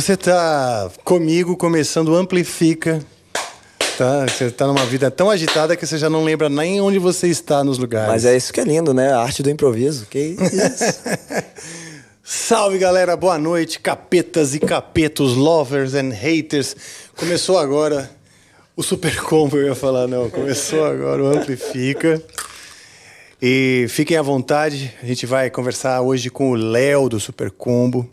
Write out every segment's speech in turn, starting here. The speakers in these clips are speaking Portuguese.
Você está comigo começando Amplifica. Tá? Você está numa vida tão agitada que você já não lembra nem onde você está nos lugares. Mas é isso que é lindo, né? A arte do improviso. Que isso. Salve galera, boa noite, capetas e capetos, lovers and haters. Começou agora o Super Combo, eu ia falar, não. Começou agora o Amplifica. E fiquem à vontade, a gente vai conversar hoje com o Léo do Super Combo.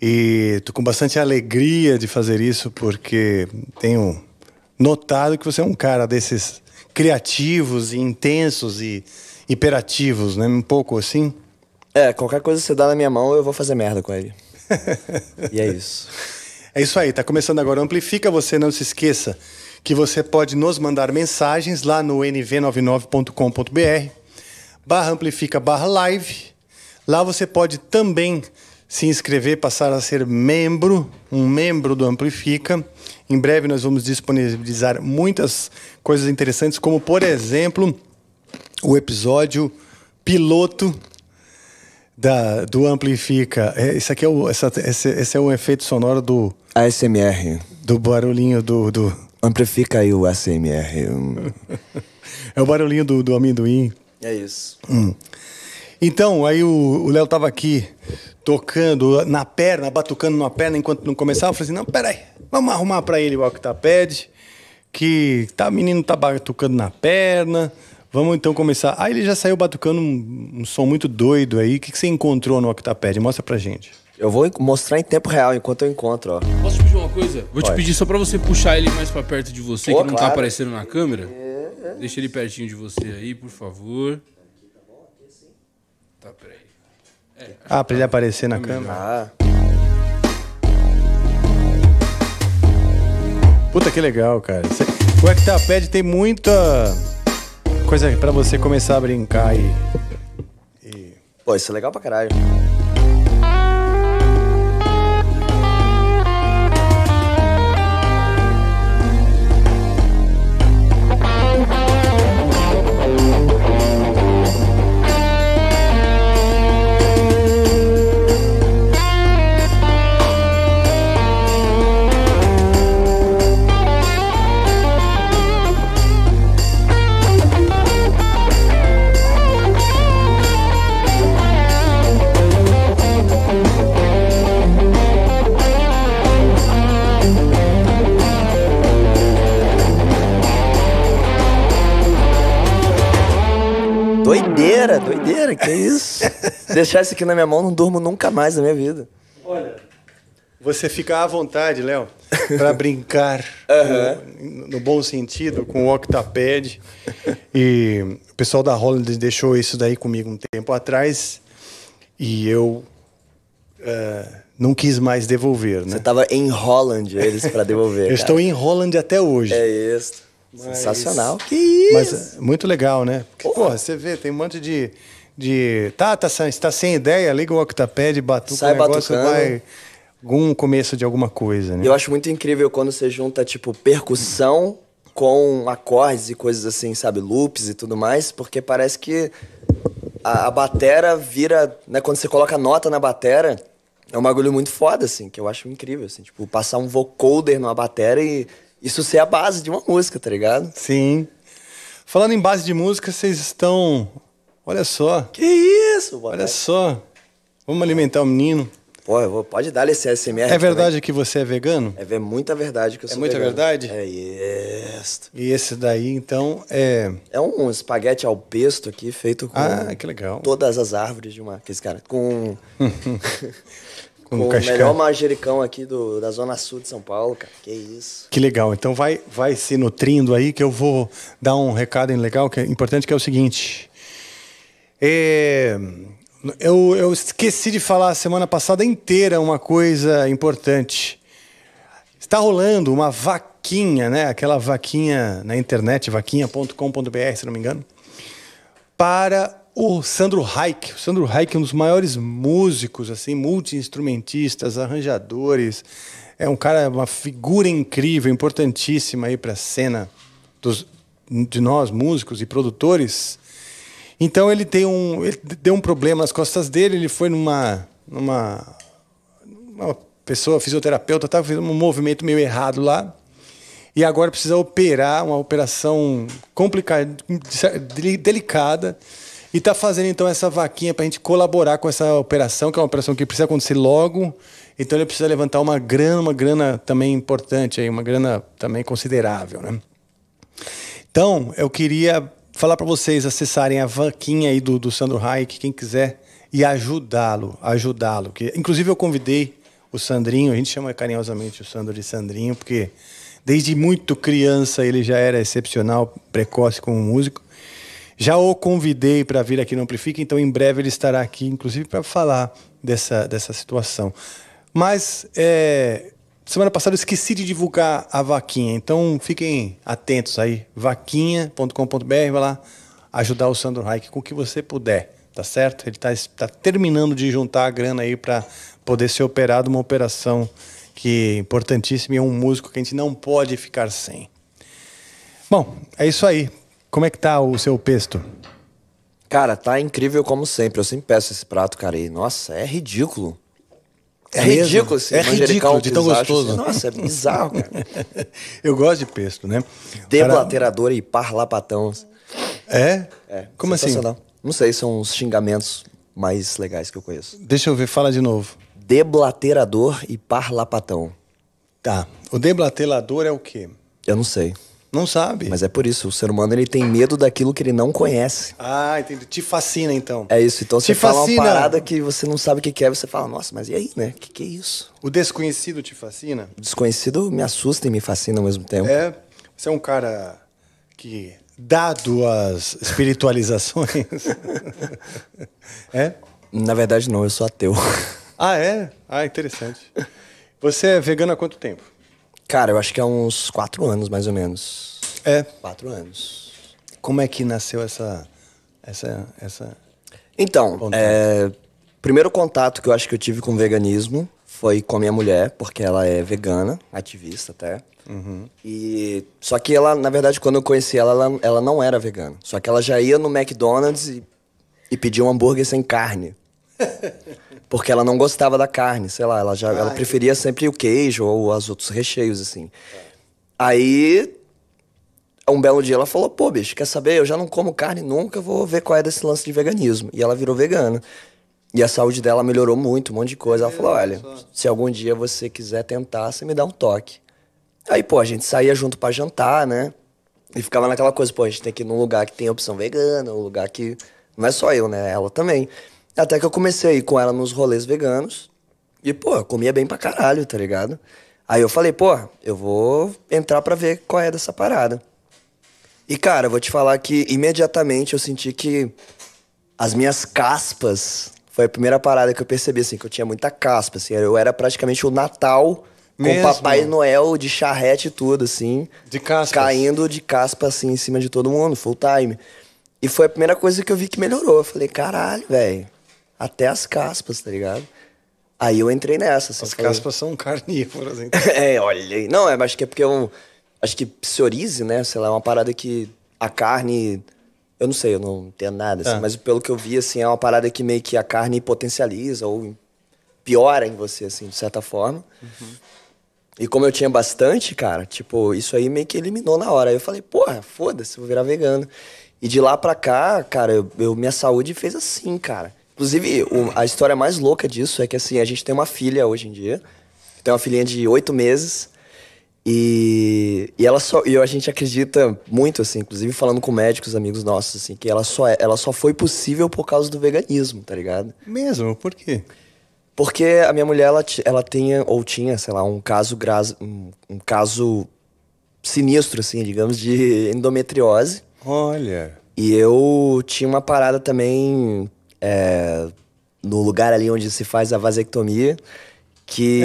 E tô com bastante alegria de fazer isso porque tenho notado que você é um cara desses criativos e intensos e hiperativos, né? Um pouco assim. É, qualquer coisa que você dá na minha mão, eu vou fazer merda com ele. e é isso. É isso aí, tá começando agora. Amplifica você, não se esqueça que você pode nos mandar mensagens lá no nv99.com.br barra amplifica barra live. Lá você pode também se inscrever, passar a ser membro, um membro do Amplifica. Em breve nós vamos disponibilizar muitas coisas interessantes, como por exemplo o episódio piloto da, do Amplifica. É, isso aqui é o, essa, esse, esse é o efeito sonoro do. ASMR. Do barulhinho do. do... Amplifica aí o ASMR. é o barulhinho do, do amendoim. É isso. Hum. Então, aí o Léo tava aqui tocando na perna, batucando na perna enquanto não começava. Eu falei assim: não, peraí, vamos arrumar para ele o octapad, que tá, o menino tá batucando na perna. Vamos então começar. Aí ah, ele já saiu batucando um, um som muito doido aí. O que, que você encontrou no octapad? Mostra pra gente. Eu vou mostrar em tempo real enquanto eu encontro, ó. Posso te pedir uma coisa? Vou Pode. te pedir só pra você puxar ele mais pra perto de você, que não tá claro. tá aparecendo na câmera. É, é. Deixa ele pertinho de você aí, por favor. Tá, peraí. É, ah, pra ele tá aparecer na câmera. Ah. Puta que legal, cara. O Hectapad tem muita coisa para você começar a brincar e... e. Pô, isso é legal pra caralho. deixar isso aqui na minha mão, não durmo nunca mais na minha vida. Olha, você fica à vontade, Léo, para brincar, uhum. no, no, bom sentido, com o Octapad. E o pessoal da Holland deixou isso daí comigo um tempo atrás e eu uh, não quis mais devolver, né? Você estava em Holland eles para devolver. eu estou em Holland até hoje. É isso. Mas... Sensacional. Que isso! Mas é muito legal, né? Porque, porra, porra você vê, tem um monte de de tá, tá, tá sem ideia, liga o octapad, batuca Sai o negócio, batucando. vai algum começo de alguma coisa, né? Eu acho muito incrível quando você junta tipo percussão com acordes e coisas assim, sabe, loops e tudo mais, porque parece que a, a batera vira, né, quando você coloca nota na batera, é um bagulho muito foda assim, que eu acho incrível assim, tipo, passar um vocoder numa batera e isso ser a base de uma música, tá ligado? Sim. Falando em base de música, vocês estão Olha só. Que isso, mano. Olha só. Vamos alimentar o menino. Pô, vou, pode dar esse SMR. É verdade também. que você é vegano? É muita verdade que eu é sou É muita verdade? É isso. E esse daí, então, é. É um espaguete ao pesto aqui feito com. Ah, que legal. Todas as árvores de uma. esse cara. Com. com, com o melhor manjericão aqui do, da Zona Sul de São Paulo, cara. Que isso. Que legal. Então vai, vai se nutrindo aí que eu vou dar um recado legal, que é importante, que é o seguinte. É, eu, eu esqueci de falar a semana passada inteira uma coisa importante. Está rolando uma vaquinha, né? Aquela vaquinha na internet, vaquinha.com.br, se não me engano, para o Sandro Reich. O Sandro Reich é um dos maiores músicos, assim, multi-instrumentistas, arranjadores. É um cara, uma figura incrível, importantíssima aí para a cena dos, de nós, músicos e produtores então ele tem um, ele deu um problema nas costas dele, ele foi numa numa pessoa fisioterapeuta, estava tá, fazendo um movimento meio errado lá. E agora precisa operar, uma operação complicada, delicada. E está fazendo então essa vaquinha para a gente colaborar com essa operação, que é uma operação que precisa acontecer logo. Então ele precisa levantar uma grana, uma grana também importante aí, uma grana também considerável, né? Então eu queria falar para vocês acessarem a vaquinha aí do, do Sandro Hayek, quem quiser, e ajudá-lo, ajudá-lo. Que, inclusive eu convidei o Sandrinho, a gente chama carinhosamente o Sandro de Sandrinho, porque desde muito criança ele já era excepcional, precoce como músico. Já o convidei para vir aqui no Amplifica, então em breve ele estará aqui, inclusive, para falar dessa, dessa situação. Mas é, Semana passada eu esqueci de divulgar a vaquinha, então fiquem atentos aí. vaquinha.com.br, vai lá ajudar o Sandro Hayek com o que você puder, tá certo? Ele está tá terminando de juntar a grana aí para poder ser operado uma operação que é importantíssima e é um músico que a gente não pode ficar sem. Bom, é isso aí. Como é que tá o seu pesto? Cara, tá incrível como sempre. Eu sempre peço esse prato, cara. E, nossa, é ridículo é, é ridículo assim, É ridículo, de tão gostoso. Assim. Nossa, é bizarro, cara. Eu gosto de pesto, né? Deblaterador e parlapatão. É? é? Como assim? Não sei, são os xingamentos mais legais que eu conheço. Deixa eu ver, fala de novo. Deblaterador e parlapatão. Tá. O deblaterador é o quê? Eu não sei. Não sabe. Mas é por isso, o ser humano ele tem medo daquilo que ele não conhece. Ah, entendi. Te fascina então. É isso, então te você fascina. fala uma parada que você não sabe o que é, você fala, nossa, mas e aí, né? O que, que é isso? O desconhecido te fascina? O desconhecido me assusta e me fascina ao mesmo tempo. É, você é um cara que, dado as espiritualizações... é? Na verdade não, eu sou ateu. Ah, é? Ah, interessante. Você é vegano há quanto tempo? Cara, eu acho que há é uns quatro anos, mais ou menos. É? Quatro anos. Como é que nasceu essa... essa, essa então, é, primeiro contato que eu acho que eu tive com veganismo foi com a minha mulher, porque ela é vegana, ativista até. Uhum. E só que ela, na verdade, quando eu conheci ela, ela, ela, não era vegana. Só que ela já ia no McDonald's e, e pedia um hambúrguer sem carne. Porque ela não gostava da carne, sei lá, ela já ah, ela preferia sempre o queijo ou os outros recheios, assim. É. Aí, um belo dia ela falou, pô, bicho, quer saber? Eu já não como carne nunca, vou ver qual é desse lance de veganismo. E ela virou vegana. E a saúde dela melhorou muito, um monte de coisa. Ela falou, olha, se algum dia você quiser tentar, você me dá um toque. Aí, pô, a gente saía junto para jantar, né? E ficava naquela coisa, pô, a gente tem que ir num lugar que tem opção vegana, um lugar que... Não é só eu, né? Ela também. Até que eu comecei a ir com ela nos rolês veganos. E, pô, comia bem pra caralho, tá ligado? Aí eu falei, pô, eu vou entrar pra ver qual é dessa parada. E, cara, eu vou te falar que imediatamente eu senti que as minhas caspas foi a primeira parada que eu percebi, assim, que eu tinha muita caspa, assim. Eu era praticamente o Natal com Papai Noel de charrete e tudo, assim. De caspa. Caindo de caspa, assim, em cima de todo mundo, full time. E foi a primeira coisa que eu vi que melhorou. Eu falei, caralho, velho até as caspas, tá ligado? Aí eu entrei nessa. Assim, as falei... caspas são carnívoras, assim. então. é, olha. Não, é, acho que é porque eu. É acho que psoríase, né? Sei lá, é uma parada que a carne. Eu não sei, eu não entendo nada, assim, ah. mas pelo que eu vi, assim, é uma parada que meio que a carne potencializa ou piora em você, assim, de certa forma. Uhum. E como eu tinha bastante, cara, tipo, isso aí meio que eliminou na hora. Aí eu falei, porra, foda-se, vou virar vegano. E de lá pra cá, cara, eu, eu minha saúde fez assim, cara. Inclusive, o, a história mais louca disso é que assim, a gente tem uma filha hoje em dia. Tem uma filhinha de oito meses. E, e ela só. E a gente acredita muito, assim, inclusive falando com médicos, amigos nossos, assim, que ela só, é, ela só foi possível por causa do veganismo, tá ligado? Mesmo? Por quê? Porque a minha mulher, ela, ela tinha, ou tinha, sei lá, um caso um, um caso sinistro, assim, digamos, de endometriose. Olha. E eu tinha uma parada também é, no lugar ali onde se faz a vasectomia, que,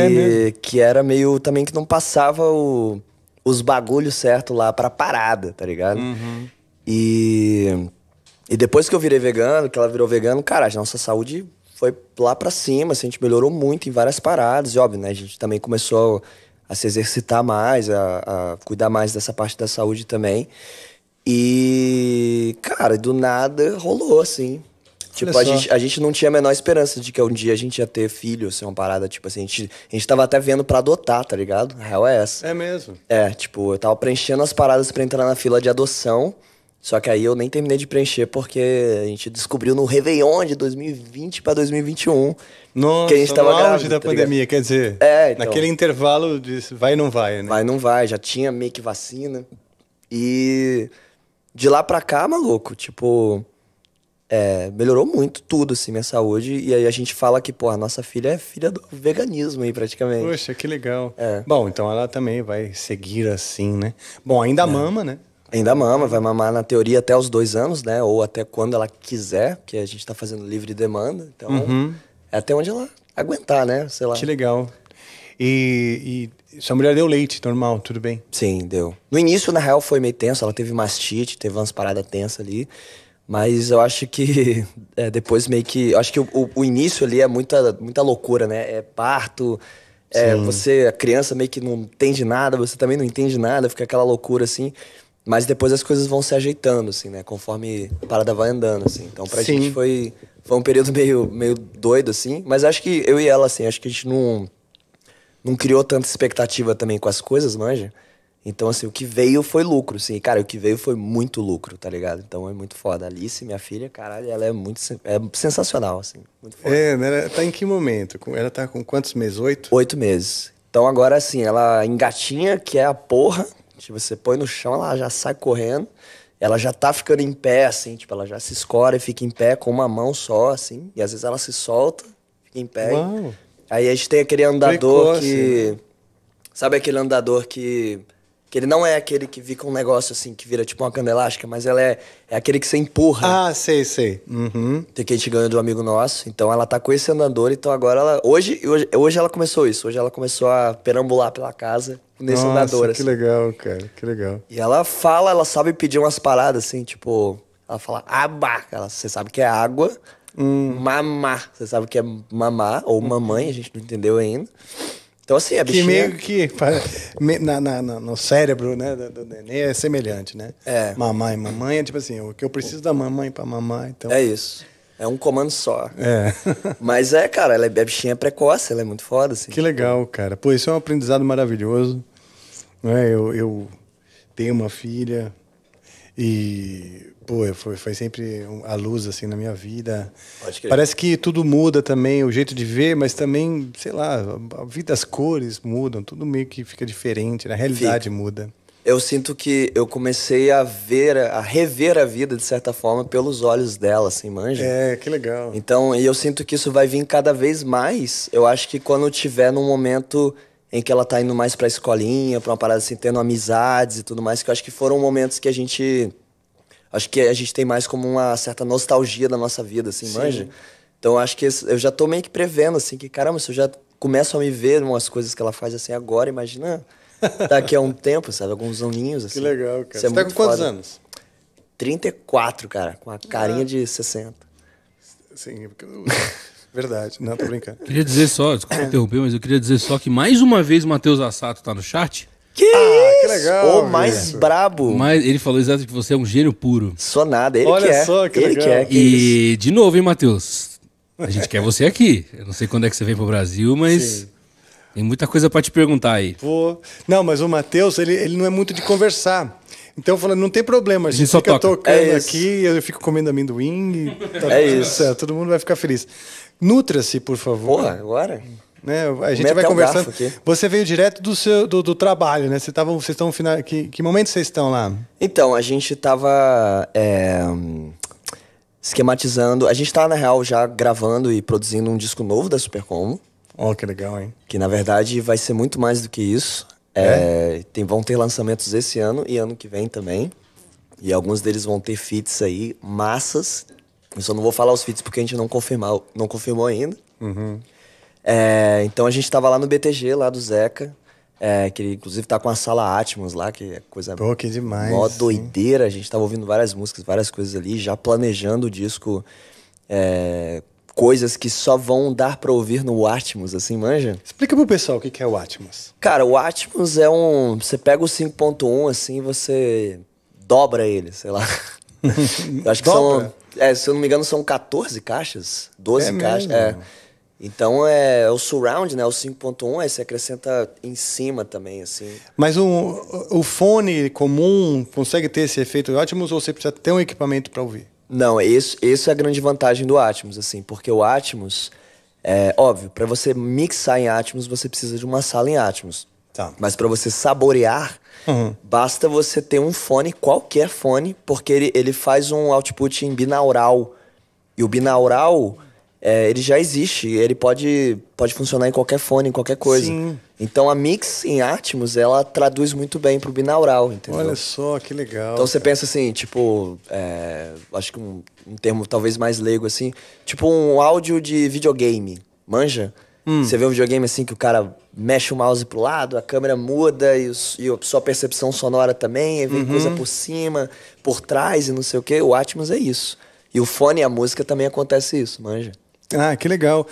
é que era meio também que não passava o, os bagulhos certo lá pra parada, tá ligado? Uhum. E, e depois que eu virei vegano, que ela virou vegano, cara, a nossa saúde foi lá pra cima, assim, a gente melhorou muito em várias paradas, e óbvio, né? A gente também começou a se exercitar mais, a, a cuidar mais dessa parte da saúde também. E, cara, do nada rolou, assim. Tipo, a gente, a gente não tinha a menor esperança de que um dia a gente ia ter filho, ser assim, uma parada, tipo assim, a gente, a gente tava até vendo pra adotar, tá ligado? A real é essa. É mesmo. É, tipo, eu tava preenchendo as paradas para entrar na fila de adoção. Só que aí eu nem terminei de preencher porque a gente descobriu no Réveillon de 2020 para 2021 Nossa, que a gente estava grávida. da tá pandemia, quer dizer, é, então, naquele intervalo de vai não vai, né? Vai não vai, já tinha meio que vacina. E de lá pra cá, maluco, tipo, é, melhorou muito tudo, assim, minha saúde. E aí a gente fala que, pô, a nossa filha é filha do veganismo aí, praticamente. Poxa, que legal. É. Bom, então ela também vai seguir assim, né? Bom, ainda é. mama, né? Ainda mama, vai mamar na teoria até os dois anos, né? Ou até quando ela quiser, porque a gente tá fazendo livre demanda. Então, uhum. é até onde ela aguentar, né? Sei lá. Que legal. E, e, sua mulher deu leite normal, então, tudo bem? Sim, deu. No início, na real, foi meio tenso. Ela teve mastite, teve umas paradas tensas ali. Mas eu acho que é, depois meio que. Acho que o, o, início ali é muita, muita loucura, né? É parto, é, você, a criança meio que não entende nada, você também não entende nada, fica aquela loucura assim. Mas depois as coisas vão se ajeitando, assim, né? Conforme a parada vai andando, assim. Então pra Sim. gente foi, foi um período meio, meio doido, assim. Mas acho que eu e ela, assim, acho que a gente não, não criou tanta expectativa também com as coisas, manja. É? Então, assim, o que veio foi lucro, assim. Cara, o que veio foi muito lucro, tá ligado? Então é muito foda. Alice, minha filha, caralho, ela é muito é sensacional, assim. Muito foda. É, né? Ela tá em que momento? Ela tá com quantos meses? Oito? Oito meses. Então agora, assim, ela engatinha, que é a porra. Tipo, você põe no chão, ela já sai correndo. Ela já tá ficando em pé, assim, tipo, ela já se escora e fica em pé com uma mão só, assim. E às vezes ela se solta, fica em pé. Uau. Aí a gente tem aquele andador Precoce, que. Assim, né? Sabe aquele andador que que ele não é aquele que fica um negócio assim, que vira tipo uma candelástica, mas ela é, é aquele que você empurra. Ah, sei, sei. Uhum. Tem que a gente ganhou de um amigo nosso. Então ela tá com esse andador, então agora ela. Hoje, hoje, hoje ela começou isso. Hoje ela começou a perambular pela casa nesse Nossa, andador. Que assim. legal, cara, que legal. E ela fala, ela sabe pedir umas paradas assim, tipo. Ela fala aba, você sabe que é água. Hum. Mamá, você sabe que é mamá ou mamãe, a gente não entendeu ainda. Então, assim, a bichinha... Que meio que na, na, no cérebro né, do, é semelhante, né? É. Mamãe, mamãe é tipo assim, o que eu preciso da mamãe para mamar, então... É isso. É um comando só. É. Mas é, cara, ela é, a bichinha é precoce, ela é muito foda, assim. Que legal, tipo. cara. Pô, isso é um aprendizado maravilhoso. Né? Eu, eu tenho uma filha e Pô, foi, foi sempre a luz, assim, na minha vida. Parece que tudo muda também, o jeito de ver, mas também, sei lá, a vida, as cores mudam, tudo meio que fica diferente, né? a realidade fica. muda. Eu sinto que eu comecei a ver, a rever a vida, de certa forma, pelos olhos dela, assim, manja? É, que legal. Então, e eu sinto que isso vai vir cada vez mais. Eu acho que quando eu tiver num momento em que ela tá indo mais pra escolinha, pra uma parada assim, tendo amizades e tudo mais, que eu acho que foram momentos que a gente Acho que a gente tem mais como uma certa nostalgia da nossa vida, assim, Sim. manja? Então acho que eu já tô meio que prevendo, assim, que caramba, se eu já começo a me ver umas coisas que ela faz assim agora, imagina daqui a um tempo, sabe? Alguns aninhos, assim. Que legal, cara. É Você é tá com quantos foda. anos? 34, cara, com a carinha ah. de 60. Sim, verdade. Não, tô brincando. Queria dizer só, desculpa interromper, mas eu queria dizer só que mais uma vez o Matheus Assato tá no chat. Que ah, isso? que legal. O mais brabo. Mas ele falou exato que você é um gênio puro. Sou nada, ele Olha quer. É. só, que ele legal. Quer, é, que e de novo, hein, Matheus? A gente quer você aqui. Eu não sei quando é que você vem pro Brasil, mas Sim. tem muita coisa para te perguntar aí. Pô. Não, mas o Matheus, ele, ele não é muito de conversar. Então falo, não tem problema, a gente, a gente fica toca. tocando é aqui, eu fico comendo amendoim, tá é isso. Certo. todo mundo vai ficar feliz. Nutra-se, por favor. Porra, agora. Né? A gente vai conversando. Você veio direto do seu do, do trabalho, né? Você tava, vocês estão final. Que, que momento vocês estão lá? Então, a gente estava é, esquematizando. A gente está na real, já gravando e produzindo um disco novo da Supercomo. Oh, que legal, hein? Que na verdade vai ser muito mais do que isso. É? É, tem, vão ter lançamentos esse ano e ano que vem também. E alguns deles vão ter fits aí, massas. Eu só não vou falar os fits porque a gente não confirmou, não confirmou ainda. Uhum. É, então a gente estava lá no BTG, lá do Zeca, é, que ele, inclusive tá com a sala Atmos lá, que é coisa Pô, que demais, mó doideira. Sim. A gente tava ouvindo várias músicas, várias coisas ali, já planejando o disco. É, coisas que só vão dar para ouvir no Atmos, assim, manja? Explica pro pessoal o que, que é o Atmos. Cara, o Atmos é um. Você pega o 5.1 assim e você dobra ele, sei lá. acho que dobra. são. É, se eu não me engano, são 14 caixas, 12 é caixas. Mesmo? É. Então é o surround, né? O 5.1, aí você acrescenta em cima também, assim. Mas um, o fone comum consegue ter esse efeito Atmos ou você precisa ter um equipamento para ouvir? Não, isso, isso é a grande vantagem do Atmos, assim, porque o Atmos, é óbvio, para você mixar em Atmos, você precisa de uma sala em Atmos. Tá. Mas para você saborear, uhum. basta você ter um fone, qualquer fone, porque ele, ele faz um output em binaural. E o binaural é, ele já existe, ele pode, pode funcionar em qualquer fone, em qualquer coisa. Sim. Então a mix em Atmos, ela traduz muito bem pro binaural, entendeu? Olha só, que legal. Então você cara. pensa assim, tipo, é, acho que um, um, termo talvez mais leigo assim, tipo um áudio de videogame, manja? Hum. Você vê um videogame assim que o cara mexe o mouse pro lado, a câmera muda e, os, e a sua percepção sonora também, e vem uhum. coisa por cima, por trás e não sei o quê. O Atmos é isso. E o fone e a música também acontece isso, manja. Ah, que legal.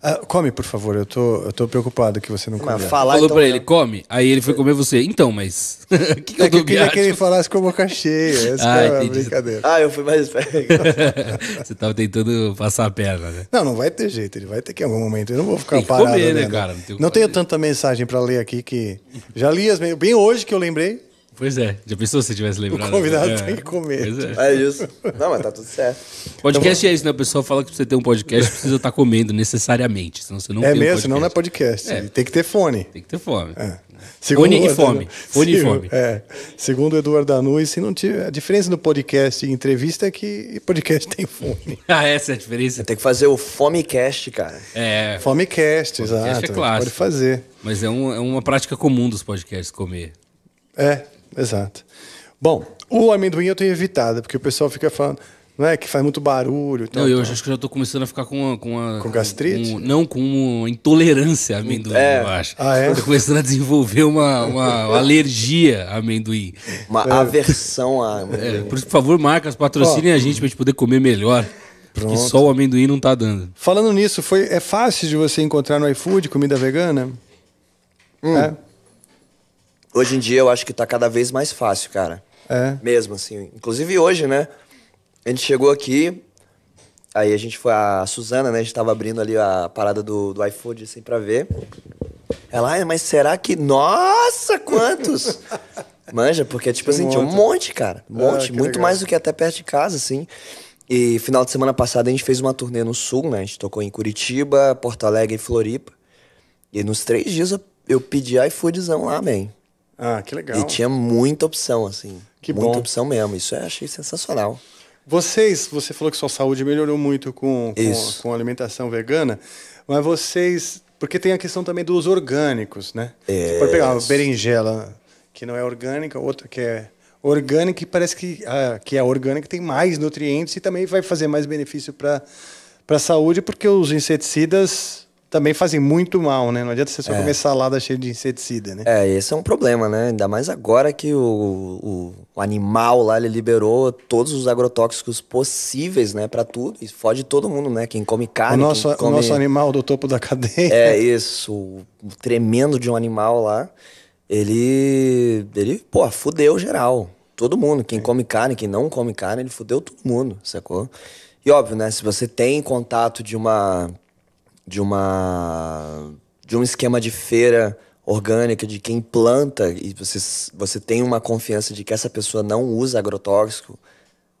Uh, come, por favor, eu tô, eu tô preocupado que você não come. Falar, Falou então, pra ele, come. Aí ele foi comer você. Então, mas. que que é eu que eu queria que ele falasse com a boca cheia. Essa ah, é brincadeira. Ah, eu fui mais esperto. você tava tentando passar a perna, né? Não, não vai ter jeito. Ele vai ter que em algum momento. Eu não vou ficar parado. Comer, né, cara? Não, não tenho tanta mensagem pra ler aqui que. Já li as. Bem hoje que eu lembrei. Pois é, já pensou se tivesse lembrado? O convidado é. tem que comer. É. é. isso. Não, mas tá tudo certo. Tá podcast então, é isso, né? O pessoal fala que pra você ter um podcast precisa estar tá comendo necessariamente, senão você não É mesmo, um senão não é podcast. É. Tem que ter fome. Tem que ter fome. É. Segundo fone e fome. Fone e fome. É. Segundo o Eduardo Danui, se não tiver... A diferença do podcast e entrevista é que podcast tem fome. ah, essa é a diferença? Tem que fazer o Fomecast, cara. É. Fomecast, é exato. é clássico. Pode fazer. Mas é, um, é uma prática comum dos podcasts comer. É, Exato. Bom, o amendoim eu tenho evitado, porque o pessoal fica falando, não é? Que faz muito barulho. Tal, não, eu tal. acho que já estou começando a ficar com uma. Com, com gastrite? Com, não, com uma intolerância a amendoim, é. eu acho. Ah, é? Estou começando a desenvolver uma, uma, alergia a amendoim. Uma é. aversão a amendoim. É, por favor, marcas, patrocinem oh. a gente para a gente poder comer melhor. Pronto. só o amendoim não está dando. Falando nisso, foi, é fácil de você encontrar no iFood comida vegana? Hum. É. Hoje em dia eu acho que tá cada vez mais fácil, cara. É. Mesmo, assim. Inclusive hoje, né? A gente chegou aqui, aí a gente foi. A Suzana, né? A gente tava abrindo ali a parada do, do iFood, assim, pra ver. Ela, ah, mas será que. Nossa, quantos! Manja, porque, tipo assim, um tinha um monte, cara. Um ah, monte. Ah, muito legal. mais do que até perto de casa, assim. E final de semana passada a gente fez uma turnê no sul, né? A gente tocou em Curitiba, Porto Alegre e Floripa. E nos três dias eu, eu pedi iFoodzão lá, man. Ah, que legal. E tinha muita opção, assim. Que muita bom. opção mesmo. Isso eu achei sensacional. Vocês, você falou que sua saúde melhorou muito com, com, com alimentação vegana, mas vocês. Porque tem a questão também dos orgânicos, né? É. Você pode pegar uma berinjela que não é orgânica, outra que é orgânica e parece que a, ah, que é orgânica tem mais nutrientes e também vai fazer mais benefício para a saúde, porque os inseticidas também fazem muito mal, né? Não adianta você só é. comer salada cheia de inseticida, né? É, esse é um problema, né? Ainda mais agora que o, o, animal lá ele liberou todos os agrotóxicos possíveis, né, para tudo. E fode todo mundo, né? Quem come carne. O nosso, come... o nosso animal do topo da cadeia. É isso, o tremendo de um animal lá. Ele. Ele, pô, fudeu geral. Todo mundo. Quem é. come carne, quem não come carne, ele fudeu todo mundo, sacou? E óbvio, né? Se você tem contato de uma de uma de um esquema de feira orgânica de quem planta e você, você tem uma confiança de que essa pessoa não usa agrotóxico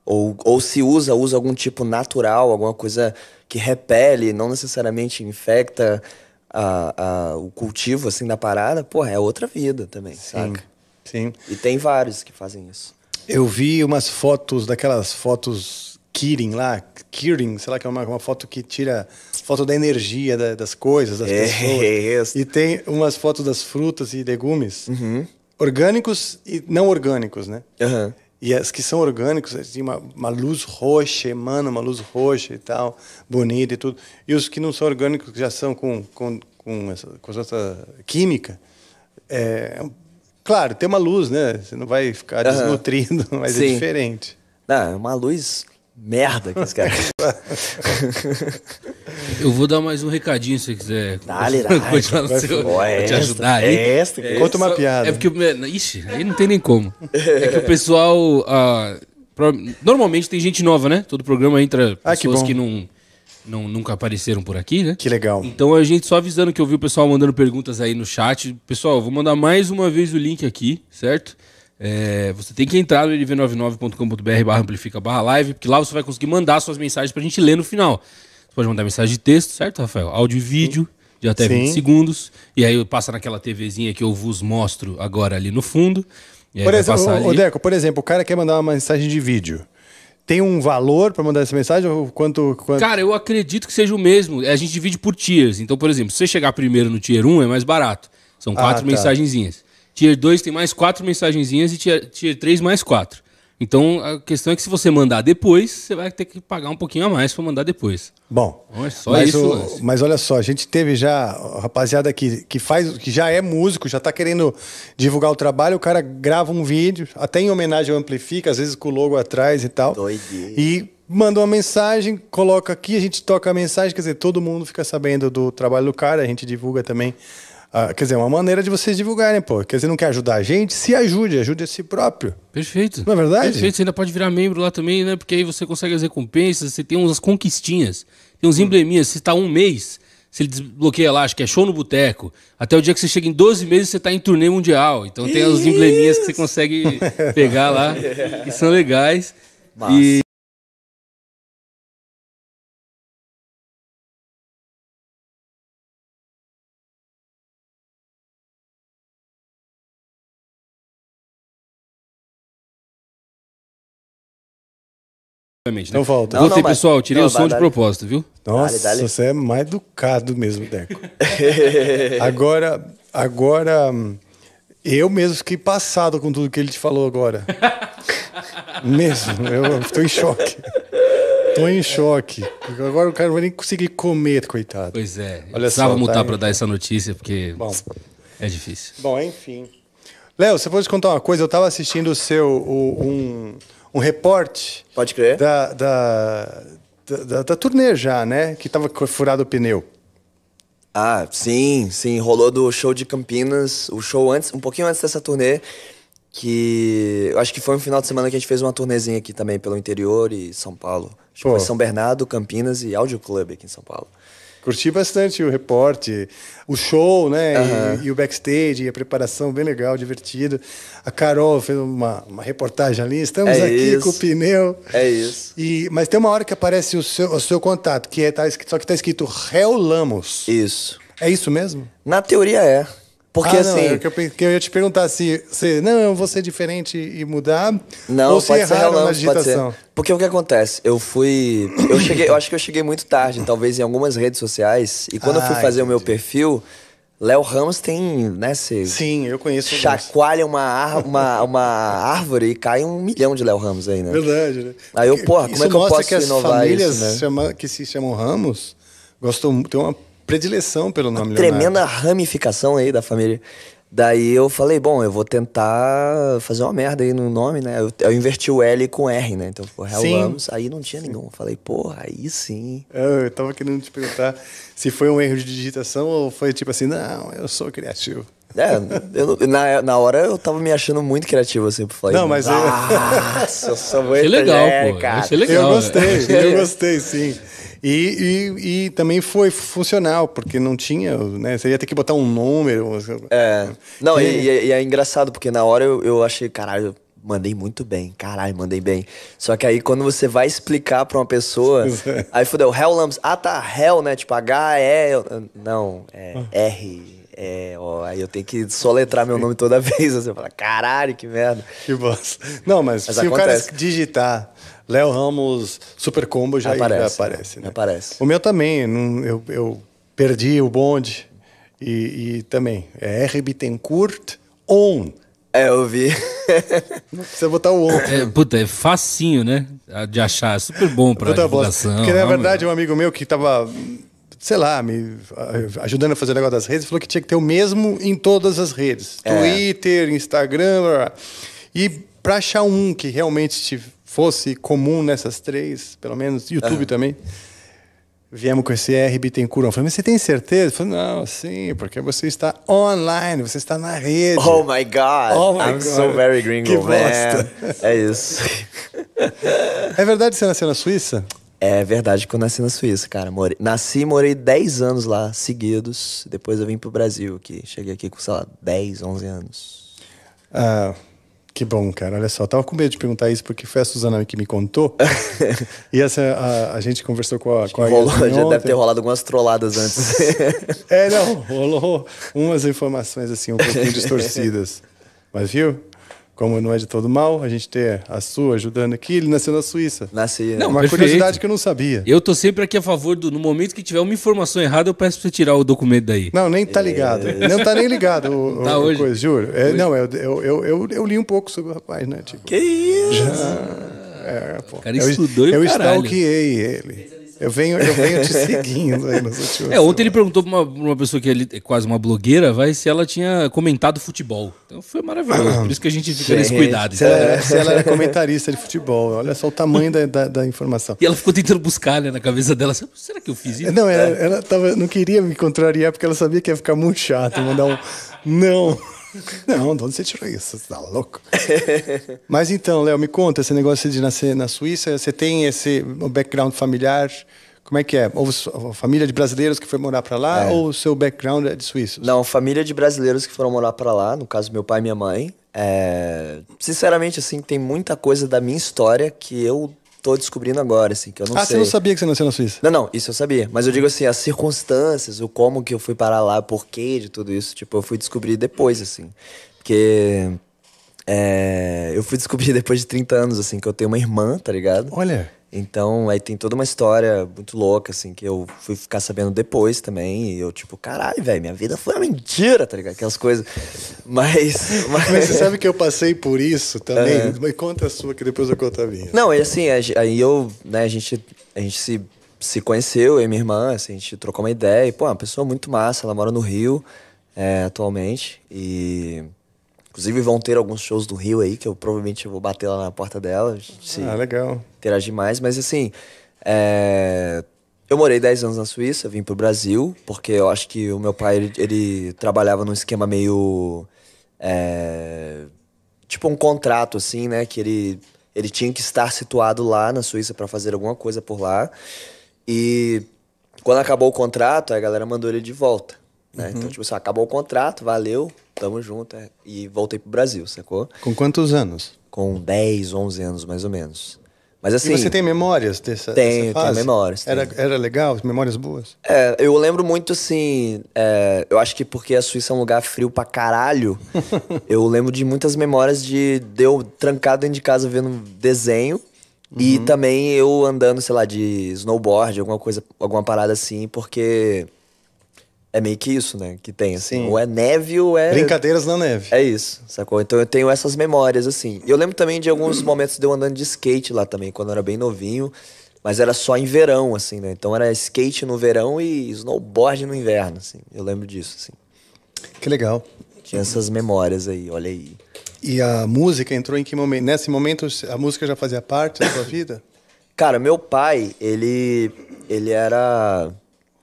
ou, ou se usa, usa algum tipo natural, alguma coisa que repele, não necessariamente infecta a, a, o cultivo assim da parada, pô é outra vida também, sim, saca? Sim. E tem vários que fazem isso. Eu vi umas fotos daquelas fotos Kirin lá, Kirin, sei lá que é uma, uma foto que tira foto da energia da, das coisas, das é, pessoas. É e tem umas fotos das frutas e legumes uhum. orgânicos e não orgânicos, né? Uhum. E as que são orgânicos, assim, uma, uma luz roxa, emana uma luz roxa e tal, bonita e tudo. E os que não são orgânicos, que já são com, com, com, essa, com essa química, é, claro, tem uma luz, né? Você não vai ficar uhum. desnutrido, mas é Sim. é diferente. Não, é uma luz merda que esse cara. eu vou dar mais um recadinho se você quiser. Dale, continuar no seu, é te ajudar é aí. esta, é Conta uma piada. É porque. Ixi, aí não tem nem como. É que o pessoal. Ah, normalmente tem gente nova, né? Todo programa entra ah, pessoas que, que não, não, nunca apareceram por aqui, né? Que legal. Então a gente só avisando que eu vi o pessoal mandando perguntas aí no chat. Pessoal, vou mandar mais uma vez o link aqui, certo? É, você tem que entrar no lv99.com.br barra amplifica live, porque lá você vai conseguir mandar suas mensagens para a gente ler no final. Você pode mandar mensagem de texto, certo, Rafael? Áudio e vídeo, de até Sim. 20 segundos. E aí passa naquela TVzinha que eu vos mostro agora ali no fundo. Por exemplo, o, Deco, por exemplo, o cara quer mandar uma mensagem de vídeo. Tem um valor para mandar essa mensagem? Ou quanto, quanto, Cara, eu acredito que seja o mesmo. É, a gente divide por tiers. Então, por exemplo, se você chegar primeiro no tier 1, é mais barato. São quatro ah, tá. mensagenzinhas. Tier 2 tem mais quatro mensagenzinhas e tier, 3 mais quatro. Então a questão é que se você mandar depois, você vai ter que pagar um pouquinho a mais para mandar depois. Bom, então é só mas, isso, o, mas olha só, a gente teve já rapaziada que, que faz, que já é músico, já está querendo divulgar o trabalho, o cara grava um vídeo, até em homenagem ao Amplifica, às vezes com o logo atrás e tal. Doidinho. E manda uma mensagem, coloca aqui, a gente toca a mensagem, quer dizer, todo mundo fica sabendo do trabalho do cara, a gente divulga também ah, quer dizer, é uma maneira de vocês divulgarem, pô. Quer dizer, não quer ajudar a gente? Se ajude, ajude a si próprio. Perfeito. Não é verdade? Perfeito, você ainda pode virar membro lá também, né? Porque aí você consegue as recompensas, você tem umas conquistinhas, tem uns hum. embleminhas. Se está um mês, se ele desbloqueia lá, acho que é show no boteco. Até o dia que você chega em 12 meses, você está em turnê mundial. Então tem Isso. as embleminhas que você consegue pegar lá, que são legais. Massa. E... Exatamente. Né? Então né? volta. Não, Voltei, não, pessoal. Tirei não, o som dá, de dá, propósito, viu? Nossa, dá, você é mais educado mesmo, Deco. agora, agora, eu mesmo fiquei passado com tudo que ele te falou agora. mesmo, eu estou em choque. Estou em choque. Agora o cara não vai nem conseguir comer, coitado. Pois é. Olha precisava só, tá mutar tá para dar essa notícia, porque Bom. é difícil. Bom, enfim. Léo, você pode contar uma coisa? Eu estava assistindo o seu o, um um reporte. Pode crer. Da, da, da, da, da turnê já, né? Que tava furado o pneu. Ah, sim, sim. Rolou do show de Campinas, o show antes, um pouquinho antes dessa turnê. Que eu acho que foi um final de semana que a gente fez uma turnezinha aqui também pelo interior e São Paulo. Acho que foi São Bernardo, Campinas e Áudio Club aqui em São Paulo curti bastante o reporte, o show, né? Uhum. E, e, o backstage, e a preparação bem legal, divertido. A Carol fez uma, uma reportagem ali. Estamos é aqui isso. com o pneu. É isso. E, mas tem uma hora que aparece o seu, o seu contato, que é, tá, só que está escrito Réu Lamos. Isso. É isso mesmo? Na teoria é. Porque ah, assim. é que eu, que eu ia te perguntar se se Não, eu vou ser diferente e mudar. Não, ou pode ser, não, na agitação Porque o que acontece? Eu fui. Eu cheguei, eu acho que eu cheguei muito tarde, talvez em algumas redes sociais. E quando ah, eu fui ah, fazer entendi. o meu perfil. Léo Ramos tem, né? Cê Sim, eu conheço. Chacoalha uma, ar, uma, uma árvore e cai um milhão de Léo Ramos aí, né? Verdade, né? Aí eu, porra, isso como é que eu posso que as inovar famílias isso, né? chama, que se chamam Ramos gostam, tem uma predileção pelo nome Leonardo. Tremenda ramificação aí da família. Daí eu falei, bom, eu vou tentar fazer uma merda aí no nome, né? Eu, eu inverti o L com R, né? Então ficou tipo, Real Aí não tinha nenhum. Eu falei, porra, aí sim. Eu, é, eu tava querendo te perguntar se foi um erro de digitação ou foi tipo assim, não, eu sou criativo. É, eu, na, na hora eu tava me achando muito criativo, assim, pro Flamengo. Não, mas eu... Nossa, eu sou muito achei legal, né, pô. Cara. Achei legal. Eu né? gostei, eu gostei, sim. E, e, e, também foi funcional, porque não tinha, né? Você ia ter que botar um número. É. Não, e, e, e é engraçado, porque na hora eu, eu achei, caralho, mandei muito bem, caralho, mandei bem. Só que aí quando você vai explicar pra uma pessoa, é. aí fudeu, Hell Lamps, ah tá, Hell, né? Tipo H, E, não, é ah. R. É, ó, aí eu tenho que soletrar meu nome toda vez. Você assim, fala, caralho, que merda. Que bosta. Não, mas, mas se acontece. o cara digitar Léo Ramos Super Combo, já aparece. Já aparece, né? aparece. O meu também, eu, eu perdi o bonde. E, e também, é R. Bittencourt on. É, eu vi. Não precisa botar o on. É, puta, é facinho, né? De achar, é super bom pra puta divulgação. Bosta. Porque, na verdade, um amigo meu que tava sei lá, me ajudando a fazer o negócio das redes, falou que tinha que ter o mesmo em todas as redes. É. Twitter, Instagram. Blá, blá. E para achar um que realmente fosse comum nessas três, pelo menos YouTube também, viemos com esse R Bittencourt. Eu falei, mas você tem certeza? Eu falei, não, sim, porque você está online, você está na rede. Oh my God! Oh my I'm God. so very gringo, que man. Bosta. É isso. é verdade que você nasceu na Suíça? É verdade que eu nasci na Suíça, cara. More... Nasci e morei 10 anos lá, seguidos. Depois eu vim pro Brasil, que cheguei aqui com, sei lá, 10, 11 anos. Ah, que bom, cara. Olha só, tava com medo de perguntar isso porque foi a Suzana que me contou. e essa, a, a, gente conversou com a, com a rolou, Já ontem. deve ter rolado algumas trolladas antes. é, não, rolou umas informações assim um pouquinho distorcidas. Mas viu? como não é de todo mal, a gente ter a sua ajudando aqui. Ele nasceu na Suíça. Nasci. É. Não, uma perfeito. curiosidade que eu não sabia. Eu tô sempre aqui a favor do. No momento que tiver uma informação errada, eu peço pra você tirar o documento daí. Não, nem tá ligado. É... Não tá nem ligado. O, tá o, hoje. Coisa, juro. É, hoje? Não, eu, eu, eu, eu, eu li um pouco sobre o rapaz, né? Tipo, que isso? Já... É, pô. O cara estudou eu, e eu caralho. stalkeei ele. Eu venho, eu venho te seguindo aí nas últimas. É, ontem ele perguntou pra uma, uma pessoa que é quase uma blogueira, vai, se ela tinha comentado futebol. Então foi maravilhoso. Ah, por isso que a gente fica nesse cuidado. Se, então. ela é, se ela, era comentarista de futebol, olha só o tamanho da, da, da, informação. E ela ficou tentando buscar né, na cabeça dela. Será que eu fiz isso? Não, ela, é. ela tava, não queria me contrariar porque ela sabia que ia ficar muito chato, mandar um. Não! Não, de onde você tirou isso? Você tá louco? Mas então, Léo, me conta esse negócio de nascer na Suíça. Você tem esse background familiar? Como é que é? Ou família de brasileiros que foi morar para lá é. ou o seu background é de suíços? Não, família de brasileiros que foram morar para lá, no caso meu pai e minha mãe. É... Sinceramente, assim, tem muita coisa da minha história que eu tô descobrindo agora, assim, que eu não ah, sei. Ah, você não sabia que você nasceu na Suíça? Não, não, isso eu sabia. Mas eu digo assim, as circunstâncias, o como que eu fui parar lá, o porquê de tudo isso, tipo, eu fui descobrir depois, assim. Porque. É, eu fui descobrir depois de 30 anos, assim, que eu tenho uma irmã, tá ligado? Olha. Então, aí tem toda uma história muito louca, assim, que eu fui ficar sabendo depois também. E eu, tipo, caralho, velho, minha vida foi uma mentira, tá ligado? Aquelas coisas. Mas, mas. mas você sabe que eu passei por isso também? É. Mas conta a sua, que depois eu conto a minha. Não, e assim, aí eu, né, a gente, a gente se, se conheceu, eu e minha irmã, assim, a gente trocou uma ideia. E, pô, é uma pessoa muito massa, ela mora no Rio é, atualmente. E Inclusive vão ter alguns shows do Rio aí, que eu provavelmente vou bater lá na porta dela. Se ah, legal. Interagir mais, mas assim. É... Eu morei 10 anos na Suíça, vim pro Brasil, porque eu acho que o meu pai, ele, ele trabalhava num esquema meio. É... Tipo um contrato, assim, né? Que ele, ele tinha que estar situado lá na Suíça para fazer alguma coisa por lá. E quando acabou o contrato, a galera mandou ele de volta. Né? Então, uhum. Então, tipo assim, acabou o contrato, valeu, tamo junto. É, e voltei pro Brasil, sacou? Com quantos anos? Com 10, 11 anos, mais ou menos. Mas assim. E você tem memórias dessa, tenho, dessa fase? Tenho memórias. Tenho. Era, era legal? Memórias boas? É, eu lembro muito assim. É, eu acho que porque a Suíça é um lugar frio pra caralho, eu lembro de muitas memórias de, de eu trancado dentro de casa vendo desenho. Uhum. E também eu andando, sei lá, de snowboard, alguma coisa, alguma parada assim, porque é meio que isso, né? Que tem, assim. Sim. Ou é neve ou é. Brincadeiras na neve. É isso, sacou? Então eu tenho essas memórias, assim. E eu lembro também de alguns momentos de eu andando de skate lá também, quando eu era bem novinho. Mas era só em verão, assim, né? Então era skate no verão e snowboard no inverno, assim. Eu lembro disso, assim. Que legal. Tinha essas memórias aí, olha aí. E a música entrou em que momento? Nesse momento a música já fazia parte da sua vida? Cara, meu pai, ele ele era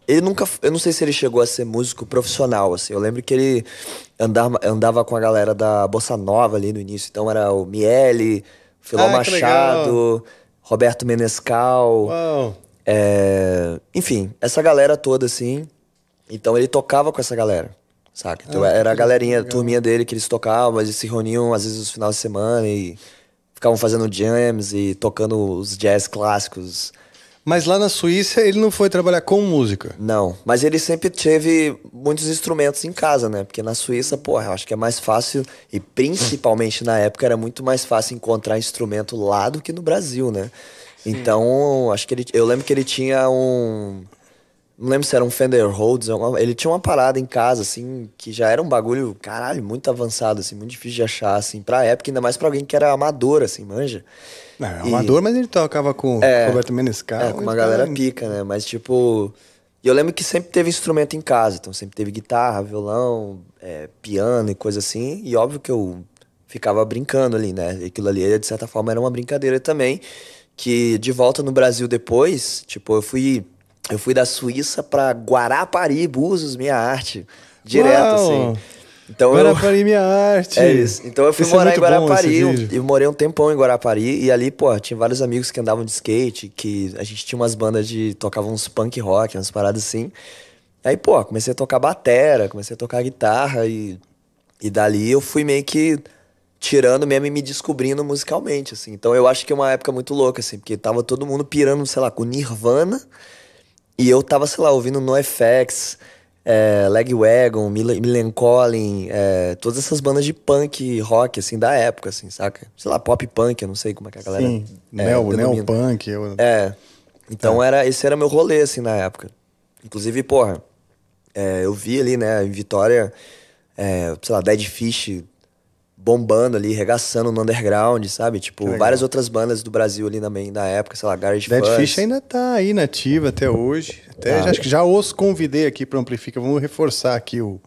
ele nunca. Eu não sei se ele chegou a ser músico profissional, assim. Eu lembro que ele andava, andava com a galera da Bossa Nova ali no início. Então era o Miele, Filó ah, Machado, Roberto Menescal. É, enfim, essa galera toda, assim. Então ele tocava com essa galera, saca? Então ah, era a galerinha, a turminha dele que eles tocavam, eles se reuniam às vezes nos finais de semana e ficavam fazendo jams e tocando os jazz clássicos mas lá na Suíça ele não foi trabalhar com música. Não, mas ele sempre teve muitos instrumentos em casa, né? Porque na Suíça, porra, eu acho que é mais fácil e principalmente na época era muito mais fácil encontrar instrumento lá do que no Brasil, né? Sim. Então, acho que ele eu lembro que ele tinha um não lembro se era um Fender Rhodes, ele tinha uma parada em casa, assim, que já era um bagulho, caralho, muito avançado, assim, muito difícil de achar, assim, pra época, ainda mais pra alguém que era amador, assim, manja. Não, é amador, e... mas ele tocava com é, Roberto Menescal. É, com uma então galera é pica, né? Mas tipo. E eu lembro que sempre teve instrumento em casa, então sempre teve guitarra, violão, é, piano e coisa assim. E óbvio que eu ficava brincando ali, né? Aquilo ali, de certa forma, era uma brincadeira também. Que de volta no Brasil depois, tipo, eu fui. Eu fui da Suíça para Guarapari, Búzios, minha arte. Direto, Uau! assim. Então Guarapari, eu... É minha arte. É isso. Então eu fui é morar é em Guarapari. Eu morei um tempão em Guarapari. E ali, pô, tinha vários amigos que andavam de skate, que a gente tinha umas bandas de. tocavam uns punk rock, umas paradas assim. Aí, pô, comecei a tocar batera, comecei a tocar guitarra e. E dali eu fui meio que tirando mesmo e me descobrindo musicalmente, assim. Então eu acho que é uma época muito louca, assim, porque tava todo mundo pirando, sei lá, com Nirvana. E eu tava, sei lá, ouvindo NoFX. FX é, Lagwagon, Millen Collin, é, todas essas bandas de punk rock, assim, da época, assim, saca? Sei lá, pop punk, eu não sei como é que a galera. Sim, é, neo, neopunk. Eu... É. Então é. Era, esse era meu rolê, assim, na época. Inclusive, porra, é, eu vi ali, né, em Vitória, é, sei lá, Dead Fish bombando ali, regaçando no underground, sabe? Tipo, várias outras bandas do Brasil ali também da época, sei lá, Garage Dead Fuzz. Fish ainda tá aí nativa até hoje. Até ah. já, acho que já os convidei aqui para Amplifica, vamos reforçar aqui o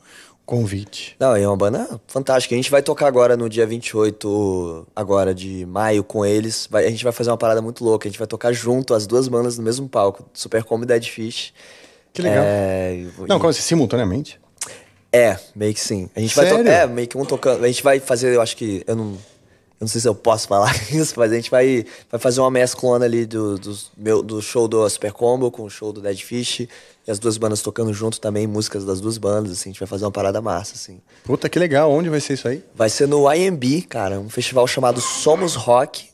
convite. Não, é uma banda fantástica. A gente vai tocar agora no dia 28 agora de maio com eles. Vai, a gente vai fazer uma parada muito louca, a gente vai tocar junto as duas bandas no mesmo palco, Supercombo e Dead Fish. Que legal. É... Não, e... assim, simultaneamente. É, meio que sim. A gente Sério? vai tocar. É, meio que um tocando. A gente vai fazer, eu acho que. Eu não, eu não sei se eu posso falar isso, mas a gente vai, vai fazer uma mesclona ali do, do, meu, do show do Super Combo com o show do Dead Fish. E as duas bandas tocando junto também, músicas das duas bandas, assim. A gente vai fazer uma parada massa, assim. Puta, que legal. Onde vai ser isso aí? Vai ser no IMB, cara. Um festival chamado Somos Rock.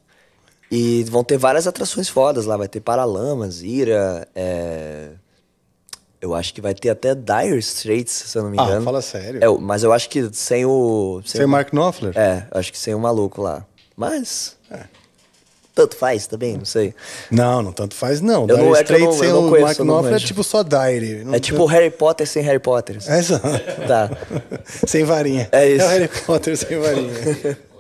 E vão ter várias atrações fodas lá. Vai ter Paralamas, Ira, é... Eu acho que vai ter até Dire Straits, se eu não me ah, engano. Ah, fala sério. É, mas eu acho que sem o. Sem, sem o Mark Knopfler? É, acho que sem o maluco lá. Mas. É. Tanto faz também, não sei. Não, não tanto faz, não. Eu dire é Straits sem eu não o Mark Knopfler é tipo só Dire. é tipo Harry Potter sem Harry Potter. É, exato. Tá. sem varinha. É isso. É o Harry Potter sem varinha.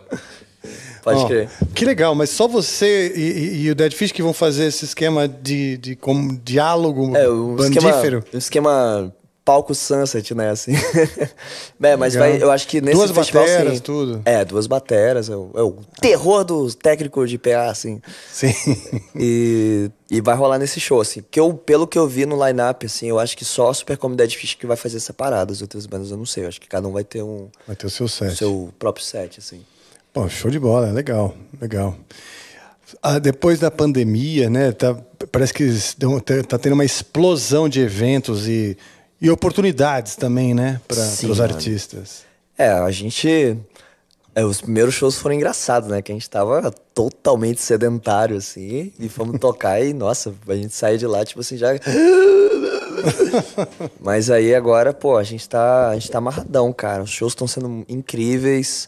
Pode oh, crer. Que legal, mas só você e, e, o Dead Fish que vão fazer esse esquema de, de como, diálogo é, o bandífero? Esquema, o esquema palco sunset, né? Assim. é, mas vai, eu acho que nesse duas festival... Duas assim, bateras, sim, tudo. É, duas bateras. É o, é o terror dos técnico de PA, assim. Sim. E, e vai rolar nesse show, assim. Que eu, pelo que eu vi no line-up, assim, eu acho que só a Super Comedy Fish que vai fazer essa parada. As outras bandas eu não sei. Eu acho que cada um vai ter um... Vai ter o seu set. O seu próprio set, assim. Bom, show de bola, legal, legal. Ah, depois da pandemia, né, tá, parece que está tá tendo uma explosão de eventos e, e oportunidades também, né, para os artistas. É, a gente. É, os primeiros shows foram engraçados, né? Que a gente estava totalmente sedentário, assim, e fomos tocar e, nossa, a gente sair de lá, tipo assim, já. Mas aí agora, pô, a gente está, a gente tá amarradão, cara. Os shows estão sendo incríveis.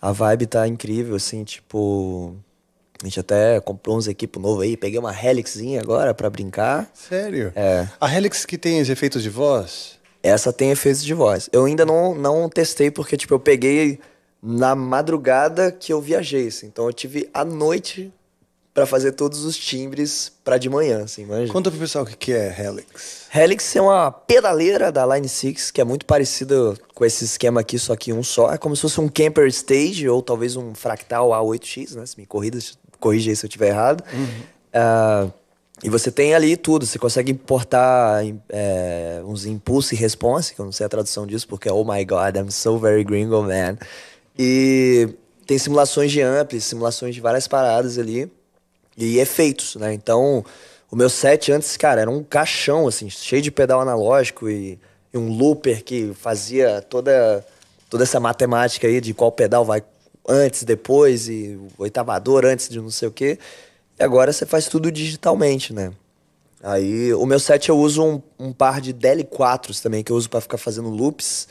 A vibe tá incrível, assim, tipo. A gente até comprou uns equipos novos aí, peguei uma Helixzinha agora para brincar. Sério? É. A Helix que tem os efeitos de voz? Essa tem efeitos de voz. Eu ainda não, não testei, porque, tipo, eu peguei na madrugada que eu viajei, assim. Então eu tive a noite para fazer todos os timbres para de manhã, assim. imagina? Conta pro pessoal o que, que é Helix. Helix é uma pedaleira da Line 6 que é muito parecida com esse esquema aqui, só que um só. É como se fosse um camper stage ou talvez um fractal A8X, né? Se me corrida, corrija aí se eu estiver errado. Uhum. Uh, e você tem ali tudo, você consegue importar é, uns impulse e response, que eu não sei a tradução disso, porque oh my god, I'm so very gringo, man. E tem simulações de amp, simulações de várias paradas ali e efeitos, né? Então, o meu set antes, cara, era um caixão, assim, cheio de pedal analógico e, e um looper que fazia toda, toda essa matemática aí de qual pedal vai antes, depois, e oitavador antes de não sei o quê. E agora você faz tudo digitalmente, né? Aí, o meu set eu uso um, um par de DL4s também, que eu uso para ficar fazendo loops.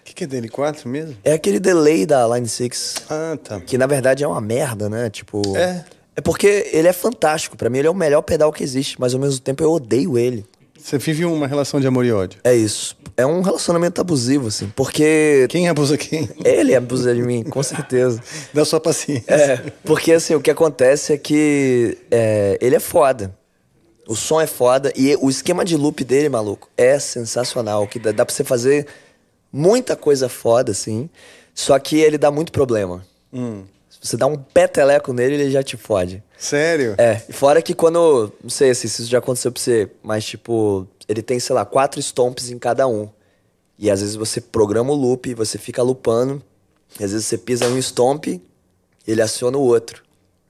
O que, que é DL4 mesmo? É aquele delay da Line 6. Ah, tá. Que na verdade é uma merda, né? Tipo. É. É porque ele é fantástico. Para mim, ele é o melhor pedal que existe, mas ao mesmo tempo eu odeio ele. Você vive uma relação de amor e ódio. É isso. É um relacionamento abusivo, assim, porque. Quem abusa quem? Ele abusa de mim, com certeza. da sua paciência. É, porque assim, o que acontece é que é, ele é foda. O som é foda e o esquema de loop dele, maluco, é sensacional. Que dá, dá pra você fazer muita coisa foda, assim. Só que ele dá muito problema. Hum você dá um peteleco nele, ele já te fode. Sério? É. Fora que quando. Não sei se isso já aconteceu pra você, mas tipo, ele tem, sei lá, quatro stomps em cada um. E às vezes você programa o loop, você fica lupando, E às vezes você pisa um stomp, ele aciona o outro.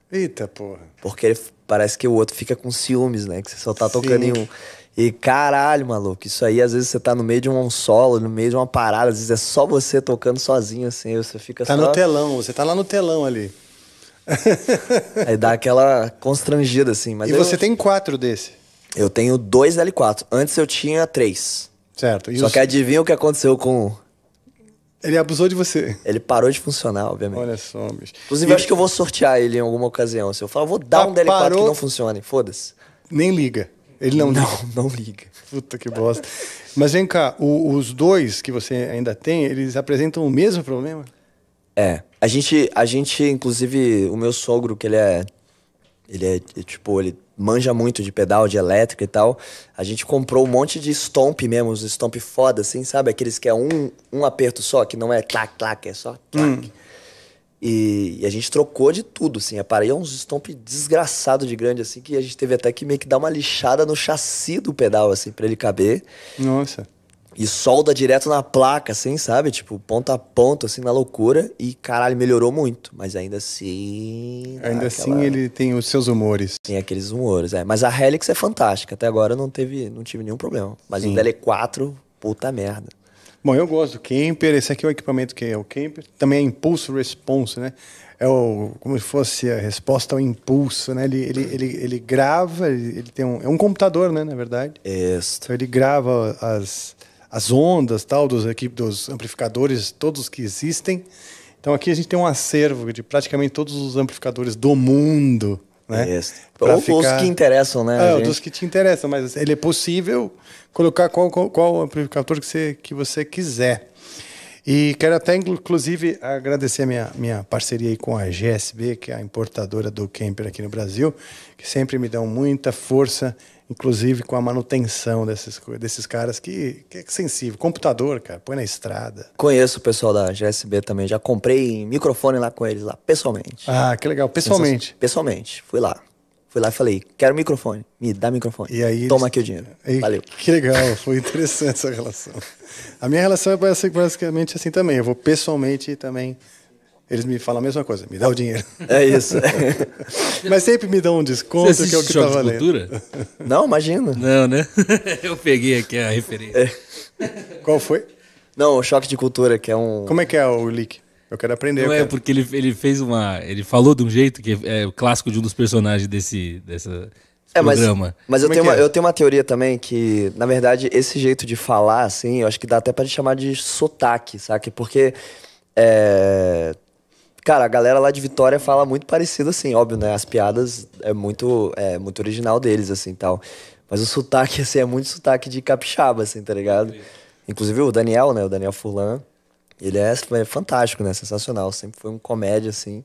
Eita porra. Porque ele, parece que o outro fica com ciúmes, né? Que você só tá Sim. tocando em um. E caralho, maluco, isso aí às vezes você tá no meio de um solo, no meio de uma parada, às vezes é só você tocando sozinho assim, você fica tá só... no telão, você tá lá no telão ali. aí dá aquela constrangida assim, mas E você tem quatro desse? Eu tenho dois L4. Antes eu tinha três. Certo. E só os... que adivinha o que aconteceu com ele abusou de você. Ele parou de funcionar, obviamente. Olha só, bicho. Inclusive, e... acho que eu vou sortear ele em alguma ocasião. Se eu falar, vou dar ah, um DL4 parou... que não funcione. Foda-se. Nem liga. Ele não, não, não liga. Puta que bosta. Mas vem cá, o, os dois que você ainda tem, eles apresentam o mesmo problema? É. A gente, a gente, inclusive, o meu sogro, que ele é. Ele é, tipo, ele manja muito de pedal, de elétrica e tal. A gente comprou um monte de stomp mesmo, os stomp foda, assim, sabe? Aqueles que é um, um aperto só, que não é clac, clac, é só clac. Hum. E, e, a gente trocou de tudo, assim. A parede é um stomp desgraçado de grande, assim, que a gente teve até que meio que dar uma lixada no chassi do pedal, assim, pra ele caber. Nossa. E solda direto na placa, assim, sabe? Tipo, ponta a ponta, assim, na loucura. E caralho, melhorou muito. Mas ainda assim. Ainda aquela... assim ele tem os seus humores. Tem aqueles humores, é. Mas a Helix é fantástica. Até agora não teve, não tive nenhum problema. Mas Sim. o DL4, puta merda. Bom, eu gosto do Kemper. Esse aqui é o equipamento que é o Kemper. Também é impulso Response, né? É o, como se fosse a resposta ao impulso, né? Ele, ele, ele, ele grava, ele, tem um, é um computador, né, na verdade. Isso. Então ele grava as, as ondas, tal, dos, aqui, dos amplificadores, todos que existem. Então aqui a gente tem um acervo de praticamente todos os amplificadores do mundo né? É isso. Ou ficar... os que interessam, né? É, gente? dos que te interessam, mas ele é possível colocar qual, qual, qual amplificador que você, que você quiser. E quero até, inclusive, agradecer a minha, minha parceria aí com a GSB, que é a importadora do camper aqui no Brasil, que sempre me dão muita força inclusive com a manutenção desses, desses caras que, que é sensível. Computador, cara, põe na estrada. Conheço o pessoal da GSB também, já comprei microfone lá com eles, lá, pessoalmente. Ah, que legal, pessoalmente. Pessoalmente, fui lá. Fui lá e falei, quero microfone, me dá microfone. E aí Toma aqui o dinheiro. E... Valeu. Que legal, foi interessante essa relação. A minha relação é basicamente assim também. Eu vou pessoalmente também eles me falam a mesma coisa, me dá o dinheiro. É isso. Mas sempre me dão um desconto, Você que é o que tá valendo. Cultura? Não, imagina. Não, né? Eu peguei aqui a referência. É. Qual foi? Não, o choque de cultura, que é um. Como é que é o leak? Eu quero aprender. Não é, porque ele, ele fez uma. Ele falou de um jeito que é o clássico de um dos personagens desse, dessa, é, mas, programa. Mas eu é tenho, é? uma, eu tenho uma teoria também que, na verdade, esse jeito de falar, assim, eu acho que dá até para chamar de sotaque, sabe? Porque é, Cara, a galera lá de Vitória fala muito parecido assim, óbvio, né? As piadas é muito, é muito original deles, assim, tal. Mas o sotaque, assim, é muito sotaque de capixaba, assim, tá ligado? Inclusive o Daniel, né? O Daniel Furlan, ele é, é fantástico, né? Sensacional. Sempre foi um comédia, assim.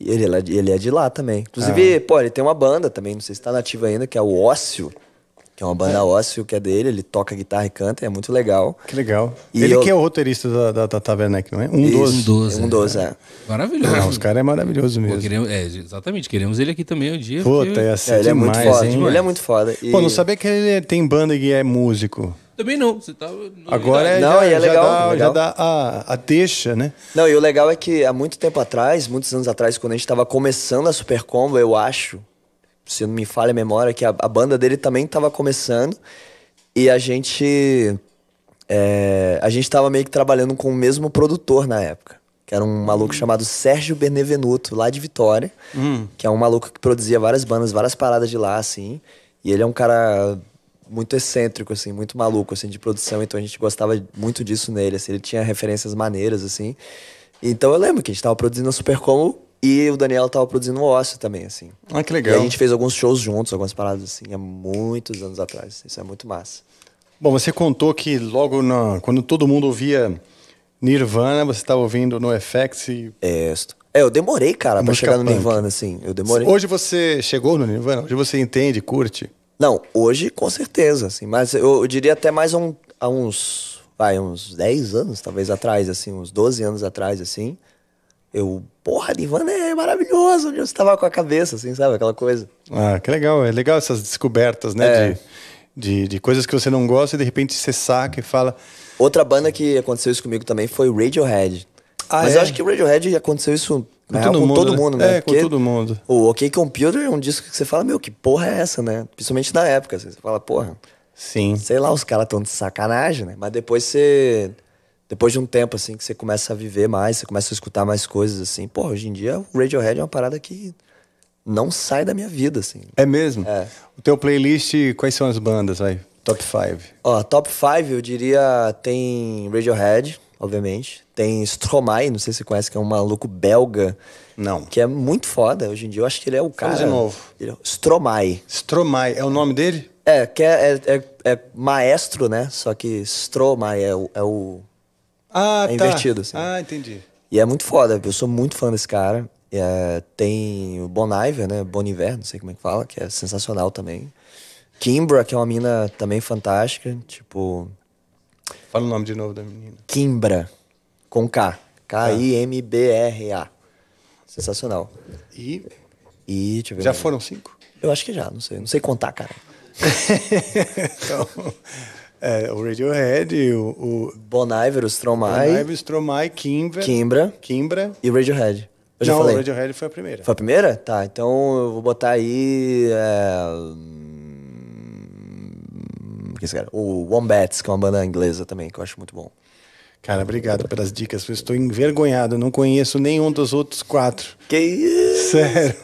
E ele, é ele é de lá também. Inclusive, ah. pô, ele tem uma banda também, não sei se tá nativa ainda, que é o Ócio que é uma banda é. ósseo que é dele, ele toca guitarra e canta, é muito legal. Que legal. E ele eu... que é o roteirista da, da, da não é? Um Isso, dos. Um dos, é. Um né? é. Maravilhoso. Não, os caras é maravilhoso mesmo. Pô, queremos, é, exatamente, queremos ele aqui também um dia. Puta, porque... ia é, ser é, ele demais, é muito foda. Hein? Ele é muito foda. E... Pô, não sabia que ele tem banda e é músico. Também não, você tá. Agora é, não, já, é legal, já dá, legal. Já dá a, a deixa, né? Não, e o legal é que há muito tempo atrás, muitos anos atrás, quando a gente estava começando a Super Combo, eu acho, se não me falha a memória, que a, a banda dele também estava começando e a gente. É, a gente estava meio que trabalhando com o mesmo produtor na época, que era um maluco hum. chamado Sérgio Bernevenuto, lá de Vitória, hum. que é um maluco que produzia várias bandas, várias paradas de lá, assim. E ele é um cara muito excêntrico, assim, muito maluco, assim, de produção. Então a gente gostava muito disso nele, assim. Ele tinha referências maneiras, assim. Então eu lembro que a gente tava produzindo a Super e o Daniel tava produzindo o Ócio também, assim. Ah, que legal. E a gente fez alguns shows juntos, algumas paradas assim, há muitos anos atrás. Isso é muito massa. Bom, você contou que logo na, quando todo mundo ouvia Nirvana, você estava ouvindo no FX e... É, é, eu demorei, cara, pra chegar no punk. Nirvana, assim. Eu demorei. Hoje você chegou no Nirvana? Hoje você entende, curte? Não, hoje com certeza, assim. Mas eu, eu diria até mais um, há uns... Vai, uns 10 anos, talvez, atrás, assim. Uns 12 anos atrás, assim. Eu porra, Nirvana é maravilhoso, onde eu estava com a cabeça, assim, sabe? Aquela coisa. Ah, que legal. É legal essas descobertas, né? É. De, de, de coisas que você não gosta e de repente você saca e fala. Outra banda que aconteceu isso comigo também foi Radiohead. Ah, Mas é? eu acho que o Radiohead aconteceu isso com, todo, com mundo, todo né? mundo, né? É, Porque com todo mundo. O OK Computer é um disco que você fala, meu, que porra é essa, né? Principalmente na época, assim, você fala, porra. Sim. Sei lá, os caras estão de sacanagem, né? Mas depois você depois de um tempo, assim, que você começa a viver mais, você começa a escutar mais coisas, assim. Pô, hoje em dia o Radiohead é uma parada que não sai da minha vida, assim. É mesmo? É. O teu playlist, quais são as bandas, vai? Top 5. Ó, top 5 eu diria tem Radiohead, obviamente. Tem Stromae, não sei se você conhece, que é um maluco belga. Não. Que é muito foda hoje em dia. Eu acho que ele é o cara. Fala de novo. É Stromae. Stromae, é o nome dele? É, que é, é, é, é maestro, né? Só que Stromae é o, é o ah, é tá. invertido, assim. Ah, entendi. E é muito foda, eu sou muito fã desse cara. É, tem o Bon Iver, né? Bon Iver, não sei como é que fala, que é sensacional também. Kimbra, que é uma mina também fantástica, tipo... Fala o nome de novo da menina. Kimbra, com K. K-I-M-B-R-A. Sensacional. E? E, deixa eu ver. Já foram cinco? Eu acho que já, não sei. Não sei contar, cara. então... É, o Radiohead, o, o... Bon Iver, o Stromae. Bon Iver, Stromae, Kimbra. Kimbra. Kimbra. E o Radiohead. Eu Não, já falei. o Radiohead foi a primeira. Foi a primeira? Tá, então eu vou botar aí... É... Hum, é o Wombats, que é uma banda inglesa também, que eu acho muito bom. Cara, obrigado pelas dicas. Eu estou envergonhado. Não conheço nenhum dos outros quatro. Que isso? Sério.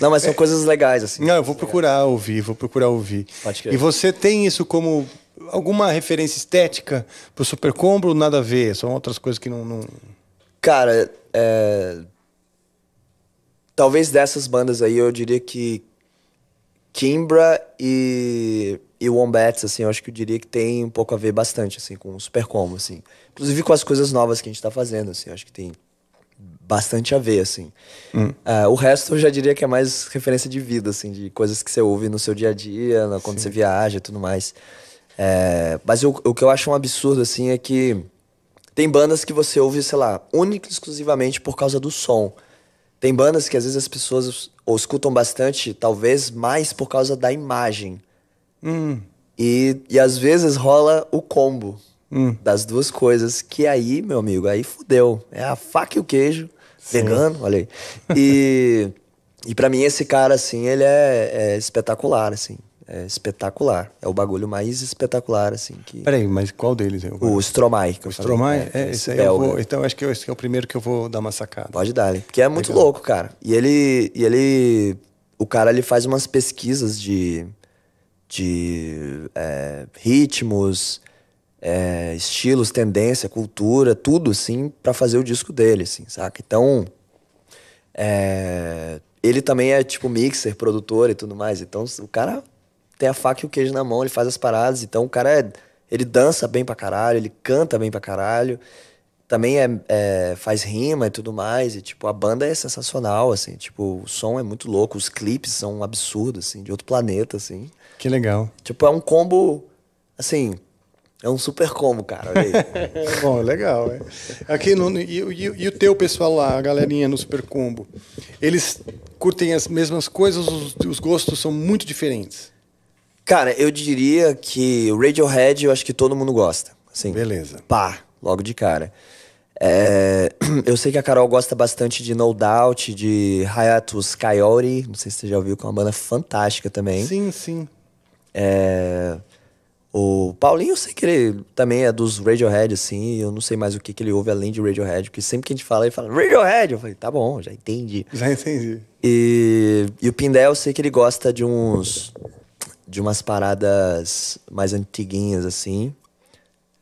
Não, mas são coisas legais, assim. Não, eu vou procurar ouvir, vou procurar ouvir. Pode crer. E você tem isso como alguma referência estética pro Supercombo? Nada a ver, são outras coisas que não. não... Cara, é... talvez dessas bandas aí eu diria que Kimbra e, e Wombats, assim, eu acho que eu diria que tem um pouco a ver bastante, assim, com o Supercombo, assim. Inclusive com as coisas novas que a gente tá fazendo, assim, eu acho que tem bastante a ver, assim. Hum. Uh, o resto eu já diria que é mais referência de vida, assim, de coisas que você ouve no seu dia a dia, quando Sim. você viaja e tudo mais. É, mas eu, o que eu acho um absurdo, assim, é que tem bandas que você ouve, sei lá, única e exclusivamente por causa do som. Tem bandas que às vezes as pessoas ou escutam bastante, talvez mais por causa da imagem. Hum. E, e às vezes rola o combo hum. das duas coisas, que aí, meu amigo, aí fudeu. É a faca e o queijo, Sim. vegano, olha aí. E, e para mim esse cara, assim, ele é, é espetacular, assim é espetacular. É o bagulho mais espetacular, assim. Que... Peraí, mas qual deles é o? O Stromae. o Stromae? é, é esse aí eu vou, Então acho que esse é o primeiro que eu vou dar uma sacada. Pode dar, ali. Porque é muito Legal. louco, cara. E ele, e ele. O cara ele faz umas pesquisas de. de é, ritmos, é, estilos, tendência, cultura, tudo, assim, para fazer o disco dele, assim, saca? Então. É, ele também é tipo mixer, produtor e tudo mais. Então o cara tem a faca e o queijo na mão, ele faz as paradas. Então o cara é, ele dança bem pra caralho, ele canta bem pra caralho. Também é, é, faz rima e tudo mais. E, tipo, a banda é sensacional, assim. Tipo, o som é muito louco. Os clipes são um absurdo, assim. De outro planeta, assim. Que legal. Tipo, é um combo, assim... É um super combo, cara. Olha aí. Bom, legal. É. Aqui no, e, e, e, o teu pessoal lá, a galerinha no super combo, eles curtem as mesmas coisas, os, os gostos são muito diferentes. Cara, eu diria que Radiohead eu acho que todo mundo gosta. Sim, Beleza. Pá, logo de cara. É, eu sei que a Carol gosta bastante de No Doubt, de Hayatus Coyote. Não sei se você já ouviu, que é uma banda fantástica também. Sim, sim. É, o Paulinho, eu sei que ele também é dos Radiohead, assim. Eu não sei mais o que, que ele ouve além de Radiohead, porque sempre que a gente fala, ele fala Radiohead. Eu falei, tá bom, já entendi. Já entendi. E, e o Pindé, eu sei que ele gosta de uns de umas paradas mais antiguinhas, assim.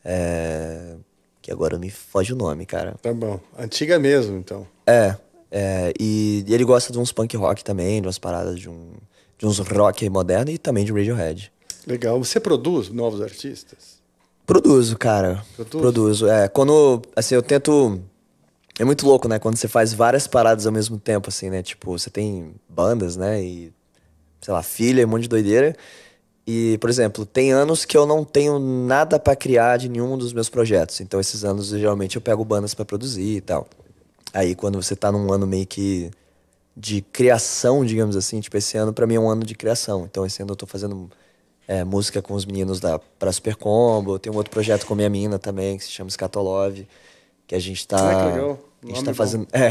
É... Que agora me foge o nome, cara. Tá bom. Antiga mesmo, então. É. é e, e, ele gosta de uns punk rock também, de umas paradas de, um, de uns rock moderno e também de Radiohead. Legal. Você produz novos artistas? Produzo, cara. Produzo. Produzo. É, quando. Assim, eu tento. É muito louco, né? Quando você faz várias paradas ao mesmo tempo, assim, né? Tipo, você tem bandas, né? E sei lá, filha, um monte de doideira. E, por exemplo, tem anos que eu não tenho nada para criar de nenhum dos meus projetos. Então, esses anos, geralmente, eu pego bandas para produzir e tal. Aí, quando você tá num ano meio que de criação, digamos assim, tipo, esse ano para mim é um ano de criação. Então, esse ano eu tô fazendo é, música com os meninos da pra Super Combo. tenho um outro projeto com minha mina também, que se chama Scatolove que a gente tá... Ah, que legal a gente, tá fazendo, é,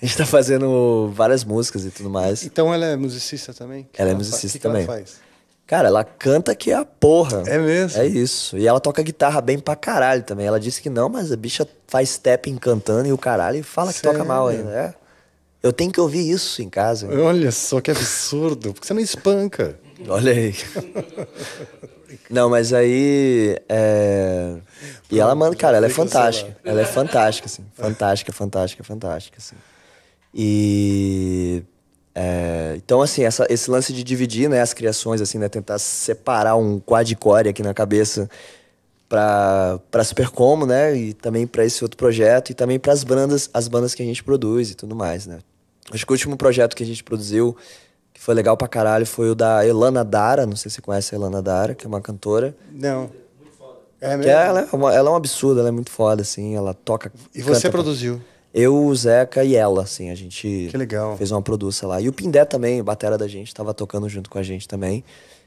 a gente tá fazendo várias músicas e tudo mais. Então ela é musicista também? É que ela, ela é musicista que também. Que ela faz? Cara, ela canta que é a porra. É mesmo? É isso. E ela toca guitarra bem pra caralho também. Ela disse que não, mas a bicha faz stepping cantando e o caralho fala Sério? que toca mal ainda. É. Eu tenho que ouvir isso em casa. Olha só que absurdo. Porque você não espanca. Olha aí. Não, mas aí. É... E ela manda, cara, ela é fantástica. Ela é fantástica, assim. Fantástica, fantástica, fantástica, assim. E. É... então, assim, essa, esse lance de dividir né, as criações, assim, né? Tentar separar um quadricore aqui na cabeça para pra Supercomo, né? E também para esse outro projeto e também para as bandas, as bandas que a gente produz e tudo mais, né? Acho que o último projeto que a gente produziu que foi legal pra caralho, foi o da Elana Dara. Não sei se você conhece a Elana Dara, que é uma cantora. Não. É, é mesmo? Que ela, é uma, ela é um absurdo, ela é muito foda, assim, ela toca. E você canta, produziu? Eu, o Zeca e ela, assim, a gente que legal. fez uma produção lá. E o Pindé também, batera da gente, tava tocando junto com a gente também.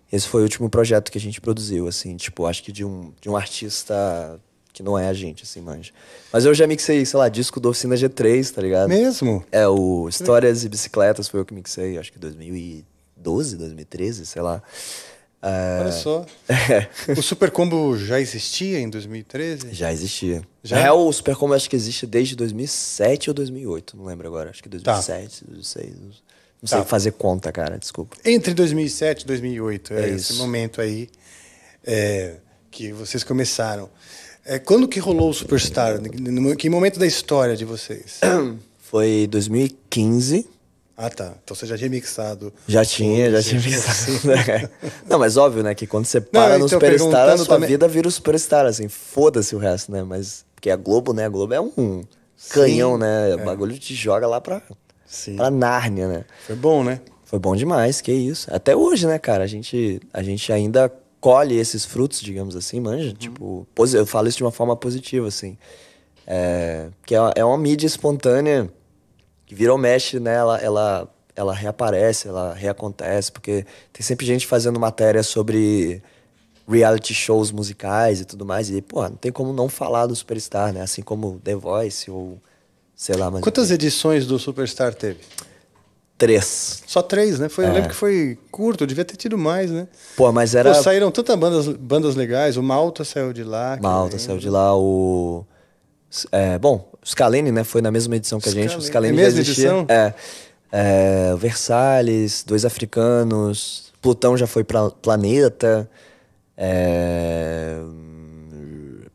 Esse foi o último projeto que a gente produziu, assim, tipo, acho que de um, de um artista que não é a gente, assim, manja. Mas eu já mixei, sei lá, disco do Oficina G3, tá ligado? Mesmo? É, o Histórias e Bicicletas foi eu que mixei, acho que 2012, 2013, sei lá. Uh... Olha só. É. o Super Combo já existia em 2013? Já existia. Já? é o Super Combo acho que existe desde 2007 ou 2008, não lembro agora. Acho que 2007, tá. 2006. Não tá. sei fazer conta, cara, desculpa. Entre 2007 e 2008, é, é esse momento aí é, que vocês começaram. É, quando que rolou o Superstar? Em que momento da história de vocês? Foi 2015. Ah, tá. Então você já tinha mixado. Já tinha, já tinha mixado. Né? Não, mas óbvio, né? Que quando você para Não, então, no Superstar, a sua também... vida vira o Superstar, assim. Foda-se o resto, né? Mas... Porque a Globo, né? A Globo é um Sim, canhão, né? É. O bagulho te joga lá pra, Sim. pra Nárnia, né? Foi bom, né? Foi bom demais, que isso. Até hoje, né, cara? A gente, a gente ainda colhe esses frutos, digamos assim, manja? Uhum. Tipo, eu falo isso de uma forma positiva, assim. É, que é, é uma mídia espontânea que virou mexe, né? Ela, ela, ela reaparece, ela reacontece, porque tem sempre gente fazendo matéria sobre reality shows musicais e tudo mais. E, pô, não tem como não falar do Superstar, né? Assim como The Voice ou sei lá. Mas Quantas edições do Superstar teve? três. Só três, né? Foi, é. Eu lembro que foi curto, devia ter tido mais, né? Pô, mas era. Pô, saíram tantas bandas, bandas legais, o Malta saiu de lá. Malta saiu de lá, o. É, bom, o Scalene, né? Foi na mesma edição que Scalene. a gente. O Scalene é mesma já existia. Edição? É. é Versalhes, Dois Africanos, Plutão já foi pra Planeta. É...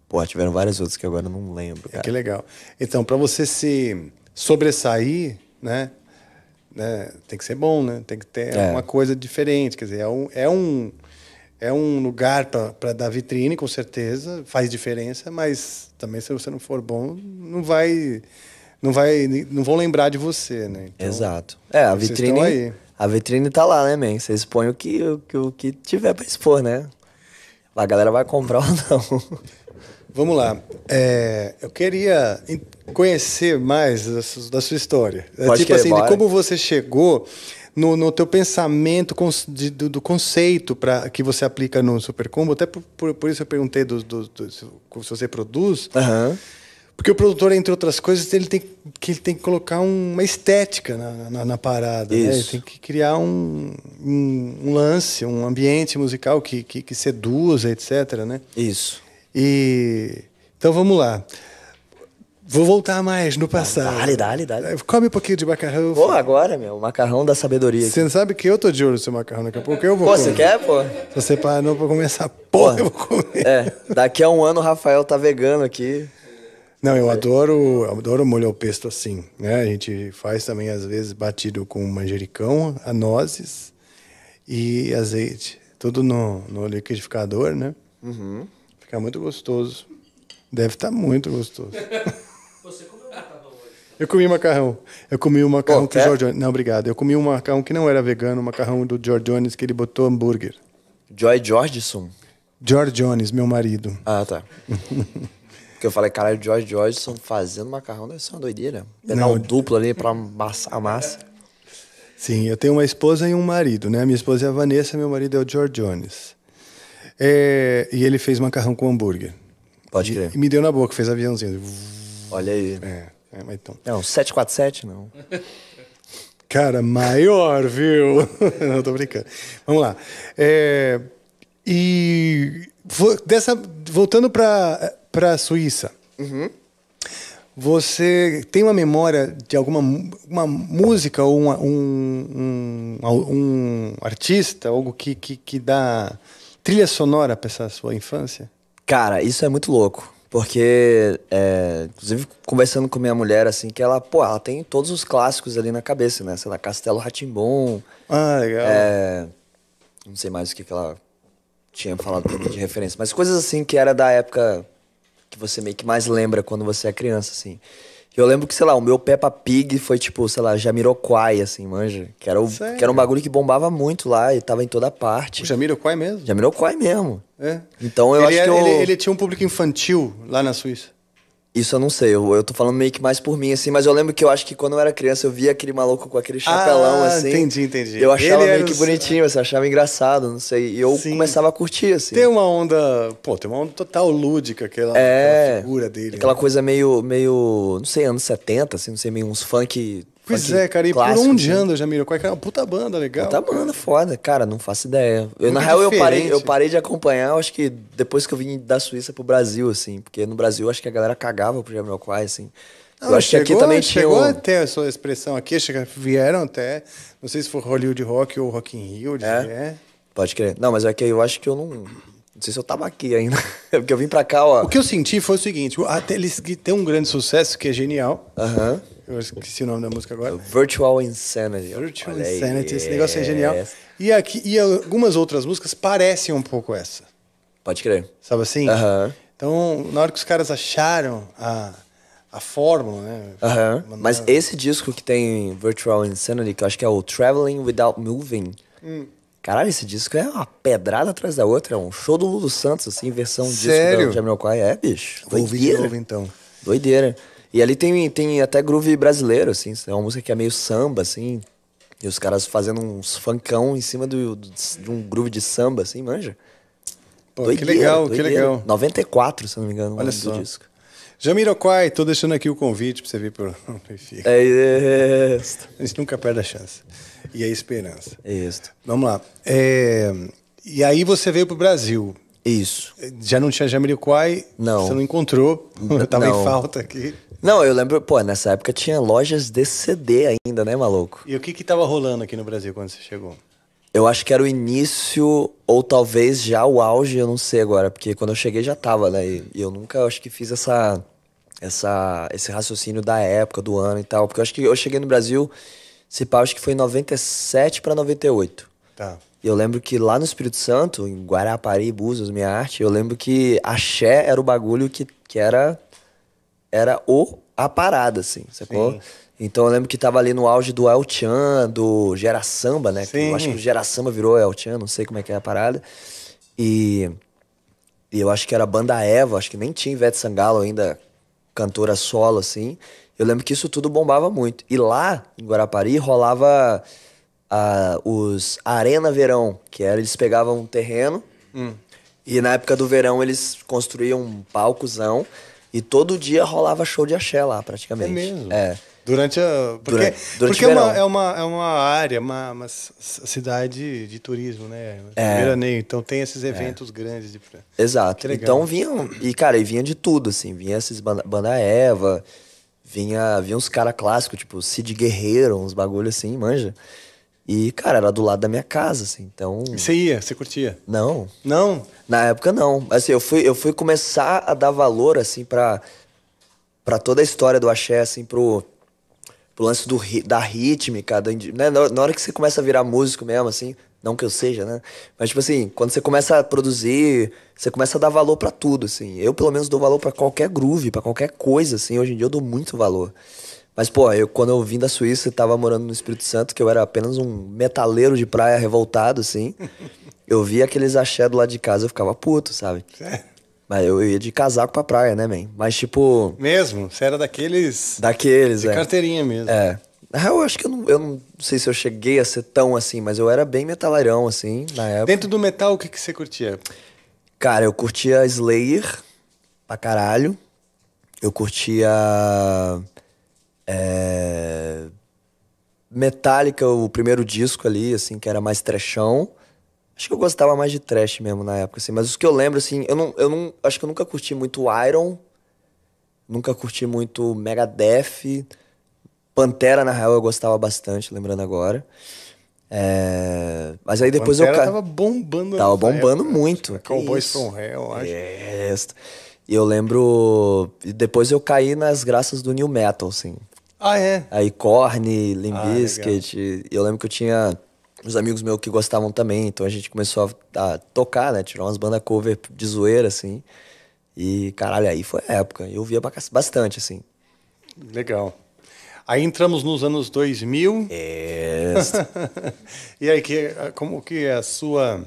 Pô, tiveram vários outros que agora eu não lembro. É, cara. É que legal. Então, para você se sobressair, né? né, tem que ser bom, né? Tem que ter é. uma coisa diferente, quer dizer, é um é um, é um lugar para dar vitrine, com certeza, faz diferença, mas também se você não for bom, não vai não vai não vão lembrar de você, né? Então, Exato. É, a vitrine aí. A vitrine tá lá, né, man? Você expõe o que o, o que tiver para expor, né? A galera vai comprar ou não. Vamos lá. É, eu queria conhecer mais da sua, história. É tipo assim, de como você chegou no, no teu pensamento de, do, do, conceito para que você aplica no supercombo. Até por, por, por, isso eu perguntei do, do, do se você produz. Uhum. Porque o produtor, entre outras coisas, ele tem que, ele tem que colocar uma estética na, na, na parada. Né? Ele tem que criar um, um, um, lance, um ambiente musical que, que, que seduza, etc. Né? Isso. E, então vamos lá. Vou voltar mais no passado. Dale, dale, dale. É, come um pouquinho de macarrão. Pô, agora, meu. Macarrão da sabedoria. Você não sabe que eu tô de olho no seu macarrão. Daqui a pouco eu vou Pô, você quer, pô? você parou pra comer essa porra, pô, eu vou comer. É, daqui a um ano o Rafael tá vegano aqui. Não, eu adoro, eu adoro molho ao pesto assim, né? A gente faz também, às vezes, batido com manjericão, nozes e azeite. Tudo no, no liquidificador, né? Uhum. Fica muito gostoso. Deve estar tá muito gostoso. Você comeu macarrão hoje? Então? Eu comi macarrão. Eu comi um macarrão oh, que é? o George Não, obrigado. Eu comi um macarrão que não era vegano, um macarrão do George Jones que ele botou hambúrguer. Joy Georgeson? George Jones, meu marido. Ah, tá. Porque eu falei, cara, o George Georgeson fazendo macarrão deve ser uma doideira. Pegar um duplo ali pra amassar a massa. Sim, eu tenho uma esposa e um marido, né? Minha esposa é a Vanessa, meu marido é o George Jones. É, e ele fez macarrão com hambúrguer. Pode crer. E, e me deu na boca, fez aviãozinho. Olha aí. É, é mas então. É, não, 747 não. Cara, maior, viu? não, tô brincando. Vamos lá. É, e dessa, voltando para a Suíça. Uhum. Você tem uma memória de alguma uma música ou uma, um, um, um, artista, algo que, que, que dá trilha sonora para essa sua infância? Cara, isso é muito louco. Porque, é, inclusive, conversando com minha mulher, assim, que ela, pô, ela tem todos os clássicos ali na cabeça, né? Sei lá, Castelo Ratimbom. Ah, legal. É, não sei mais o que, que ela tinha falado de referência, mas coisas assim que era da época que você meio que mais lembra quando você é criança, assim eu lembro que, sei lá, o meu Peppa Pig foi tipo, sei lá, Jamiroquai, assim, manja. Que era, o, que era um bagulho que bombava muito lá e tava em toda parte. O Jamiroquai mesmo? Jamiroquai mesmo. É. Então eu ele acho é, que eu... Ele, ele tinha um público infantil lá na Suíça. Isso eu não sei, eu, eu tô falando meio que mais por mim, assim, mas eu lembro que eu acho que quando eu era criança eu via aquele maluco com aquele chapelão, ah, assim. Entendi, entendi. Eu achava Ele meio que bonitinho, assim, achava engraçado, não sei. E eu Sim. começava a curtir, assim. Tem uma onda. Pô, tem uma onda total lúdica, aquela, é, aquela figura dele. Aquela né? coisa meio, meio. Não sei, anos 70, assim, não sei, meio uns funk Pois é, cara, e clássico, por onde assim. que é uma puta banda legal. Puta cara. banda foda, cara, não faço ideia. Eu, na real, eu parei, eu parei de acompanhar, acho que depois que eu vim da Suíça pro Brasil, assim, porque no Brasil acho que a galera cagava pro Jamiroquai, assim. eu acho chegou, que aqui também chegou tinha. Chegou um... até a sua expressão aqui, vieram até, não sei se foi Hollywood Rock ou Rock in Rio, é? é. Pode crer. Não, mas é que eu acho que eu não não sei se eu tava aqui ainda, é porque eu vim pra cá, ó. O que eu senti foi o seguinte, até eles têm um grande sucesso que é genial. Aham. Uhum. Eu esqueci o nome da música agora. Virtual Insanity. Virtual Olha Insanity, aí. esse negócio é genial. E, aqui, e algumas outras músicas parecem um pouco essa. Pode crer. Sabe assim? Aham. Então, na hora que os caras acharam a, a fórmula, né? Aham. Mas esse disco que tem Virtual Insanity, que eu acho que é o Traveling Without Moving... Hum. Caralho, esse disco é uma pedrada atrás da outra. É um show do Lulu Santos, assim, versão Sério? disco do Jamiroquai. É, bicho. Doideira. Vou ouvir de novo, então. Doideira. E ali tem, tem até groove brasileiro, assim. É uma música que é meio samba, assim. E os caras fazendo uns funkão em cima do, do de um groove de samba, assim, manja. Pô, doideira, que legal, doideira. que legal. 94, se não me engano, Olha só. do disco. Jamiroquai, tô deixando aqui o convite pra você vir pro Benfica. É isso. A gente nunca perde a chance e a esperança. Isso. Vamos lá. É, e aí você veio para o Brasil. Isso. Já não tinha Jamiroquai? Não. Você não encontrou? Eu tava em falta aqui. Não, eu lembro, pô, nessa época tinha lojas de CD ainda, né, maluco? E o que que tava rolando aqui no Brasil quando você chegou? Eu acho que era o início, ou talvez já o auge, eu não sei agora, porque quando eu cheguei já tava, né? E eu nunca, acho que fiz essa, essa, esse raciocínio da época, do ano e tal, porque eu acho que eu cheguei no Brasil esse pau acho que foi em 97 para 98. Tá. E eu lembro que lá no Espírito Santo, em Guarapari, Búzios, minha arte, eu lembro que axé era o bagulho que, que era era o a parada, assim, sacou? Sim. Então eu lembro que tava ali no auge do El Chan, do Gera Samba, né? Sim. eu acho que o Gera Samba virou El Chan, não sei como é que é a parada. E, e eu acho que era a banda Eva, acho que nem tinha Ivete Sangalo ainda, cantora solo, assim. Eu lembro que isso tudo bombava muito. E lá, em Guarapari, rolava a, ah, os Arena Verão, que era eles pegavam um terreno hum. e na época do verão eles construíam um palcozão e todo dia rolava show de axé lá, praticamente. É mesmo? É. Durante a. Porque, durante, durante porque é, uma, é, uma, é uma área, uma, uma cidade de turismo, né? É. Veraneio. Então tem esses é. eventos é. grandes. De... Exato. Então vinham. E, cara, e vinha de tudo, assim. Vinha esses banda, banda Eva vinha, vinha uns caras clássicos, tipo Cid Guerreiro, uns bagulho assim, manja. E, cara, era do lado da minha casa, assim, então... E você ia? Você curtia? Não. Não? Na época, não. Assim, eu fui, eu fui começar a dar valor, assim, pra, pra toda a história do axé, assim, pro, pro lance do, da rítmica, da, né? na hora que você começa a virar músico mesmo, assim, não que eu seja, né? Mas, tipo assim, quando você começa a produzir, você começa a dar valor para tudo, assim. Eu, pelo menos, dou valor para qualquer groove, para qualquer coisa, assim. Hoje em dia eu dou muito valor. Mas, pô, eu, quando eu vim da Suíça e tava morando no Espírito Santo, que eu era apenas um metaleiro de praia revoltado, assim, eu via aqueles axé do lado de casa, eu ficava puto, sabe? Mas eu, ia de casaco pra praia, né, man? Mas, tipo... Mesmo? Você era daqueles... Daqueles, de é. carteirinha mesmo. É. Na real, eu acho que eu não, eu não sei se eu cheguei a ser tão assim, mas eu era bem metalarão assim, na época. Dentro do metal, o que, que você curtia? Cara, eu curtia Slayer pra caralho. Eu curtia. É, Metallica, o primeiro disco ali, assim, que era mais trechão. Acho que eu gostava mais de trash mesmo na época, assim. Mas os que eu lembro, assim, eu não, eu não. Acho que eu nunca curti muito Iron. Nunca curti muito Megadeth. Pantera, na real, eu gostava bastante, lembrando agora. É... Mas aí depois Pantera eu. Tava bombando. Tava bombando época, muito. Né? Cowboys from Hell, acho. Yes. E eu lembro. Depois eu caí nas graças do New Metal, assim. Ah, é? Aí Korn, Limbisket, ah, é eu lembro que eu tinha uns amigos meus que gostavam também, então a gente começou a, a tocar, né? Tirar umas bandas cover de zoeira, assim. E caralho, aí foi a época. Eu via bastante, assim. Legal. Aí entramos nos anos 2000. É. e aí, que, como que a sua,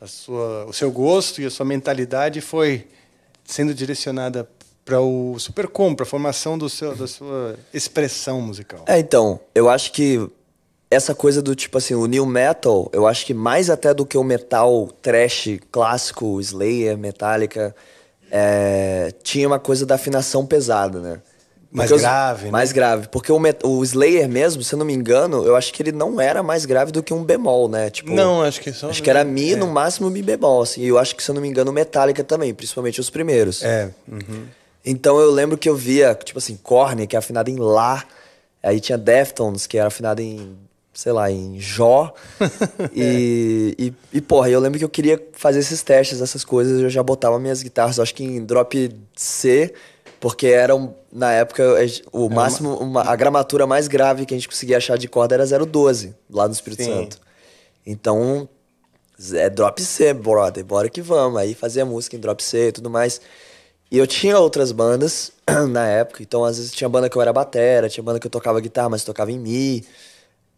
a sua, o seu gosto e a sua mentalidade foi sendo direcionada para o Supercom, para a formação do seu, da sua expressão musical? É, então, eu acho que essa coisa do tipo assim, o new metal, eu acho que mais até do que o metal trash clássico, Slayer, Metallica, é, tinha uma coisa da afinação pesada, né? mais os, grave, né? Mais grave. Porque o, o, Slayer mesmo, se eu não me engano, eu acho que ele não era mais grave do que um bemol, né? Tipo, não, acho que só. Acho que era Mi, é. no máximo Mi bemol, assim. E eu acho que, se eu não me engano, o Metallica também, principalmente os primeiros. É. Uhum. Então eu lembro que eu via, tipo assim, Korn, que é afinado em Lá. Aí tinha Deftones, que era afinado em, sei lá, em Jó. e, é. e, e, porra, eu lembro que eu queria fazer esses testes, essas coisas. Eu já botava minhas guitarras, acho que em Drop C porque era, um, na época, o máximo, uma, a gramatura mais grave que a gente conseguia achar de corda era 0,12, lá no Espírito Sim. Santo. Então, é drop C, brother, bora que vamos. Aí fazia música em drop C e tudo mais. E eu tinha outras bandas na época, então às vezes tinha banda que eu era batera, tinha banda que eu tocava guitarra, mas tocava em mi.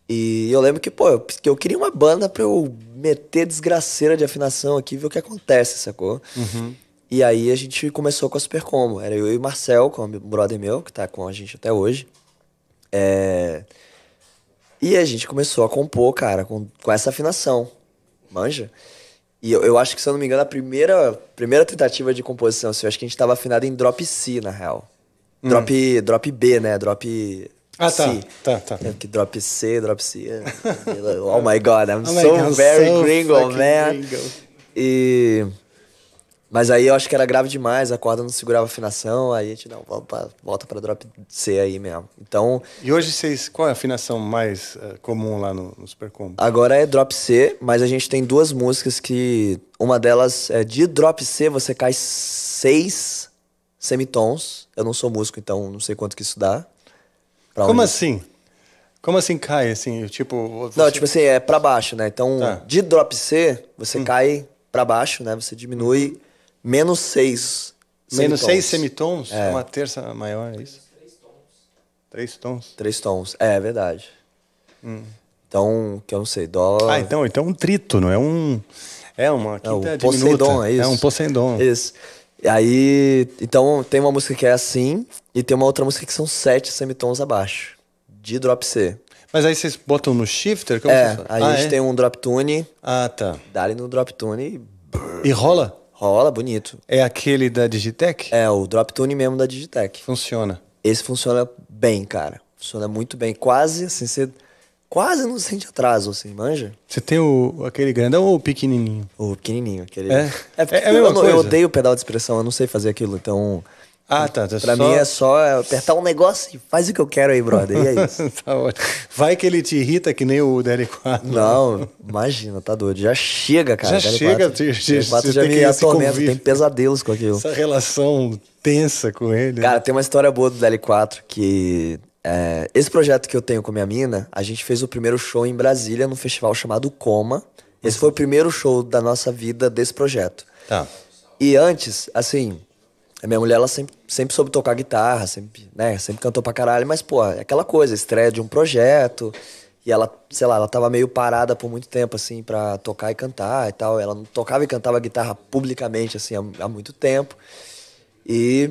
E eu lembro que, pô, eu, que eu queria uma banda pra eu meter desgraceira de afinação aqui e ver o que acontece, sacou? Uhum. E aí a gente começou com a Supercombo. Era eu e o Marcel, com é o brother meu, que tá com a gente até hoje. É... E a gente começou a compor, cara, com, com essa afinação. Manja? E eu, eu acho que, se eu não me engano, a primeira, primeira tentativa de composição, assim, eu acho que a gente tava afinado em drop C, na real. Hum. Drop, drop B, né? Drop ah, tá. C. Tá, tá. tá. que drop C, drop C. oh my god, I'm oh so God, very so gringo, man. Gringo. E... Mas aí eu acho que era grave demais, a corda não segurava a afinação, aí a gente não, volta para drop C aí mesmo. Então. E hoje vocês. Qual é a afinação mais uh, comum lá no, no Agora é drop C, mas a gente tem duas músicas que. Uma delas é de drop C, você cai seis semitons. Eu não sou músico, então não sei quanto que isso dá. Como assim? Como assim cai? Assim, tipo. Você... Não, tipo assim, é para baixo, né? Então, tá. de drop C, você hum. cai para baixo, né? Você diminui uhum menos seis Menos seis semitons? É. Uma terça maior, é isso? Três tons. Três tons. Três tons, é, verdade. Hum. Então, que eu não sei, dó Ah, então, então é um trito, não é um... É uma quinta é, um diminuta. Poseidon, é isso. É um Poseidon. Isso. E aí, então, tem uma música que é assim e tem uma outra música que são sete semitons abaixo, de drop C. Mas aí vocês botam no shifter? Como é, aí ah, a gente é? tem um drop tune. Ah, tá. Dá ali no drop tune e... E rola? Rola, bonito. É aquele da Digitec É, o Drop Tune mesmo da Digitec Funciona. Esse funciona bem, cara. Funciona muito bem. Quase, assim, você quase não sente atraso, assim, manja? Você tem o, aquele grandão ou o pequenininho? O pequenininho, aquele. É, é, é, é eu, eu, odeio pedal de expressão, eu não sei fazer aquilo, então. Ah, tá. tá pra só... mim é só apertar um negócio e faz o que eu quero aí, brother. E é isso. tá ótimo. Vai que ele te irrita que nem o Derek 4. Não, imagina, tá doido. Já chega, cara. Já Derek chega. Derek 4, Derek 4 já me atormenta, tem pesadelos com aquilo. Essa relação tensa com ele. Né? Cara, tem uma história boa do dl 4 que... É, esse projeto que eu tenho com minha mina, a gente fez o primeiro show em Brasília, num festival chamado Coma. Esse foi o primeiro show da nossa vida desse projeto. Tá. E antes, assim a minha mulher, ela sempre, sempre soube tocar guitarra, sempre, né, sempre cantou pra caralho, mas, pô, é aquela coisa, estreia de um projeto, e ela, sei lá, ela tava meio parada por muito tempo, assim, pra tocar e cantar e tal. Ela não tocava e cantava guitarra publicamente, assim, há, há muito tempo. E,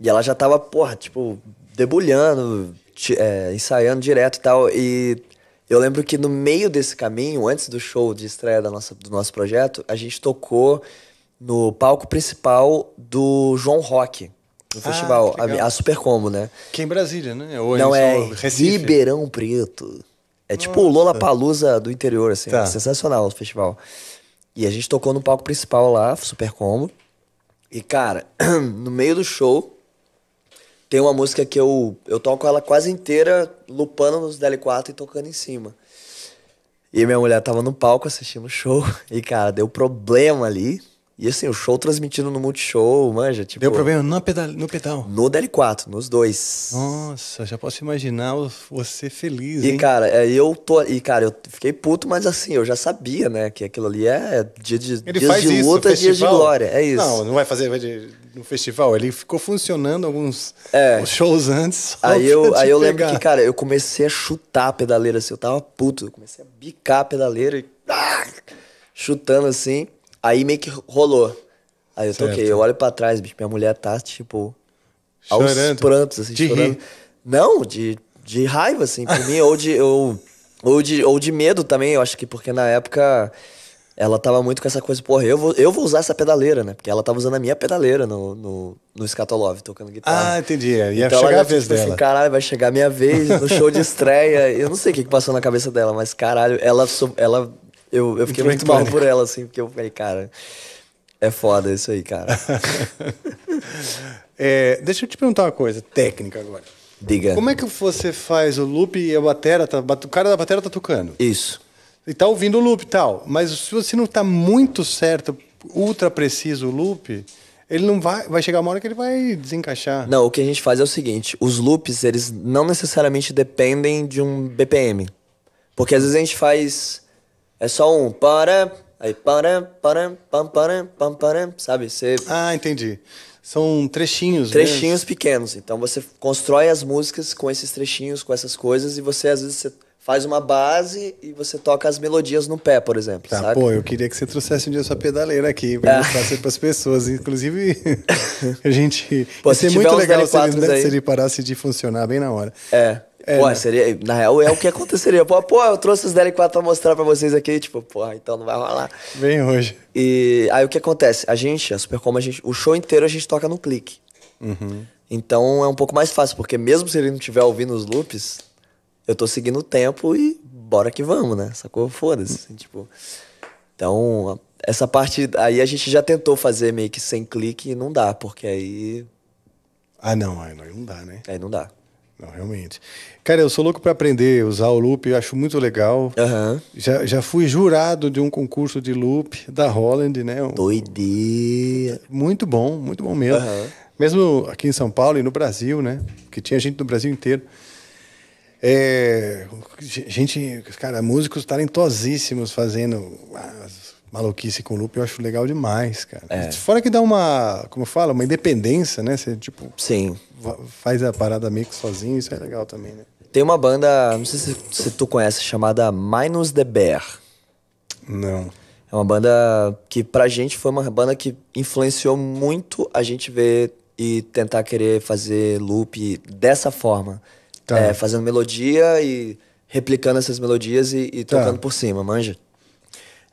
e ela já tava, porra, tipo, debulhando, é, ensaiando direto e tal. E eu lembro que no meio desse caminho, antes do show de estreia da nossa, do nosso projeto, a gente tocou no palco principal do João Rock. No ah, festival, a, a Super Combo, né? Que é em Brasília, né? Ou Não, é Recife. Ribeirão Preto. É tipo o Lola Palusa do interior, assim. Tá. É sensacional o festival. E a gente tocou no palco principal lá, Super Combo. E, cara, no meio do show, tem uma música que eu, eu toco ela quase inteira, lupando nos DL4 e tocando em cima. E minha mulher tava no palco assistindo o show. E, cara, deu problema ali e assim, o show transmitindo no Multishow, manja, tipo... Deu problema no pedal? No, pedal. no DL4, nos dois. Nossa, já posso imaginar você feliz, E, cara, eu tô... E, cara, eu fiquei puto, mas assim, eu já sabia, né? Que aquilo ali é dia de, dias de isso, luta, dias de glória, é isso. Não, não vai fazer vai de, no festival. Ele ficou funcionando alguns é. shows antes. Aí eu, aí eu lembro que, cara, eu comecei a chutar a pedaleira, assim, eu tava puto. Eu comecei a bicar a pedaleira e... Ah, chutando, assim... Aí meio que rolou. Aí eu certo. toquei, eu olho pra trás, bicho, minha mulher tá, tipo, chorando. aos prantos, assim, de chorando. Rir. Não, de, de raiva, assim, por mim, ou de, ou, ou, de, ou de medo também, eu acho que porque na época ela tava muito com essa coisa, porra, eu vou, eu vou usar essa pedaleira, né? Porque ela tava usando a minha pedaleira no, no, no Scatolove, tocando guitarra. Ah, entendi. É, ia então chegar ela, a vez tipo, dela. Assim, caralho, vai chegar a minha vez no show de estreia. eu não sei o que, que passou na cabeça dela, mas caralho, ela, ela eu, eu fiquei muito mal por ela, assim, porque eu falei, cara, é foda isso aí, cara. é, deixa eu te perguntar uma coisa técnica agora. Diga. Como é que você faz o loop e a batera, tá, o cara da batera tá tocando? Isso. E tá ouvindo o loop e tal, mas se você não tá muito certo, ultra preciso o loop, ele não vai, vai chegar uma hora que ele vai desencaixar. Não, o que a gente faz é o seguinte, os loops, eles não necessariamente dependem de um BPM. Porque às vezes a gente faz é só um para, aí para, para, pam, para, pam, para, sabe? Você... Ah, entendi. São trechinhos, né? Trechinhos mesmo. pequenos. Então você constrói as músicas com esses trechinhos, com essas coisas, e você às vezes você faz uma base e você toca as melodias no pé, por exemplo. Tá, saca? pô, eu queria que você trouxesse um dia sua pedaleira aqui pra ah. mostrar isso pras pessoas. Inclusive, a gente. Pode é ser muito legal se ele, se ele parasse de funcionar bem na hora. É. É. Pô, seria, na real é o que aconteceria. Pô, pô, eu trouxe os DL4 pra mostrar pra vocês aqui, tipo, pô, então não vai rolar. Vem hoje. E aí o que acontece? A gente, a Supercom, a gente, o show inteiro a gente toca no clique. Uhum. Então é um pouco mais fácil, porque mesmo se ele não estiver ouvindo os loops, eu tô seguindo o tempo e bora que vamos, né? Sacou? Foda-se. Assim, tipo. Então, essa parte aí a gente já tentou fazer meio que sem clique e não dá, porque aí. Ah, não, aí não dá, né? Aí não dá. Não, realmente. Cara, eu sou louco para aprender a usar o loop, eu acho muito legal. Uhum. Já, já fui jurado de um concurso de loop da Holland, né? Um, Doideira. Muito bom, muito bom mesmo. Uhum. Mesmo aqui em São Paulo e no Brasil, né? Que tinha gente do Brasil inteiro. É, gente, cara, músicos talentosíssimos fazendo maluquice com loop, eu acho legal demais, cara. É. Fora que dá uma, como fala, uma independência, né? Você, tipo, Sim faz a parada meio que sozinho, isso é legal também, né? Tem uma banda, não sei se, se tu conhece, chamada Minus the Bear. Não. É uma banda que pra gente foi uma banda que influenciou muito a gente ver e tentar querer fazer loop dessa forma. Tá. É, fazendo melodia e replicando essas melodias e, e tá. tocando tá. por cima, manja?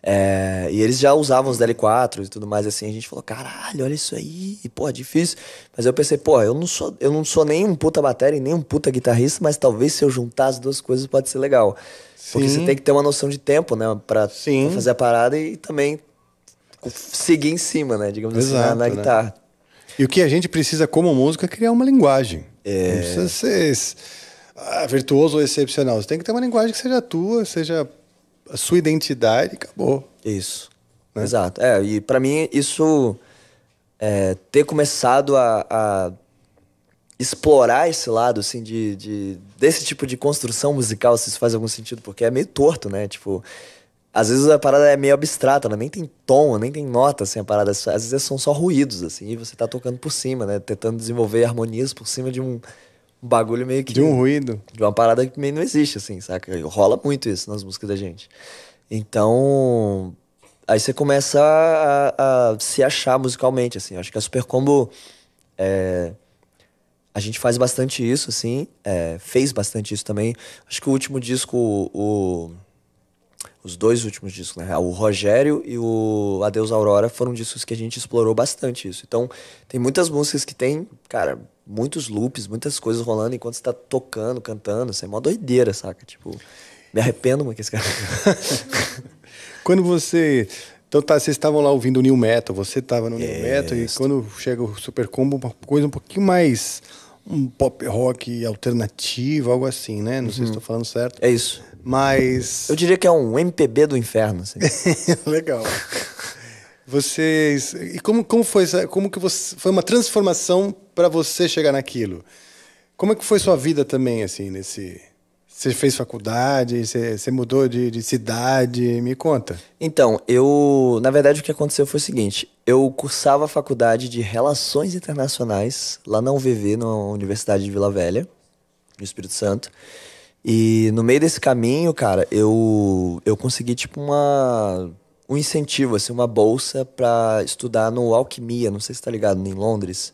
É, e eles já usavam os DL4 e tudo mais assim. A gente falou, caralho, olha isso aí, pô, é difícil. Mas eu pensei, pô, eu não sou, eu não sou nem um puta bateria e nem um puta guitarrista, mas talvez se eu juntar as duas coisas pode ser legal. Sim. Porque você tem que ter uma noção de tempo, né, pra, pra fazer a parada e, também seguir em cima, né, digamos Exato, assim, na, na né? guitarra. E o que a gente precisa como música é criar uma linguagem. É... Não precisa ser ah, virtuoso ou excepcional. Você tem que ter uma linguagem que seja tua, seja a sua identidade acabou. Isso. Né? Exato. É, e para mim isso é, ter começado a, a, explorar esse lado, assim, de, de, desse tipo de construção musical, se isso faz algum sentido, porque é meio torto, né? Tipo, às vezes a parada é meio abstrata, ela né? nem tem tom, nem tem nota, assim, a parada. É às vezes são só ruídos, assim, e você tá tocando por cima, né? Tentando desenvolver harmonias por cima de um um bagulho meio que. De um ruído. De uma parada que meio não existe, assim, saca? Rola muito isso nas músicas da gente. Então. Aí você começa a, a se achar musicalmente, assim. Acho que a Super Combo. É, a gente faz bastante isso, assim. É, fez bastante isso também. Acho que o último disco, o, o os dois últimos discos, né? O Rogério e o Adeus Aurora foram discos que a gente explorou bastante isso. Então, tem muitas músicas que tem, cara, muitos loops, muitas coisas rolando enquanto você tá tocando, cantando. Isso é mó doideira, saca? Tipo, me arrependo muito que esse cara. quando você. Então tá, vocês estavam lá ouvindo o New Metal, você tava no New Metal, e quando chega o Super Combo, uma coisa um pouquinho mais um pop rock alternativo, algo assim, né? Não uhum. sei se estou uhum. falando certo. É isso. Mas. Eu diria que é um MPB do inferno. Assim. Legal. Vocês. E como, como foi Como que você. Foi uma transformação para você chegar naquilo? Como é que foi sua vida também, assim, nesse. Você fez faculdade, você, você mudou de, de cidade, me conta. Então, eu. Na verdade, o que aconteceu foi o seguinte: eu cursava a faculdade de Relações Internacionais lá na UVV, na Universidade de Vila Velha, no Espírito Santo. E no meio desse caminho, cara, eu, eu consegui, tipo, uma, um incentivo, assim, uma bolsa para estudar no Alquimia, não sei se tá ligado, em Londres.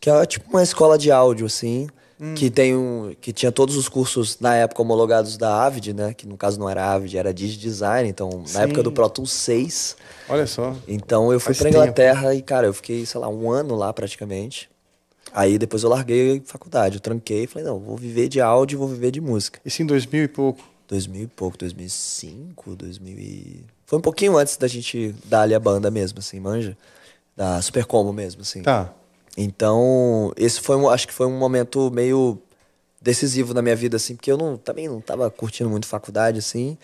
Que é, tipo, uma escola de áudio, assim, hum. que tem um, que tinha todos os cursos, na época, homologados da Avid, né? Que no caso não era Avid, era DigiDesign, então, Sim. na época do Pro Tools 6. Olha só. Então, eu fui Faz pra Inglaterra e, cara, eu fiquei, sei lá, um ano lá, praticamente. Aí depois eu larguei a faculdade, eu tranquei, falei, não, vou viver de áudio, vou viver de música. Isso em 2000 e pouco? 2000 e pouco, 2005, 2000 e... Foi um pouquinho antes da gente dar ali a banda mesmo, assim, manja? Da Super mesmo, assim. Tá. Então, esse foi um, acho que foi um momento meio decisivo na minha vida, assim, porque eu não, também não tava curtindo muito faculdade, assim.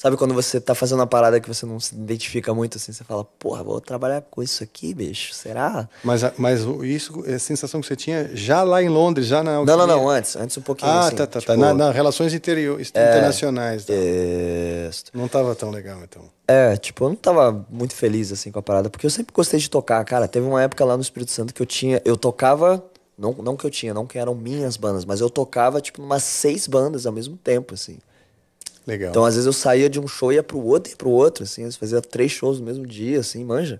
Sabe quando você tá fazendo uma parada que você não se identifica muito, assim, você fala, porra, vou trabalhar com isso aqui, bicho, será? Mas, mas isso, a sensação que você tinha já lá em Londres, já na... Não, não, não, antes, antes um pouquinho, Ah, assim, tá, tá, tá. tipo, tá, na, na relações interior, é, internacionais. É, Não tava tão legal, então. É, tipo, eu não tava muito feliz, assim, com a parada, porque eu sempre gostei de tocar, cara, teve uma época lá no Espírito Santo que eu tinha, eu tocava... Não, não que eu tinha, não que eram minhas bandas, mas eu tocava, tipo, umas seis bandas ao mesmo tempo, assim. Legal. Então, às vezes eu saía de um show e ia pro outro e pro outro, assim, eu fazia três shows no mesmo dia, assim, manja.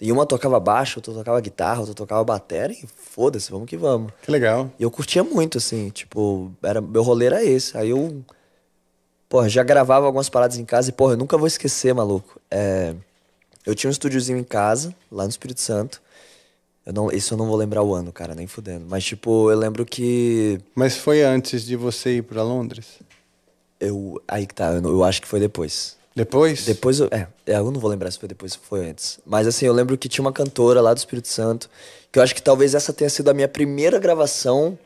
E uma tocava baixo, outra tocava guitarra, outra tocava bateria e foda-se, vamos que vamos. Que legal. E eu curtia muito, assim, tipo, era, meu rolê era esse. Aí eu, porra, já gravava algumas paradas em casa e, porra, eu nunca vou esquecer, maluco. É, eu tinha um estúdiozinho em casa, lá no Espírito Santo. Eu não, isso eu não vou lembrar o ano, cara, nem fudendo. Mas, tipo, eu lembro que. Mas foi antes de você ir para Londres? Eu, aí que tá, eu, eu acho que foi depois. Depois? Depois, eu, é, é, eu não vou lembrar se foi depois ou foi antes. Mas assim, eu lembro que tinha uma cantora lá do Espírito Santo, que eu acho que talvez essa tenha sido a minha primeira gravação,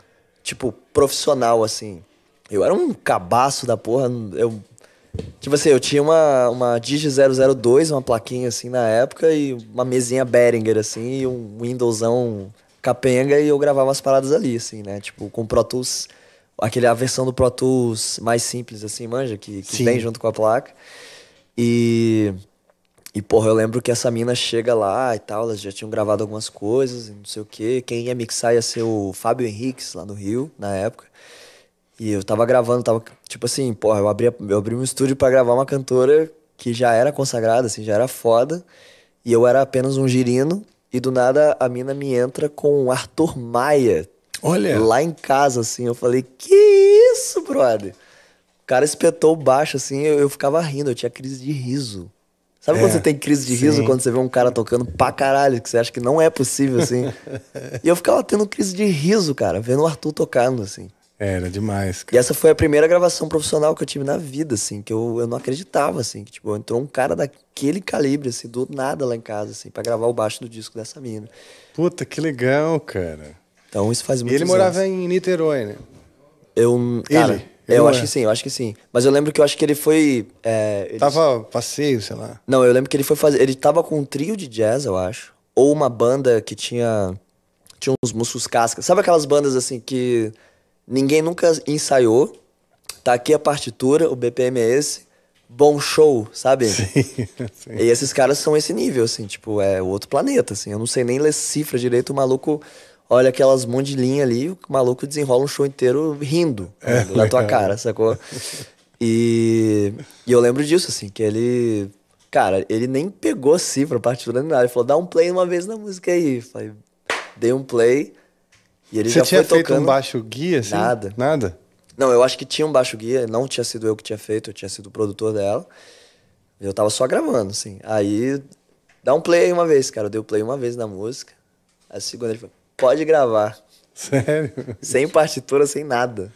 tipo, profissional, assim. Eu era um cabaço da porra, eu... Tipo assim, eu tinha uma, uma Digi 002, uma plaquinha assim na época, e uma mesinha Behringer, assim, e um Windowsão capenga, e eu gravava as paradas ali, assim, né? Tipo, com Pro Tools aquele a versão do Pro Tools mais simples assim, manja, que, que Sim. vem junto com a placa. E e porra, eu lembro que essa mina chega lá e tal, elas já tinham gravado algumas coisas, não sei o quê. Quem ia mixar ia ser o Fábio Henriques lá no Rio, na época. E eu tava gravando, tava tipo assim, porra, eu abri, eu abri um estúdio para gravar uma cantora que já era consagrada, assim, já era foda. E eu era apenas um girino. E do nada a mina me entra com Arthur Maia, Olha. Lá em casa, assim. Eu falei, que isso, brother? O cara espetou o baixo, assim. Eu, eu ficava rindo, eu tinha crise de riso. Sabe é, quando você tem crise de riso quando você vê um cara tocando pra caralho, que você acha que não é possível, assim? e eu ficava tendo crise de riso, cara, vendo o Arthur tocando, assim. Era demais, cara. E essa foi a primeira gravação profissional que eu tive na vida, assim, que eu, eu não acreditava, assim, que, tipo, entrou um cara daquele calibre, assim, do nada lá em casa, assim, pra gravar o baixo do disco dessa mina. Puta, que legal, cara. Então isso faz muito Ele morava anos. em Niterói, né? Eu. Cara, ele? eu acho é. que sim, eu acho que sim. Mas eu lembro que eu acho que ele foi. É, ele... Tava passeio, sei lá. Não, eu lembro que ele foi fazer. Ele tava com um trio de jazz, eu acho. Ou uma banda que tinha. Tinha uns músicos casca. Sabe aquelas bandas assim que ninguém nunca ensaiou? Tá aqui a partitura, o BPM é esse. Bom show, sabe? Sim, sim. E esses caras são esse nível, assim, tipo, é outro planeta, assim. Eu não sei nem ler cifra direito, o maluco olha aquelas mão de linha ali, o maluco desenrola um show inteiro rindo é, tua é. cara, sacou? E, e, eu lembro disso, assim, que ele. Cara, ele nem pegou assim pra partitura nem nada. Ele falou, dá um play uma vez na música aí. Falei, dei um play. E ele Você já tinha foi feito tocando. um baixo guia, assim? Nada. Nada? Não, eu acho que tinha um baixo guia, não tinha sido eu que tinha feito, eu tinha sido o produtor dela. Eu tava só gravando, assim. Aí, dá um play aí uma vez, cara. Eu dei o um play uma vez na música. A segunda ele falou, Pode gravar. Sério? Sem partitura, sem nada.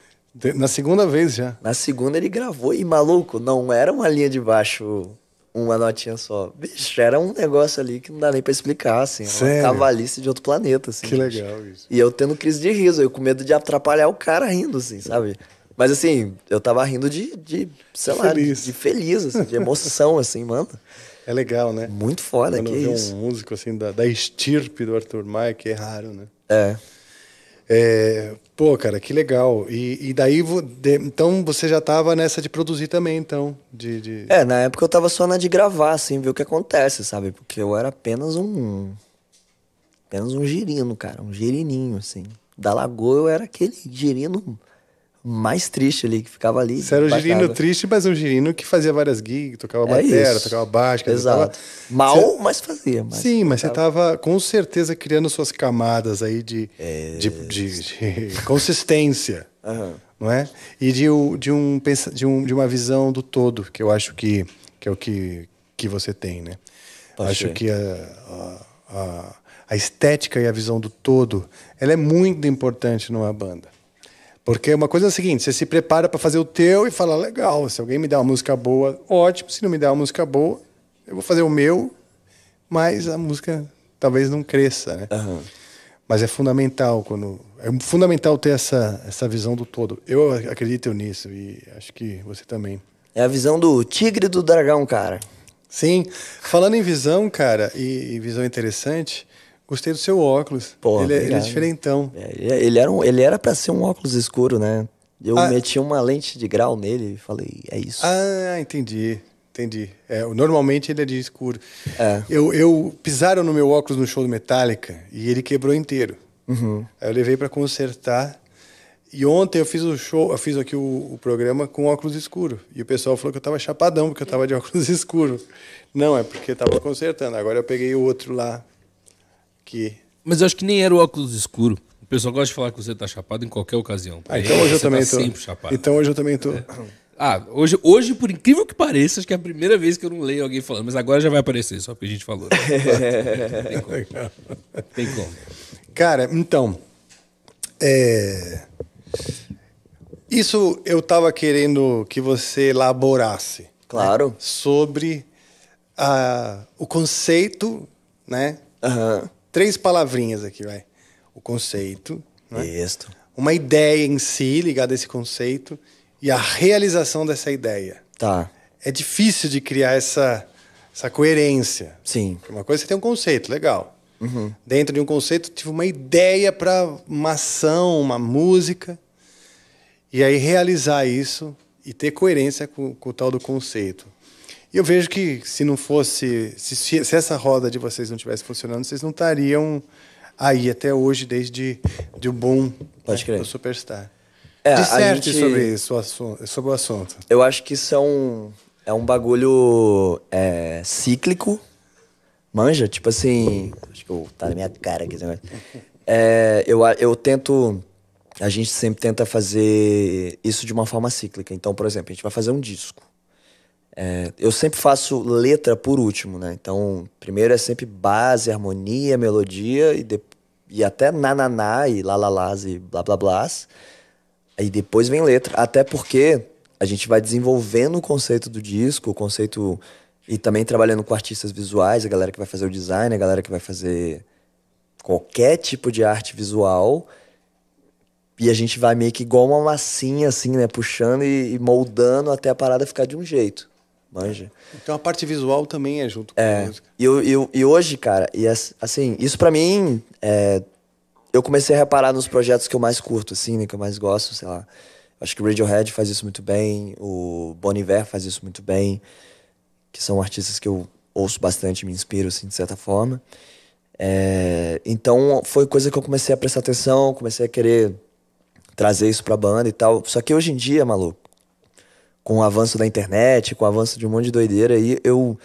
Na segunda vez já. Na segunda ele gravou e maluco, não era uma linha de baixo, uma notinha só. Bicho, era um negócio ali que não dá nem para explicar, assim. Sério? Uma cavalice de outro planeta, assim. Que legal isso. E eu tendo crise de riso, eu com medo de atrapalhar o cara rindo, assim, sabe? Mas assim, eu tava rindo de, de sei lá, de, de feliz, assim, de emoção, assim, mano. É legal, né? Muito foda, Quando que vê isso. um músico assim da, da estirpe do Arthur Maia, que é raro, né? É. é pô, cara, que legal. E, e daí, então, você já tava nessa de produzir também, então? De, de, É, na época eu tava só na de gravar, assim, ver o que acontece, sabe? Porque eu era apenas um... Apenas um girino, cara. Um girininho, assim. Da Lagoa eu era aquele girino mais triste ali, que ficava ali. Você era um girino triste, mas um girino que fazia várias gigs, tocava é batera, isso. tocava baixo. Exato. Mal, você... mas fazia. Mas Sim, mas você estava com certeza criando suas camadas aí de, é... de, de, de consistência, uhum. não é? E de, de, um, de, um, de uma visão do todo, que eu acho que, que é o que, que você tem, né? Pode acho ser. que a, a, a, a estética e a visão do todo, ela é muito importante numa banda. Porque uma coisa é a seguinte, você se prepara para fazer o teu e fala, legal, se alguém me dá uma música boa, ótimo, se não me dá uma música boa, eu vou fazer o meu, mas a música talvez não cresça, né? Uhum. Mas é fundamental quando é fundamental ter essa, essa visão do todo. Eu acredito nisso e acho que você também. É a visão do tigre do dragão, cara. Sim. Falando em visão, cara, e, e visão interessante, Gostei do seu óculos. Porra, ele, é, ele é diferentão. É, é, ele era um, ele era para ser um óculos escuro, né? Eu ah, meti uma lente de grau nele e falei, é isso. Ah, entendi. Entendi. É, normalmente ele é de escuro. É. Eu, eu pisaram no meu óculos no show do Metallica e ele quebrou inteiro. Uhum. Aí eu levei para consertar. E ontem eu fiz o show, eu fiz aqui o, o, programa com óculos escuro. E o pessoal falou que eu tava chapadão porque eu tava de óculos escuro. Não, é porque eu tava consertando. Agora eu peguei o outro lá mas eu acho que nem era o óculos escuro. O pessoal gosta de falar que você tá chapado em qualquer ocasião. Ah, então é, hoje eu também estou. Tá tô. Então hoje eu também tô. É. Ah, hoje, hoje, por incrível que pareça, acho que é a primeira vez que eu não leio alguém falando, mas agora já vai aparecer, só porque a gente falou. Tem como. Tem como. Cara, então. É... Isso eu estava querendo que você elaborasse. Né, claro. Né? Sobre uh, o conceito, né? Uhum três palavrinhas aqui, vai. O conceito. Né? Isto. Uma ideia em si, ligada a esse conceito, e a realização dessa ideia. Tá. É difícil de criar essa, essa coerência. Sim. uma coisa é você tem um conceito, legal. Uhum. Dentro de um conceito, tive uma ideia para uma ação, uma música. E aí realizar isso e ter coerência com, com o tal do conceito. E eu vejo que se não fosse, se, se essa roda de vocês não estivesse funcionando, vocês não estariam aí até hoje, desde de o boom Pode né, do Superstar. É, Disserte gente... sobre, isso, sobre o assunto. Eu acho que isso é, é um, bagulho é, cíclico. Manja? Tipo assim. Acho que eu, tá na minha cara aqui esse É, eu, eu tento. A gente sempre tenta fazer isso de uma forma cíclica. Então, por exemplo, a gente vai fazer um disco. É, eu sempre faço letra por último, né? Então, primeiro é sempre base, harmonia, melodia e, de, e até nananá e lalalás e blá blá blás. Aí depois vem letra, até porque a gente vai desenvolvendo o conceito do disco, o conceito e também trabalhando com artistas visuais, a galera que vai fazer o design, a galera que vai fazer qualquer tipo de arte visual. E a gente vai meio que igual uma massinha, assim, né? Puxando e, e moldando até a parada ficar de um jeito manja. Então a parte visual também é junto com é, a música. E, eu, e, hoje, cara, e assim, isso para mim, é, eu comecei a reparar nos projetos que eu mais curto, assim, né, que eu mais gosto, sei lá. Acho que o Radiohead faz isso muito bem, o Bon Iver faz isso muito bem, que são artistas que eu ouço bastante, me inspiro, assim, de certa forma. É, então foi coisa que eu comecei a prestar atenção, comecei a querer trazer isso pra banda e tal. Só que hoje em dia, maluco, com o avanço da internet, com o avanço de um monte de doideira aí, eu,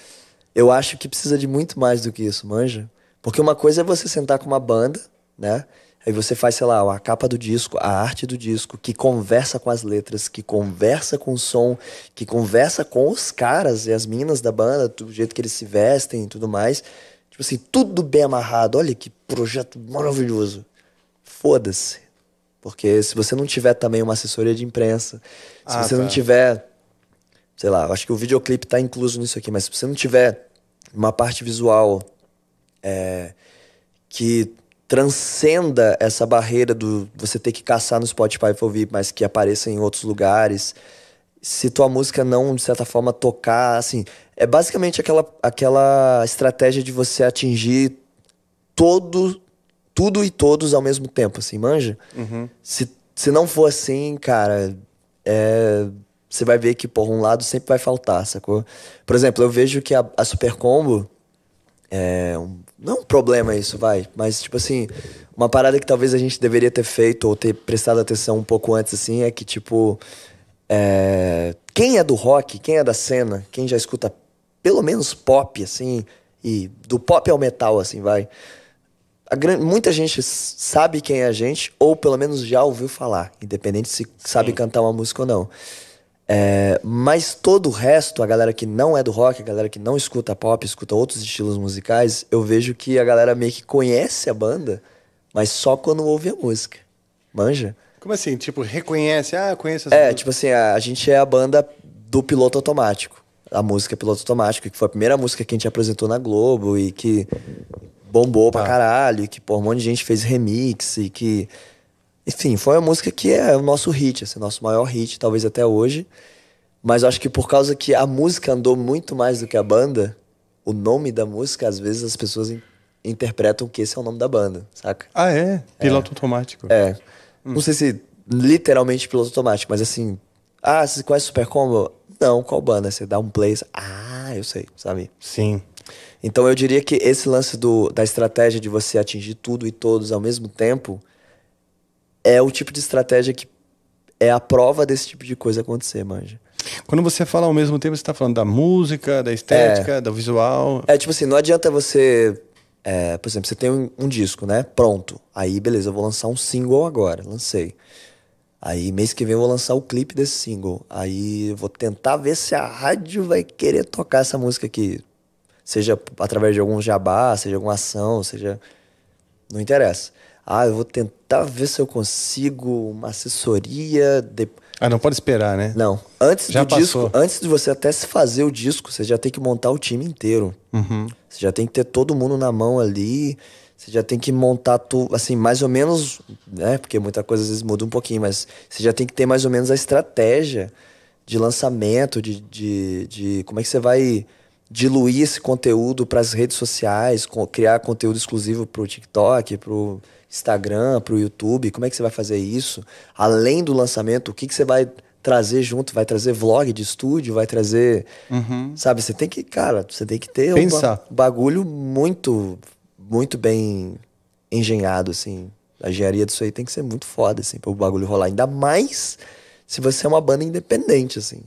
eu acho que precisa de muito mais do que isso, manja? Porque uma coisa é você sentar com uma banda, né? Aí você faz, sei lá, a capa do disco, a arte do disco, que conversa com as letras, que conversa com o som, que conversa com os caras e as minas da banda, do jeito que eles se vestem e tudo mais. Tipo assim, tudo bem amarrado. Olha que projeto maravilhoso. Foda-se. Porque se você não tiver também uma assessoria de imprensa, se ah, você tá. não tiver, sei lá, acho que o videoclipe tá incluso nisso aqui, mas se você não tiver uma parte visual é, que transcenda essa barreira do você ter que caçar no Spotify para ouvir, mas que apareça em outros lugares. Se tua música não, de certa forma, tocar, assim, é basicamente aquela, aquela estratégia de você atingir todo tudo e todos ao mesmo tempo, assim, manja? Uhum. Se, se não for assim, cara, é, você é, vai ver que, por um lado, sempre vai faltar, sacou? Por exemplo, eu vejo que a, a Super Combo é um, não é um problema isso, vai, mas, tipo assim, uma parada que talvez a gente deveria ter feito ou ter prestado atenção um pouco antes, assim, é que, tipo, é, quem é do rock, quem é da cena, quem já escuta pelo menos pop, assim, e do pop ao metal, assim, vai Grande, muita gente sabe quem é a gente, ou pelo menos já ouviu falar, independente se Sim. sabe cantar uma música ou não. É, mas todo o resto, a galera que não é do rock, a galera que não escuta pop, escuta outros estilos musicais, eu vejo que a galera meio que conhece a banda, mas só quando ouve a música. Manja? Como assim? Tipo, reconhece? Ah, conheço essa É, música. tipo assim, a, a gente é a banda do piloto automático. A música é Piloto Automático, que foi a primeira música que a gente apresentou na Globo e que bombou tá. pra caralho, que por um monte de gente fez remix e que. Enfim, foi uma música que é o nosso hit, assim, nosso maior hit, talvez até hoje. Mas eu acho que por causa que a música andou muito mais do que a banda, o nome da música, às vezes as pessoas in interpretam que esse é o nome da banda, saca? Ah, é? é. Piloto é. automático. É. Hum. Não sei se literalmente piloto automático, mas assim. Ah, você conhece Super Combo? Não, qual banda? Você dá um play. Ah, eu sei, sabe? Sim. Então eu diria que esse lance do, da estratégia de você atingir tudo e todos ao mesmo tempo é o tipo de estratégia que é a prova desse tipo de coisa acontecer, manja. Quando você fala ao mesmo tempo, você está falando da música, da estética, é, do visual. É tipo assim, não adianta você. É, por exemplo, você tem um, um disco, né? Pronto. Aí, beleza, eu vou lançar um single agora. Lancei. Aí mês que vem eu vou lançar o clipe desse single. Aí vou tentar ver se a rádio vai querer tocar essa música aqui. Seja através de algum jabá, seja alguma ação, seja. Não interessa. Ah, eu vou tentar ver se eu consigo uma assessoria. De... Ah, não pode esperar, né? Não. Antes já do passou. disco, antes de você até se fazer o disco, você já tem que montar o time inteiro. Uhum. Você já tem que ter todo mundo na mão ali. Você já tem que montar tu, assim, mais ou menos, né? Porque muita coisa às vezes muda um pouquinho, mas você já tem que ter mais ou menos a estratégia de lançamento, de, de, de como é que você vai diluir esse conteúdo para as redes sociais, criar conteúdo exclusivo para o TikTok, para o Instagram, para o YouTube? Como é que você vai fazer isso? Além do lançamento, o que, que você vai trazer junto? Vai trazer vlog de estúdio? Vai trazer. Uhum. Sabe, você tem que, cara, você tem que ter um bagulho muito, muito bem engenhado, assim. A engenharia disso aí tem que ser muito foda, assim, para o bagulho rolar. Ainda mais se você é uma banda independente, assim.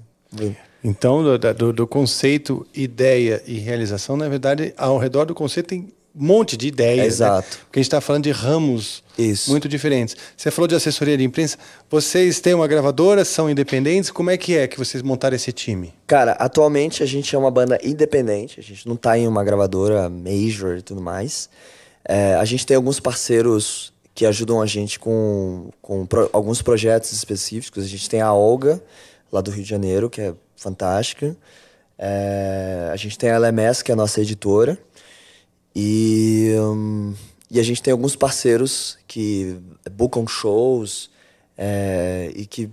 Então, do, do, do, conceito, ideia e realização, na verdade, ao redor do conceito tem um monte de ideias. Né? exato. Né? Porque a gente está falando de ramos Isso. muito diferentes. Você falou de assessoria de imprensa. Vocês têm uma gravadora, são independentes? Como é que é que vocês montaram esse time? Cara, atualmente a gente é uma banda independente. A gente não está em uma gravadora major e tudo mais. É, a gente tem alguns parceiros que ajudam a gente com, com pro, alguns projetos específicos. A gente tem a Olga, lá do Rio de Janeiro, que é fantástica. É, a gente tem a LMS, que é a nossa editora, e, um, e a gente tem alguns parceiros que bookam shows é, e que, de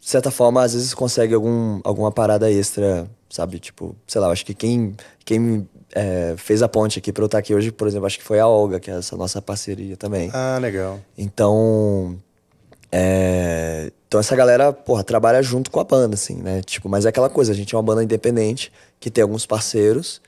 certa forma, às vezes consegue algum, alguma parada extra, sabe? Tipo, sei lá, acho que quem, quem é, fez a ponte aqui para eu estar aqui hoje, por exemplo, acho que foi a Olga, que é essa nossa parceria também. Ah, legal. Então. É, então essa galera, porra, trabalha junto com a banda, assim, né? Tipo, mas é aquela coisa, a gente é uma banda independente, que tem alguns parceiros,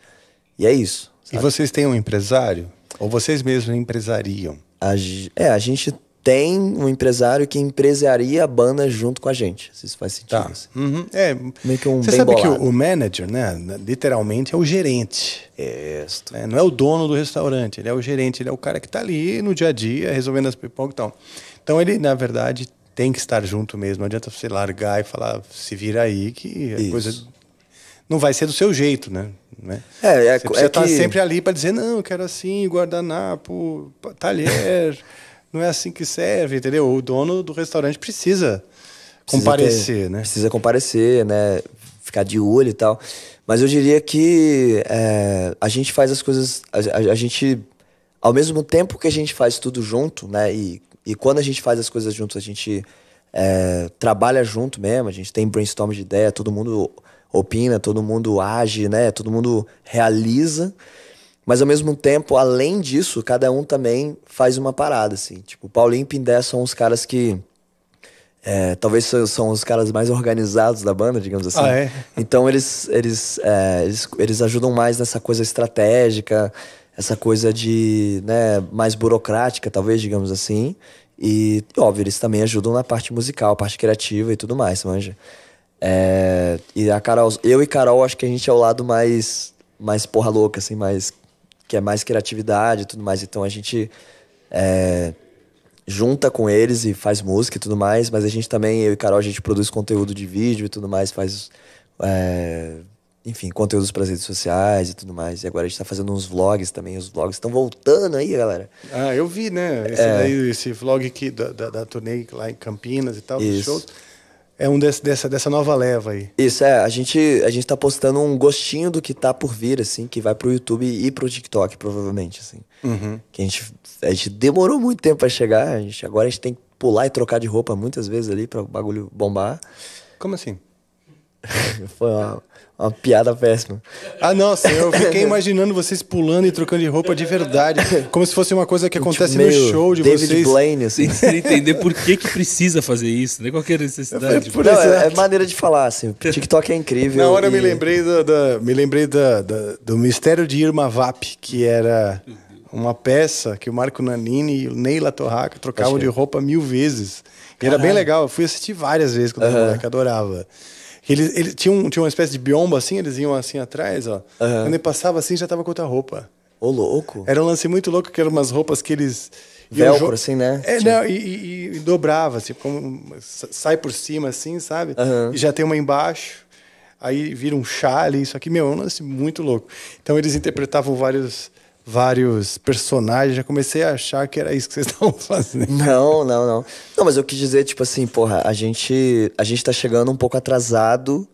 e é isso. Sabe? E vocês têm um empresário? Ou vocês mesmos empresariam? A, é, a gente tem um empresário que empresaria a banda junto com a gente. Se isso faz sentido. Tá. Assim. Uhum. É, Meio que um Você sabe bolado. que o, o, manager, né, literalmente é o gerente. É, é, não é o dono do restaurante, ele é o gerente, ele é o cara que está ali no dia a dia resolvendo as pipocas e tal. Então ele, na verdade, tem que estar junto mesmo. Não adianta você largar e falar, se vira aí, que a Isso. coisa não vai ser do seu jeito, né? né? É, é, você está é que... sempre ali para dizer, não, eu quero assim, guardanapo, talher, não é assim que serve, entendeu? O dono do restaurante precisa, precisa comparecer, ter, né? Precisa comparecer, né? Ficar de olho e tal. Mas eu diria que é, a gente faz as coisas, a, a, a gente, ao mesmo tempo que a gente faz tudo junto, né? E e quando a gente faz as coisas juntos, a gente é, trabalha junto mesmo, a gente tem brainstorm de ideia, todo mundo opina, todo mundo age, né? Todo mundo realiza. Mas ao mesmo tempo, além disso, cada um também faz uma parada, assim. Tipo, Paulinho e Pindé são os caras que. É, talvez são os caras mais organizados da banda, digamos assim. Ah, é? Então eles, eles, é, eles, eles ajudam mais nessa coisa estratégica, essa coisa de, né, mais burocrática, talvez, digamos assim. E, óbvio, eles também ajudam na parte musical, parte criativa e tudo mais, manja. É, e a Carol, eu e Carol, acho que a gente é o lado mais, mais porra louca, assim, mais, que é mais criatividade e tudo mais. Então a gente é, junta com eles e faz música e tudo mais, mas a gente também, eu e Carol, a gente produz conteúdo de vídeo e tudo mais, faz. É, enfim, conteúdos para as redes sociais e tudo mais. E agora a gente tá fazendo uns vlogs também. Os vlogs estão voltando aí, galera. Ah, eu vi, né? Esse, é... daí, esse vlog aqui da, da, da, turnê lá em Campinas e tal, Isso. shows. É um desse, dessa, dessa nova leva aí. Isso, é. A gente, a gente tá postando um gostinho do que tá por vir, assim, que vai pro YouTube e pro TikTok, provavelmente, assim. Uhum. Que a gente, a gente demorou muito tempo para chegar. A gente, agora a gente tem que pular e trocar de roupa muitas vezes ali para o bagulho bombar. Como assim? Foi uma... Uma piada péssima. Ah, nossa, eu fiquei imaginando vocês pulando e trocando de roupa de verdade. Como se fosse uma coisa que tipo acontece tipo, no show de David vocês. Blaine, assim. entender por que, que precisa fazer isso, né? Qual que é a necessidade? Não, é, é, maneira de falar, assim. TikTok é incrível. Na hora e... eu me lembrei, do, do me lembrei do, do, do Mistério de Irma Vap, que era uma peça que o Marco Nanini e o Neila Torraca trocavam de é. roupa mil vezes. era bem legal. Eu fui assistir várias vezes quando uhum. eu moleque, adorava. Eles, tinham, tinha uma espécie de biombo assim, eles iam assim atrás, ó. Uhum. Quando ele passava assim, já tava com outra roupa. Ô, louco. Era um lance muito louco, que eram umas roupas que eles. Velcro, assim, né? É, não, e, e, e, dobrava, assim, como sai por cima, assim, sabe? Uhum. E já tem uma embaixo, aí vira um chale, isso aqui, meu, é um lance muito louco. Então eles interpretavam vários vários personagens, já comecei a achar que era isso que vocês estavam fazendo. Não, não, não. Não, mas eu quis dizer, tipo assim, porra, a gente, a gente tá chegando um pouco atrasado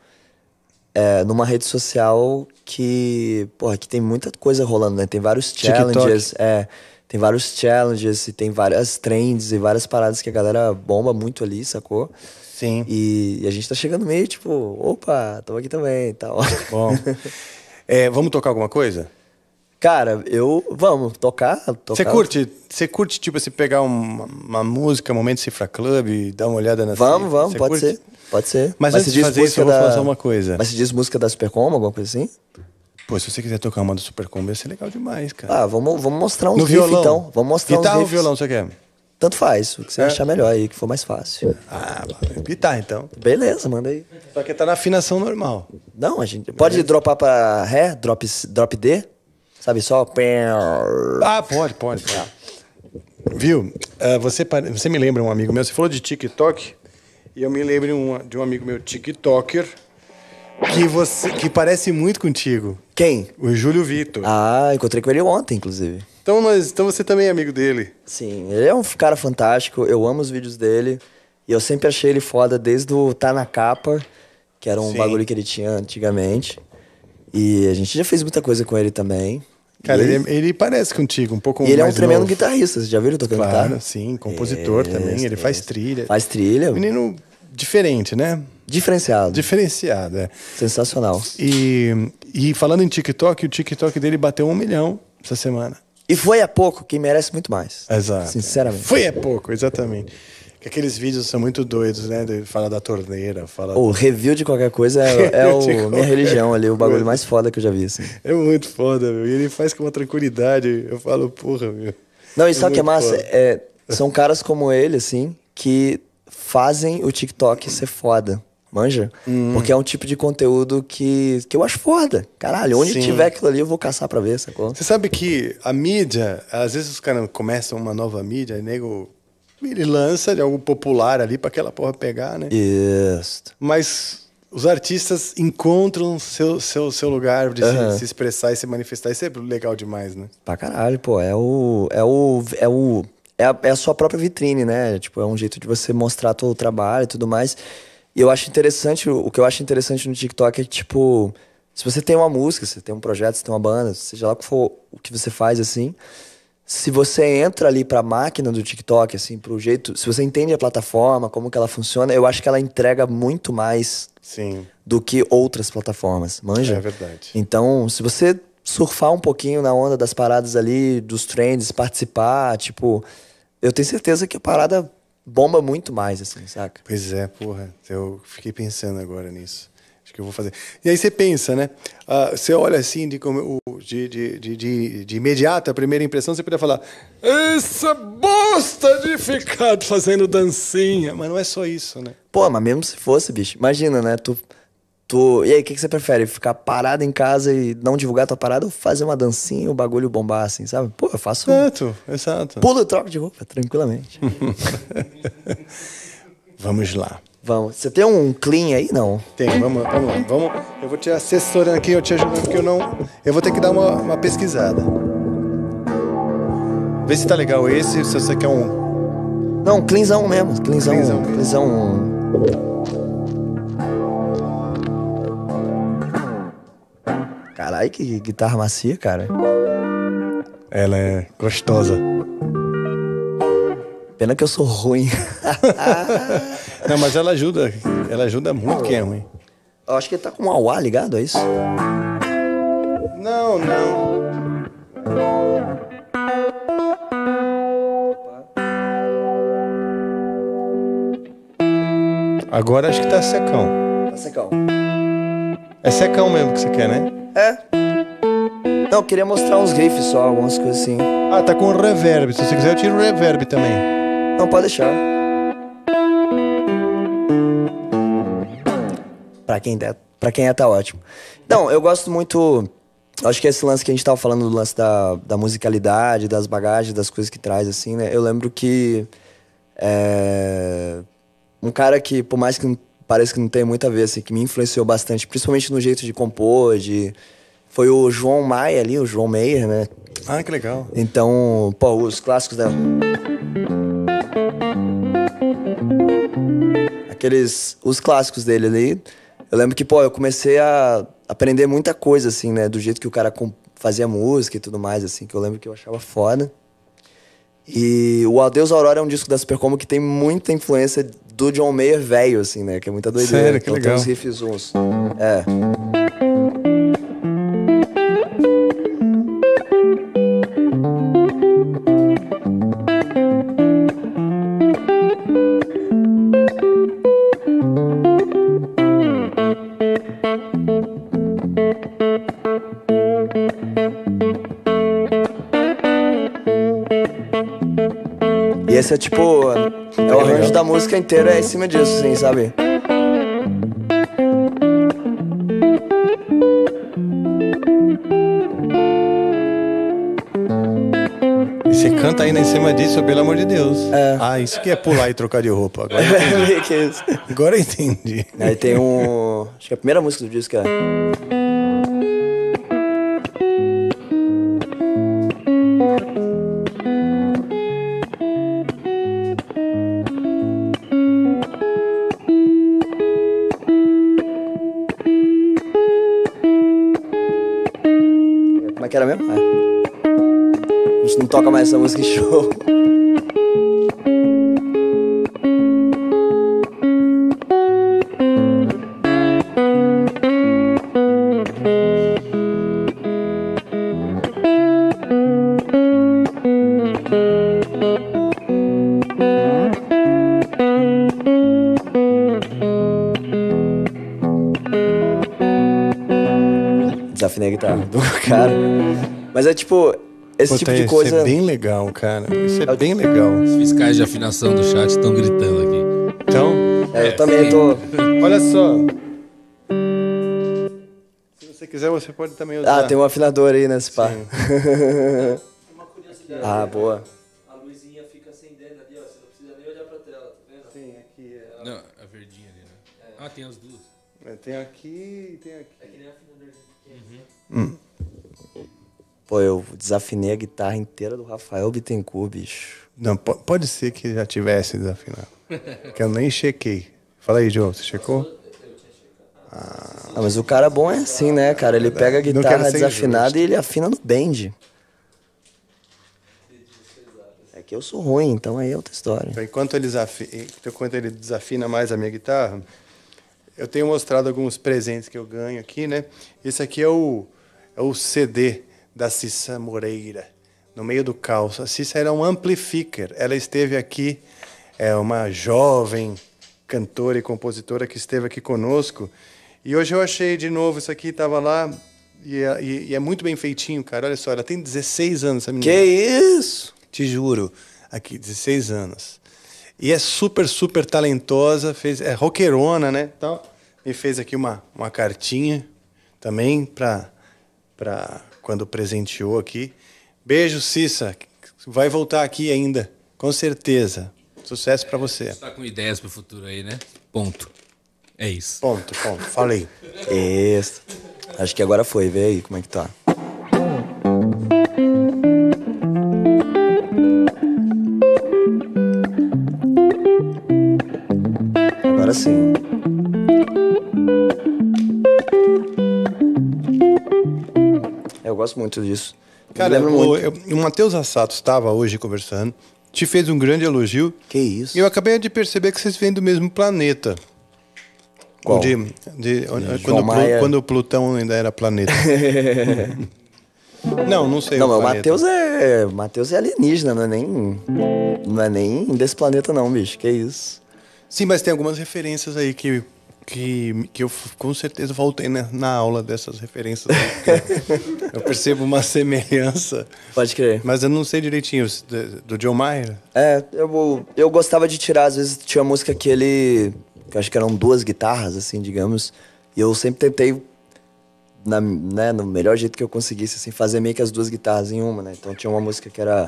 é, numa rede social que, porra, que tem muita coisa rolando, né? Tem vários challenges, TikTok. é, tem vários challenges e tem várias trends e várias paradas que a galera bomba muito ali, sacou? Sim. E, e a gente tá chegando meio tipo, opa, tô aqui também e tal. Bom. É, vamos tocar alguma coisa? Cara, eu. Vamos, tocar. Você curte? Você curte, tipo, se pegar uma, uma, música, Momento Cifra Club, e dar uma olhada na Vamos, cifra. vamos, Cê pode curte? ser. Pode ser. Mas, Mas antes de fazer isso, da... eu vou fazer uma coisa. Mas se diz música da Supercombo, alguma coisa assim? Pô, se você quiser tocar uma do Supercombo, ia ser legal demais, cara. Ah, vamos, vamos mostrar um no riff, violão. então. Vamos mostrar um tá ou violão você quer? Tanto faz, o que você é. achar melhor aí, que for mais fácil. Ah, guitarra tá, então. Beleza, manda aí. Só que tá na afinação normal. Não, a gente. Beleza. Pode dropar pra Ré, drop, drop D? Sabe, só... Ah, pode, pode. pode. É. Viu? Uh, você, você me lembra um amigo meu, você falou de TikTok, e eu me lembro de um, de um amigo meu, TikToker, que, você, que parece muito contigo. Quem? O Júlio Vitor. Ah, encontrei com ele ontem, inclusive. Então, nós, então você também é amigo dele. Sim, ele é um cara fantástico, eu amo os vídeos dele. E eu sempre achei ele foda desde o Tá na Capa, que era um Sim. bagulho que ele tinha antigamente. E a gente já fez muita coisa com ele também. Cara, ele, ele, parece contigo, um pouco e ele mais. Ele é um tremendo novo. guitarrista, você já viu ele tocando claro, guitarra? Sim, compositor é, também, ele faz é. trilha. Faz trilha. Menino diferente, né? Diferenciado. Diferenciado, é. Sensacional. E, e falando em TikTok, o TikTok dele bateu um milhão essa semana. E foi a pouco, quem merece muito mais. Exato. Sinceramente. Foi a pouco, exatamente. Que aqueles vídeos são muito doidos, né? Fala da torneira, fala. O review de qualquer coisa é, é o, minha religião ali, o bagulho mais foda que eu já vi, assim. É muito foda, meu. E ele faz com uma tranquilidade. Eu falo, porra, meu. Não, e é sabe o que é massa? É, são caras como ele, assim, que fazem o TikTok ser foda. Manja? Hum. Porque é um tipo de conteúdo que, que eu acho foda. Caralho, onde Sim. tiver aquilo ali, eu vou caçar pra ver, sacou? Você sabe que a mídia, às vezes os caras começam uma nova mídia e nego ele lança de algo popular ali para aquela porra pegar, né? Isso. Mas os artistas encontram seu, seu, seu lugar de uhum. se, se, expressar e se manifestar. Isso é legal demais, né? Pra caralho, pô. É o. É o. É o. É a, é a sua própria vitrine, né? Tipo, é um jeito de você mostrar todo o trabalho e tudo mais. E eu acho interessante, o que eu acho interessante no TikTok é que, tipo, se você tem uma música, você tem um projeto, você tem uma banda, seja lá o que for o que você faz, assim, se você entra ali para a máquina do TikTok, assim, para o jeito, se você entende a plataforma, como que ela funciona, eu acho que ela entrega muito mais Sim. do que outras plataformas, manja? É verdade. Então, se você surfar um pouquinho na onda das paradas ali, dos trends, participar, tipo, eu tenho certeza que a parada bomba muito mais, assim, saca? Pois é, porra. Eu fiquei pensando agora nisso. Acho que eu vou fazer. E aí você pensa, né? Uh, você olha assim, de como de, de, de, de, imediato, a primeira impressão, você poderia falar: essa bosta de ficar fazendo dancinha. Mas não é só isso, né? Pô, mas mesmo se fosse, bicho, imagina, né? Tu. tu... E aí, o que, que você prefere? Ficar parado em casa e não divulgar tua parada ou fazer uma dancinha o bagulho bombar, assim, sabe? Pô, eu faço. Exato, exato. Pulo e troco de roupa, tranquilamente. Vamos lá. Vamos. Você tem um clean aí, não? Tem, vamos, vamos lá. Vamos, eu vou te assessorando aqui, eu te ajudando, porque eu não. Eu vou ter que dar uma, uma pesquisada. Vê se tá legal esse, se você quer um. Não, cleanzão mesmo. Cleanzão. Cleanzão. Mesmo. cleanzão... Caralho, que guitarra macia, cara. Ela é gostosa. Pena que eu sou ruim. não, mas ela ajuda. Ela ajuda muito quem é ruim. Eu acho que ele tá com um auá ligado, é isso? Não, não. Agora acho que tá secão. Tá secão. É secão mesmo que você quer, né? É. Não, eu queria mostrar uns riffs só, algumas coisas assim. Ah, tá com reverb. Se você quiser, eu tiro o reverb também. Não pode deixar. Pra quem é, pra quem é, tá ótimo. Não, eu gosto muito. Acho que esse lance que a gente tava falando, do lance da, da musicalidade, das bagagens, das coisas que traz, assim, né? Eu lembro que. É, um cara que, por mais que parece pareça que não tem muito a ver, assim, que me influenciou bastante, principalmente no jeito de compor, de foi o João Maia ali, o João Meyer, né? Ah, que legal. Então, pô, os clássicos da. aqueles. os clássicos dele ali. Eu lembro que, pô, eu comecei a aprender muita coisa, assim, né? Do jeito que o cara fazia música e tudo mais, assim, que eu lembro que eu achava foda. E o Adeus Aurora é um disco da Supercombo que tem muita influência do John Mayer velho, assim, né? Que é muita doideira. Sério, que então legal. tem uns riffs uns. É. esse é tipo. É o arranjo da música inteira, é em cima disso, assim, sabe? E você canta ainda em cima disso, pelo amor de Deus. É. Ah, isso que é pular e trocar de roupa. Agora eu entendi. É agora eu entendi. Aí tem um. Acho que é a primeira música do disco é. transformar essa música em show. Desafinei a guitarra do cara. Mas é tipo, esse Pô, tipo de coisa. Isso é bem legal, cara. Isso é, é bem legal. Os fiscais de afinação do chat estão gritando aqui. Então. É, eu também sim. tô. Olha só. Se você quiser, você pode também usar. Ah, tem um afinador aí nesse né, par. Uma curiosidade. Ah, boa. A luzinha fica acendendo ali, ó. Você não precisa nem olhar pra tela, tá vendo? Tem aqui. É... Não, a verdinha ali, né? É. Ah, tem as duas. É, tem aqui e tem aqui. É que nem afinador. Uhum. Né? Hum. Pô, eu desafinei a guitarra inteira do Rafael Bittencourt, bicho. Não, pode ser que já tivesse desafinado. que eu nem chequei. Fala aí, João, você checou? Ah. ah, mas o cara bom é assim, né, cara? Ele pega a guitarra desafinada justo. e ele afina no bend. É que eu sou ruim, então aí é outra história. Então, enquanto ele, desafina, enquanto ele desafina mais a minha guitarra, eu tenho mostrado alguns presentes que eu ganho aqui, né? Esse aqui é o, é o CD da Cissa Moreira, no meio do caos. A Cissa era um amplifier. Ela esteve aqui, é uma jovem cantora e compositora que esteve aqui conosco. E hoje eu achei de novo isso aqui, estava lá. E é, e é, muito bem feitinho, cara. Olha só, ela tem 16 anos, essa menina. Que isso? Te juro. Aqui, 16 anos. E é super, super talentosa. Fez, é roqueirona, né? Tal. Então, e fez aqui uma, uma cartinha também para quando presenteou aqui. Beijo, Cissa. Vai voltar aqui ainda, com certeza. Sucesso para você. Você está com ideias para o futuro aí, né? Ponto. É isso. Ponto, ponto. Falei. isso. Acho que agora foi. Vê aí como é que tá. Agora sim. gosto muito disso. Cara, o, eu, o Matheus Assato estava hoje conversando, te fez um grande elogio. Que isso. E eu acabei de perceber que vocês vêm do mesmo planeta. Qual? De, de, de quando, Plu, quando, Plutão ainda era planeta. não, não sei. Não, o, o Matheus é. Matheus é alienígena, não é nem. Não é nem desse planeta, não, bicho. Que isso. Sim, mas tem algumas referências aí que que, que eu com certeza voltei na, né, na aula dessas referências. eu percebo uma semelhança. Pode crer. Mas eu não sei direitinho do, do John Mayer. É, eu, eu gostava de tirar, às vezes tinha música que ele. Que acho que eram duas guitarras, assim, digamos. E eu sempre tentei, na, né, no melhor jeito que eu conseguisse, assim, fazer meio que as duas guitarras em uma, né? Então tinha uma música que era.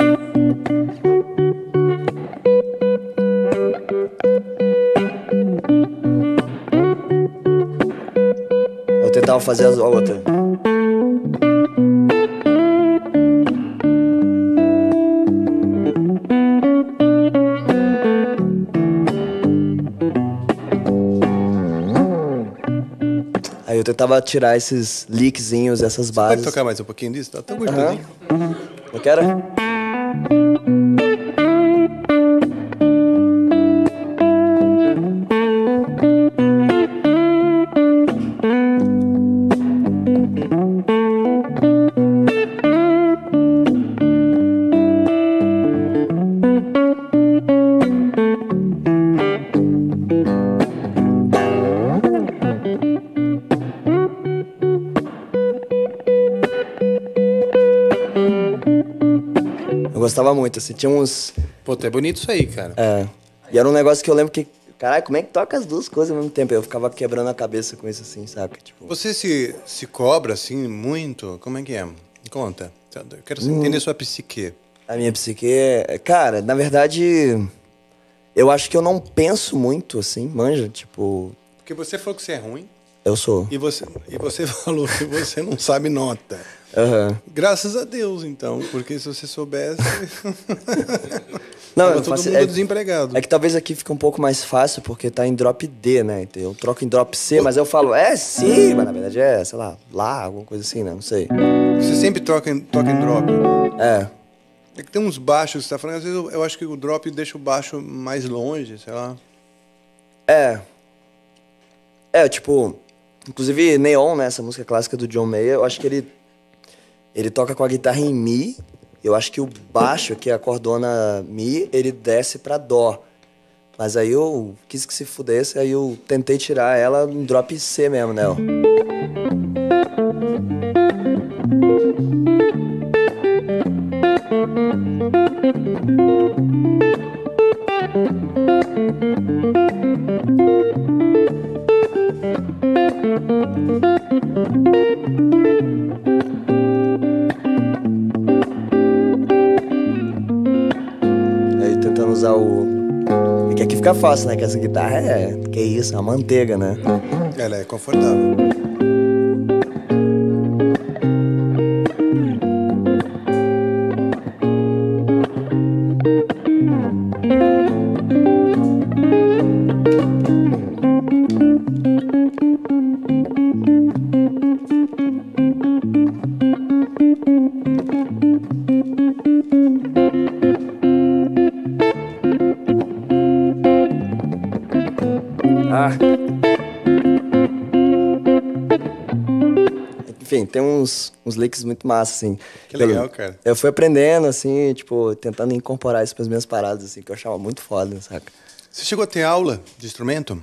tal fazer a outra. Aí eu tentava tirar esses lickzinhos, essas bases. Você pode tocar mais um pouquinho disso? Tá tão gostosinho. Uhum. Eu quero. muito, assim. Tinha uns. Pô, é bonito isso aí, cara. É. E era um negócio que eu lembro que. Caralho, como é que toca as duas coisas ao mesmo tempo? Eu ficava quebrando a cabeça com isso, assim, sabe Tipo... Você se, se cobra, assim, muito? Como é que é? Conta. Eu quero entender hum. sua psique. A minha psique é, é. Cara, na verdade. Eu acho que eu não penso muito, assim, manja, tipo. Porque você falou que você é ruim. Eu sou. E você, e você falou que você não sabe nota. Uhum. Graças a Deus, então, porque se você soubesse. não, é todo faço, mundo é, desempregado. É que talvez aqui fica um pouco mais fácil, porque tá em drop D, né? Eu troco em drop C, mas eu falo, é sim, mas na verdade é, sei lá, lá, alguma coisa assim, né? Não sei. Você sempre troca em, troca em drop? É. É que tem uns baixos que você tá falando, às vezes eu, eu acho que o drop deixa o baixo mais longe, sei lá. É. É, tipo. Inclusive, Neon, né? Essa música clássica do John Mayer, eu acho que ele ele toca com a guitarra em Mi. Eu acho que o baixo, que é a cordona Mi, ele desce para Dó. Mas aí eu quis que se fudesse, aí eu tentei tirar ela em drop C mesmo, né? usar o. É que aqui fica fácil, né? Que essa guitarra é. Que isso, é uma manteiga, né? Ela é confortável. uns, uns licks muito massa, assim. Que legal, eu, cara. Eu fui aprendendo, assim, tipo, tentando incorporar isso para as minhas paradas, assim, que eu achava muito foda, saca? Você chegou a ter aula de instrumento?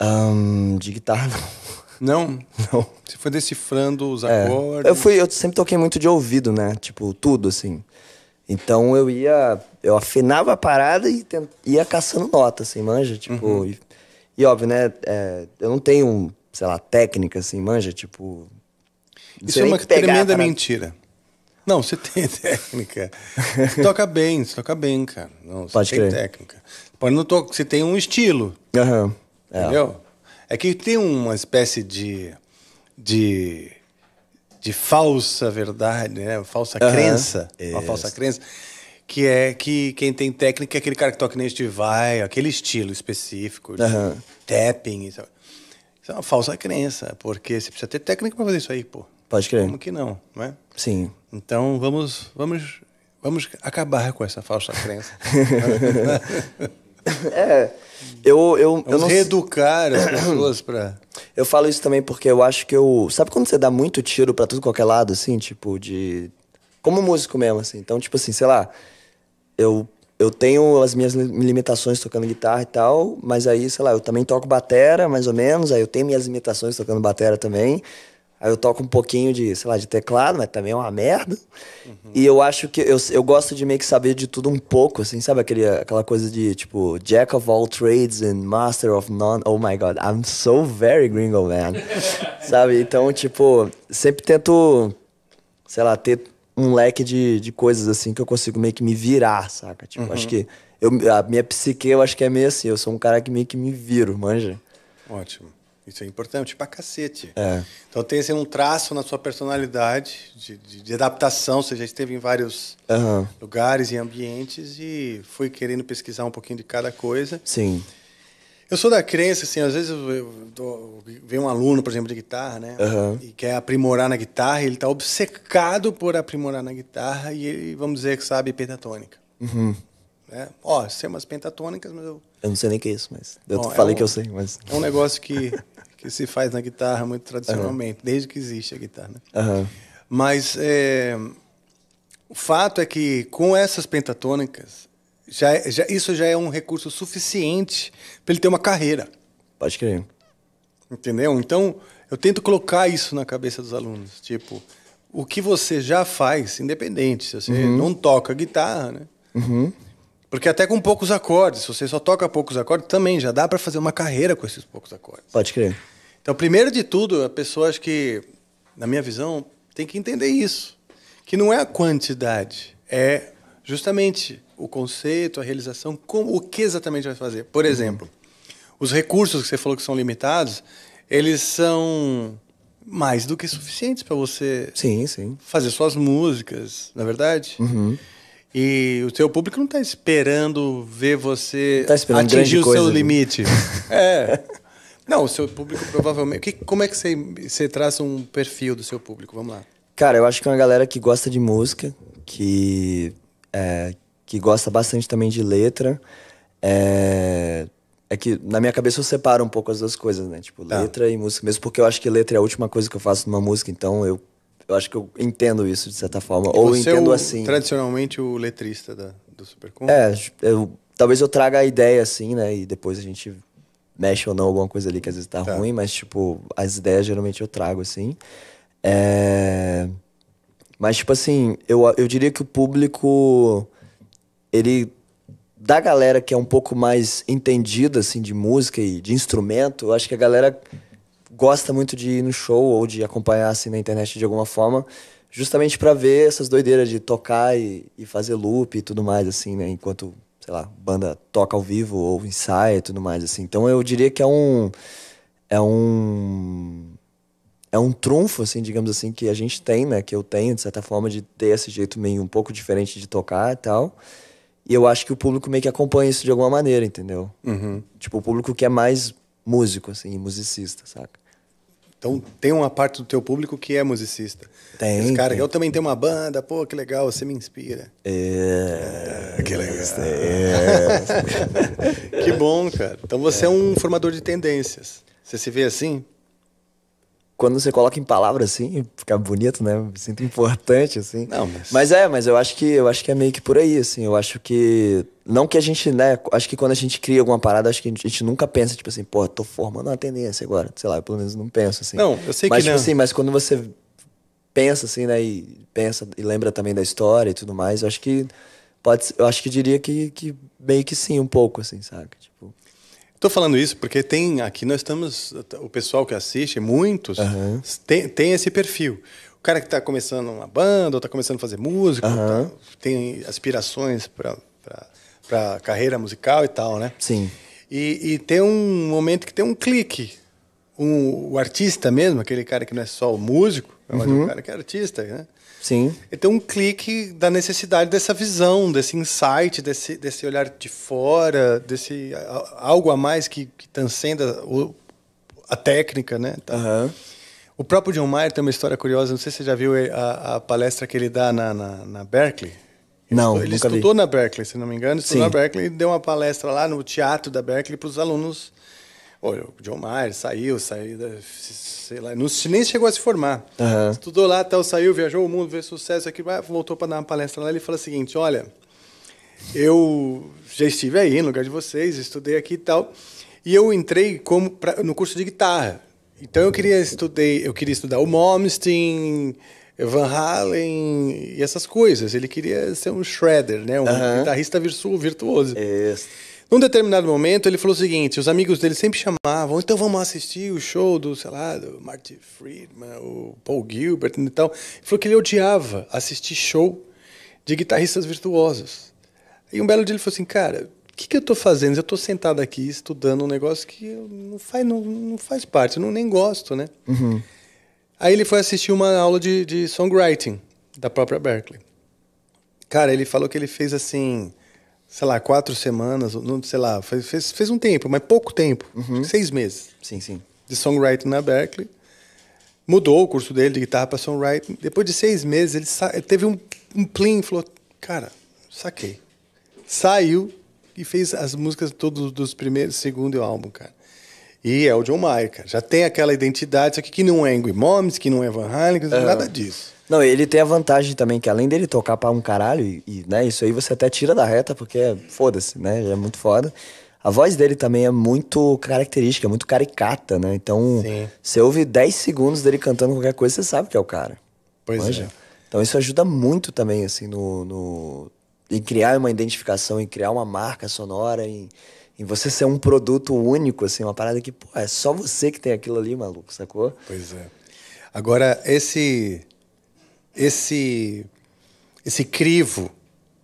Um, de guitarra, não. Não? Não. Você foi decifrando os é. acordes? Eu, fui, eu sempre toquei muito de ouvido, né? Tipo, tudo, assim. Então eu ia, eu afinava a parada e tent, ia caçando nota, assim, manja? Tipo, uhum. e, e, óbvio, né? É, eu não tenho, sei lá, técnica, assim, manja? Tipo, isso é uma tremenda mentira. Não, você tem técnica. Você toca bem, você toca bem, cara. Não, você Pode tem crer. técnica. Pode não tocar, você tem um estilo. Uhum. É. Entendeu? É que tem uma espécie de, de, de falsa verdade, né? Falsa uhum. crença. Isso. Uma falsa crença. Que é que quem tem técnica é aquele cara que toca neste vai, aquele estilo específico, uhum. tapping Isso é uma falsa crença, porque você precisa ter técnica para fazer isso aí, pô. Pode crer. Como que não, não é? Sim. Então vamos, vamos, vamos acabar com essa falsa crença. é, eu, eu, vamos eu não... reeducar as pessoas para. Eu falo isso também porque eu acho que eu. Sabe quando você dá muito tiro para tudo qualquer lado, assim, tipo, de. Como músico mesmo, assim. Então, tipo assim, sei lá, eu eu tenho as minhas limitações tocando guitarra e tal, mas aí, sei lá, eu também toco batera, mais ou menos, aí eu tenho minhas limitações tocando batera também. Aí eu toco um pouquinho de, sei lá, de teclado, mas também é uma merda. Uhum. E eu acho que eu, eu gosto de meio que saber de tudo um pouco, assim, sabe? Aquele, aquela coisa de tipo, Jack of all trades and master of none. Oh my god, I'm so very gringo, man. sabe? Então, tipo, sempre tento, sei lá, ter um leque de, de coisas assim que eu consigo meio que me virar, saca? Tipo, uhum. acho que eu, a minha psique eu acho que é meio assim, eu sou um cara que meio que me viro, manja. Ótimo. Isso é importante pra cacete. É. Então tem assim, um traço na sua personalidade de, de, de adaptação. Você já esteve em vários uhum. lugares e ambientes e foi querendo pesquisar um pouquinho de cada coisa. Sim. Eu sou da crença, assim, às vezes vem um aluno, por exemplo, de guitarra, né? Uhum. E quer aprimorar na guitarra, ele está obcecado por aprimorar na guitarra e ele, vamos dizer, que sabe pentatônica. Uhum. Né? Ó, sei umas pentatônicas, mas eu. Eu não sei nem o que é isso, mas. Eu Bom, falei é um, que eu sei, mas. É um negócio que que se faz na guitarra muito tradicionalmente, uhum. desde que existe a guitarra. Uhum. Mas é, o fato é que com essas pentatônicas, já, é, já, isso já é um recurso suficiente para ele ter uma carreira. Pode crer. Entendeu? Então, eu tento colocar isso na cabeça dos alunos. Tipo, o que você já faz, independente, se você uhum. não toca guitarra, né? Uhum. Porque até com poucos acordes, se você só toca poucos acordes, também já dá para fazer uma carreira com esses poucos acordes. Pode crer. Então, primeiro de tudo, a pessoa acho que, na minha visão, tem que entender isso. Que não é a quantidade, é justamente o conceito, a realização, como, o que exatamente vai fazer. Por uhum. exemplo, uhum. os recursos que você falou que são limitados, eles são mais do que suficientes para você sim, sim. fazer suas músicas, na é verdade? Uhum. E o seu público não está esperando ver você tá esperando atingir o seu coisa, limite. é. Não, o seu público provavelmente. Que, como é que você, você traça um perfil do seu público? Vamos lá. Cara, eu acho que é uma galera que gosta de música, que, é, que gosta bastante também de letra. É, é que na minha cabeça eu separo um pouco as duas coisas, né? Tipo, tá. letra e música. Mesmo porque eu acho que letra é a última coisa que eu faço numa música, então eu eu acho que eu entendo isso de certa forma. E ou você é entendo é o, assim. Tradicionalmente o letrista da, do Supercom? É, eu, talvez eu traga a ideia assim, né? E depois a gente mexe ou não alguma coisa ali que às vezes tá, tá. ruim, mas tipo, as ideias geralmente eu trago assim. É... Mas tipo assim, eu, eu diria que o público. Ele da galera que é um pouco mais entendida assim de música e de instrumento, eu acho que a galera gosta muito de ir no show ou de acompanhar assim na internet de alguma forma, justamente para ver essas doideiras de tocar e, e, fazer loop e tudo mais assim, né, enquanto, sei lá, banda toca ao vivo ou ensaia e tudo mais assim. Então eu diria que é um é um é um trunfo assim, digamos assim, que a gente tem, né, que eu tenho de certa forma de ter esse jeito meio um pouco diferente de tocar e tal. E eu acho que o público meio que acompanha isso de alguma maneira, entendeu? Uhum. Tipo, o público que é mais músico, assim, musicista, saca? Então tem uma parte do teu público que é musicista. Tem. Esse cara, tem. eu também tenho uma banda, pô, que legal, você me inspira. É. Ah, que legal. É. que bom, cara. Então você é. é um formador de tendências. Você se vê assim? quando você coloca em palavras assim, fica bonito, né? Me sinto importante assim. Não, mas... mas é, mas eu acho que eu acho que é meio que por aí assim. Eu acho que não que a gente, né, acho que quando a gente cria alguma parada, acho que a gente, a gente nunca pensa tipo assim, pô, tô formando uma tendência agora, sei lá, eu, pelo menos não penso assim. Não, eu sei mas, que tipo, não. assim, mas quando você pensa assim, né, e pensa e lembra também da história e tudo mais, eu acho que pode, eu acho que diria que, que meio que sim um pouco assim, sabe? Tipo, Estou falando isso porque tem aqui nós estamos o pessoal que assiste muitos uhum. tem, tem esse perfil. O cara que está começando uma banda ou está começando a fazer música uhum. tá, tem aspirações para para carreira musical e tal, né? Sim. E, e, tem um momento que tem um clique. Um, o artista mesmo, aquele cara que não é só o músico, é uhum. um cara que é artista, né? Sim. Então, um clique da necessidade dessa visão, desse insight, desse, desse olhar de fora, desse algo a mais que, que transcenda o, a técnica, né? Uhum. O próprio John Mayer tem uma história curiosa. Não sei se você já viu é, a, a palestra que ele dá na, na, na Berkeley. Ele não, ele estudou vi. na Berkeley, se não me engano. Estudou Sim. na Berkeley e deu uma palestra lá no teatro da Berkeley para os alunos Olha, o John Mayer saiu, saiu, sei lá, não, nem chegou a se formar. Uhum. Estudou lá, tal, saiu, viajou o mundo, fez sucesso aqui, voltou para dar uma palestra lá. Ele fala o seguinte: olha, eu já estive aí no lugar de vocês, estudei aqui e tal, e eu entrei como pra, no curso de guitarra. Então eu queria estudei, eu queria estudar o Malmsteen, Van Halen e essas coisas. Ele queria ser um shredder, né? Um uhum. guitarrista virtuoso. Isso. Num determinado momento, ele falou o seguinte: os amigos dele sempre chamavam, então vamos assistir o show do, sei lá, do Marty Friedman, o Paul Gilbert e tal. Ele falou que ele odiava assistir show de guitarristas virtuosos. E um belo dia ele falou assim: cara, o que, que eu estou fazendo? Eu estou sentado aqui estudando um negócio que não faz, não, não faz parte, eu não, nem gosto, né? Uhum. Aí ele foi assistir uma aula de, de songwriting da própria Berkeley. Cara, ele falou que ele fez assim sei lá, quatro semanas, não sei lá, fez, fez um tempo, mas pouco tempo, uhum. seis meses. Sim, sim. De songwriting na Berkeley. Mudou o curso dele de guitarra para songwriting. Depois de seis meses, ele, sa... teve um, um plim, falou, cara, saquei. Saiu e fez as músicas todos dos primeiros, segundo e álbum, cara. E é o John Mayer, cara. Já tem aquela identidade, só que, que não é Ingrid Moms, que não é Van Halen, uhum. nada disso. Não, ele tem a vantagem também que além dele tocar para um caralho, e, e, né, isso aí você até tira da reta, porque é foda-se, né? É muito foda. A voz dele também é muito característica, é muito caricata, né? Então, Sim. você ouve 10 segundos dele cantando qualquer coisa, você sabe que é o cara. Pois Manja? é. Então isso ajuda muito também, assim, no, no, em criar uma identificação, em criar uma marca sonora, em, em você ser um produto único, assim, uma parada que, pô, é só você que tem aquilo ali, maluco, sacou? Pois é. Agora, esse esse, esse crivo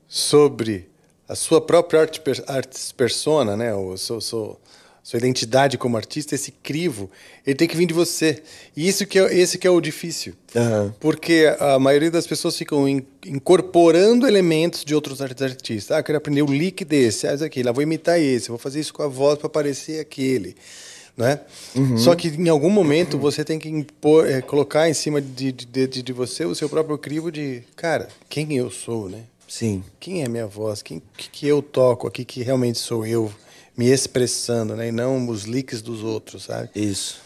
sobre a sua própria arte, artes persona, né? O seu, seu, sua identidade como artista, esse crivo, ele tem que vir de você. E isso que é, esse que é o difícil. Uhum. Porque a maioria das pessoas ficam in, incorporando elementos de outros artistas. Ah, quero aprender o lick desse, ah, aqui, lá vou imitar esse, vou fazer isso com a voz para parecer aquele né? Uhum. Só que em algum momento você tem que impor, é, colocar em cima de, de, de, de, você o seu próprio crivo de, cara, quem eu sou, né? Sim. Quem é minha voz? Quem que, que eu toco aqui que realmente sou eu me expressando, né? E não os leaks dos outros, sabe? Isso.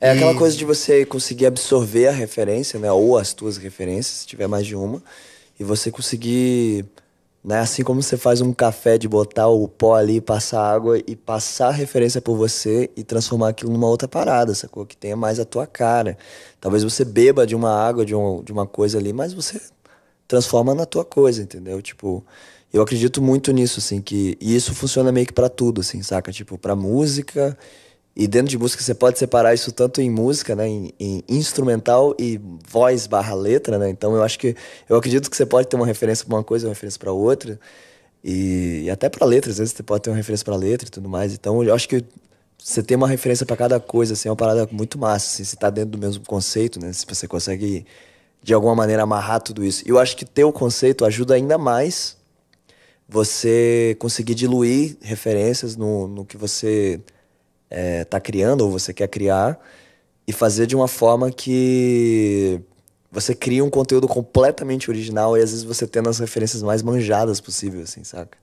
É e... aquela coisa de você conseguir absorver a referência, né? Ou as tuas referências, se tiver mais de uma, e você conseguir né? Assim como você faz um café de botar o pó ali, passar água e passar a referência por você e transformar aquilo numa outra parada, sacou? Que tenha mais a tua cara. Talvez você beba de uma água, de, um, de uma coisa ali, mas você transforma na tua coisa, entendeu? Tipo, eu acredito muito nisso, assim, que e isso funciona meio que pra tudo, assim, saca? Tipo, pra música e dentro de música você pode separar isso tanto em música, né, em, em instrumental e voz barra letra, né? Então eu acho que eu acredito que você pode ter uma referência para uma coisa, uma referência para outra. E, e até para letra, às vezes você pode ter uma referência para letra e tudo mais. Então eu acho que você tem uma referência para cada coisa, assim, é uma parada muito massa, assim, você está dentro do mesmo conceito, né? Se você consegue de alguma maneira amarrar tudo isso. E eu acho que ter o conceito ajuda ainda mais você conseguir diluir referências no, no que você está é, tá criando ou você quer criar e fazer de uma forma que você cria um conteúdo completamente original e às vezes você tendo as referências mais manjadas possível, assim, saca?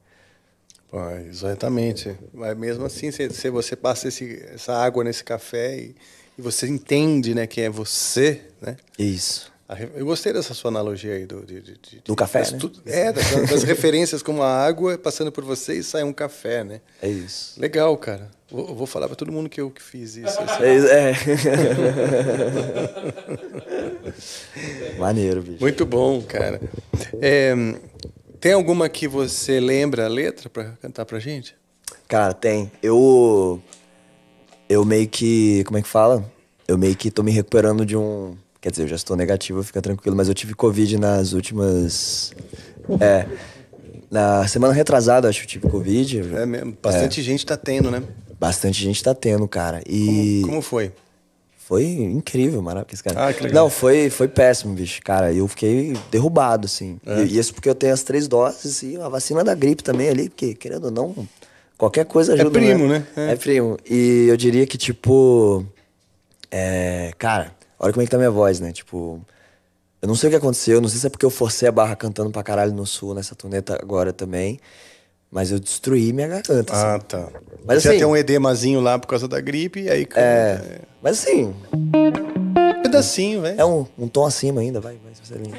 Pô, exatamente. Mas mesmo assim, se você passa esse, essa água nesse café e, e você entende, né, que é você, né? Isso. Eu gostei dessa sua analogia aí do, de, de, de, do café, das, né? Tu, é, das, das referências como a água passando por você e sai um café, né? É isso. Legal, cara. Vou, vou falar para todo mundo que eu que fiz isso. Assim. É. é. Maneiro, bicho. Muito bom, cara. É, tem alguma que você lembra a letra para cantar pra gente? Cara, tem. Eu eu meio que, como é que fala? Eu meio que tô me recuperando de um Quer dizer, eu já estou negativo, fica tranquilo, mas eu tive Covid nas últimas. É. Na semana retrasada, acho que eu tive Covid. É mesmo. Bastante é. gente tá tendo, né? Bastante gente tá tendo, cara. E. Como, como foi? Foi incrível, maravilhoso, cara. Ah, que legal. Não, foi, foi péssimo, bicho, cara. Eu fiquei derrubado, assim. É. E, e isso porque eu tenho as três doses e a vacina da gripe também ali, porque, querendo ou não, qualquer coisa é ajuda. É primo, né? né? É. é primo. E eu diria que, tipo. É, cara, olha como é que tá minha voz, né? Tipo, eu não sei o que aconteceu, não sei se é porque eu forcei a barra cantando pra caralho no sul nessa tuneta agora também. Mas eu destruí minha garganta. Assim. Ah, assim. tá. Mas, assim, já tem um edemazinho lá por causa da gripe, aí. É. é... Mas assim. Um pedacinho, velho. É um, um tom acima ainda, vai, vai, Marcelinho.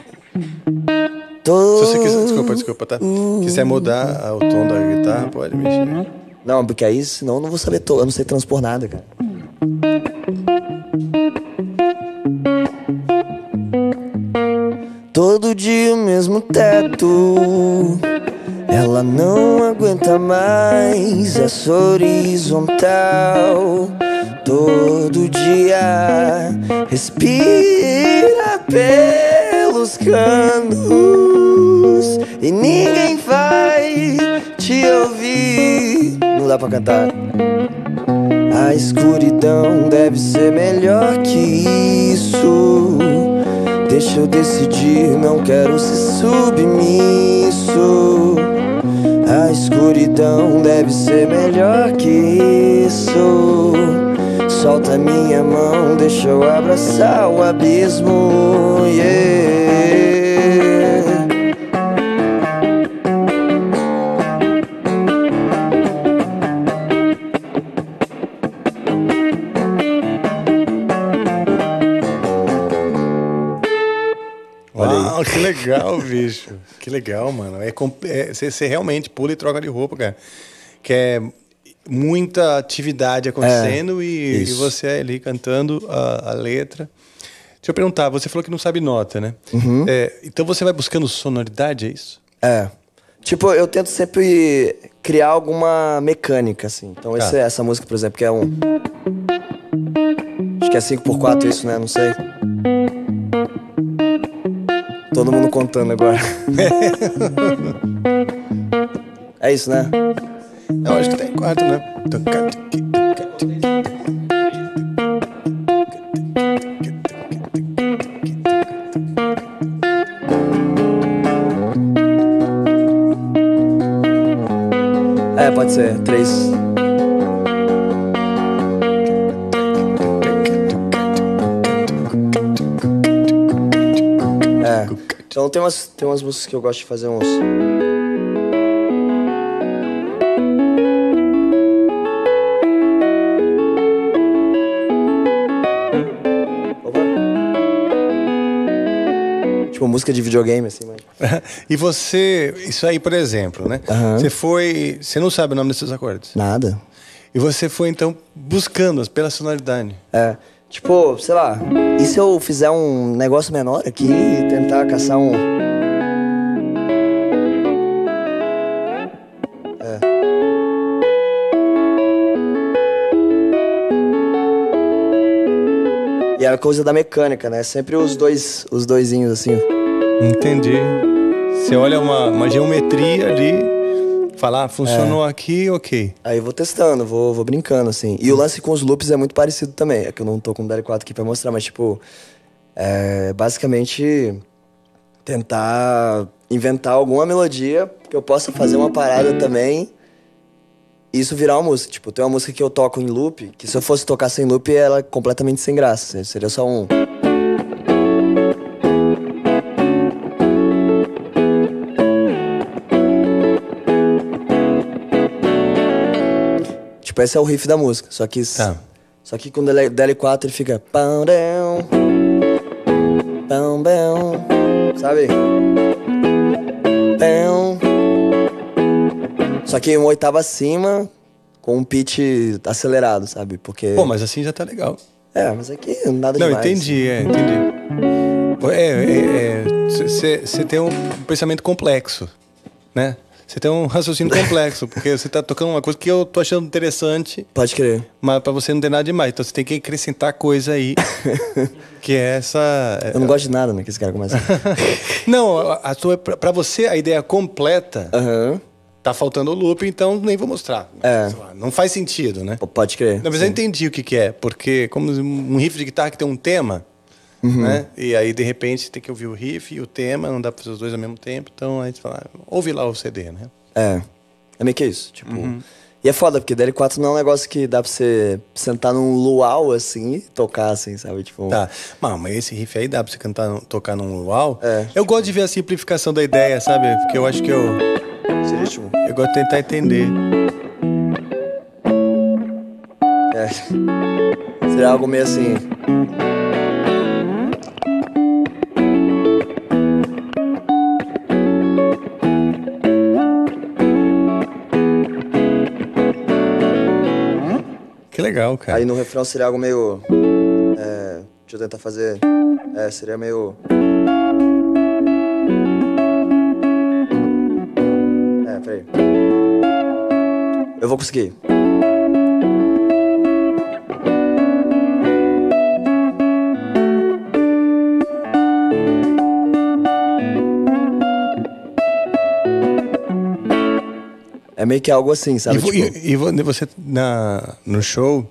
Tô... Se você quiser, desculpa, desculpa, tá? Quiser mudar o tom da guitarra, pode mexer. Não, porque aí senão eu não vou saber, to... eu não sei transpor nada, cara. Todo dia o mesmo teto. Ela não aguenta mais essa é horizontal. Todo dia respira pelos canos e ninguém vai te ouvir. Não dá pra cantar. A escuridão deve ser melhor que isso. Deixa eu decidir, não quero ser submisso. A escuridão deve ser melhor que isso. Solta minha mão, deixa eu abraçar o abismo. Yeah. legal, bicho. Que legal, mano. É Você é, realmente pula e troca de roupa, cara. Que é muita atividade é, acontecendo é, e, e, você ali cantando a, a, letra. Deixa eu perguntar, você falou que não sabe nota, né? Uhum. É, então você vai buscando sonoridade, é isso? É. Tipo, eu tento sempre criar alguma mecânica, assim. Então, ah. Tá. essa, é, essa música, por exemplo, que é um. Acho que é 5x4 isso, né? Não sei. Todo mundo contando agora. é isso, né? Eu é acho que tem quatro, né? É, pode ser. Três. Então tem umas, tem umas músicas que eu gosto de fazer uns. Tipo, música de videogame, assim, mas... e você, isso aí, por exemplo, né? Uhum. Você foi. Você não sabe o nome desses acordes? Nada. E você foi, então, buscando pela sonoridade. É. Tipo, sei lá, e se eu fizer um negócio menor aqui e tentar caçar um. É. E é a coisa da mecânica, né? Sempre os dois, os doisinhos assim. Entendi. Você olha uma, uma geometria ali falar, ah, funcionou é. aqui, ok. Aí eu vou testando, vou, vou brincando, assim. E hum. o lance com os loops é muito parecido também. É que eu não tô com o DL4 aqui pra mostrar, mas tipo. É, basicamente tentar inventar alguma melodia que eu possa fazer uma parada também e isso virar uma música. Tipo, tem uma música que eu toco em loop, que se eu fosse tocar sem loop, ela é completamente sem graça. Seria só um. Tipo, esse é o riff da música. Só que. Tá. Só que com o DL4 ele fica. Sabe? Só que uma oitava acima, com um pitch acelerado, sabe? Porque. Pô, mas assim já tá legal. É, mas aqui nada Não, demais. Não, entendi, é, entendi. É, você é, é tem um pensamento complexo, né? Você tem um raciocínio complexo, porque você está tocando uma coisa que eu tô achando interessante. Pode crer. Mas para você não tem nada demais. Então você tem que acrescentar coisa aí. que é essa. É eu não gosto de nada, né? Que esse cara começa. não, a sua, para você a ideia completa. Uhum. Tá faltando o loop, então nem vou mostrar. É. não faz sentido, né? Pode crer. Não, mas sim. eu entendi o que, que é, porque como um riff de guitarra que tem um tema, Uhum. Né? E aí, de repente, tem que ouvir o riff e o tema, não dá para fazer os dois ao mesmo tempo. Então, a gente fala, ah, ouve lá o CD, né? É. É meio que isso. Tipo. Uhum. E é foda, porque DL4 não é um negócio que dá pra você sentar num luau assim e tocar, assim, sabe? Tipo. Tá. Mano, mas esse riff aí dá pra você cantar, tocar num luau. É. Eu gosto de ver a simplificação da ideia, sabe? Porque eu acho que eu. Esse ritmo. Eu gosto de tentar entender. É. Seria algo meio assim. legal, cara. Aí no refrão seria algo meio. É, deixa eu tentar fazer. É, seria meio. É, peraí. Eu vou conseguir. É meio que algo assim, sabe? E, tipo... e, e você, na, no show,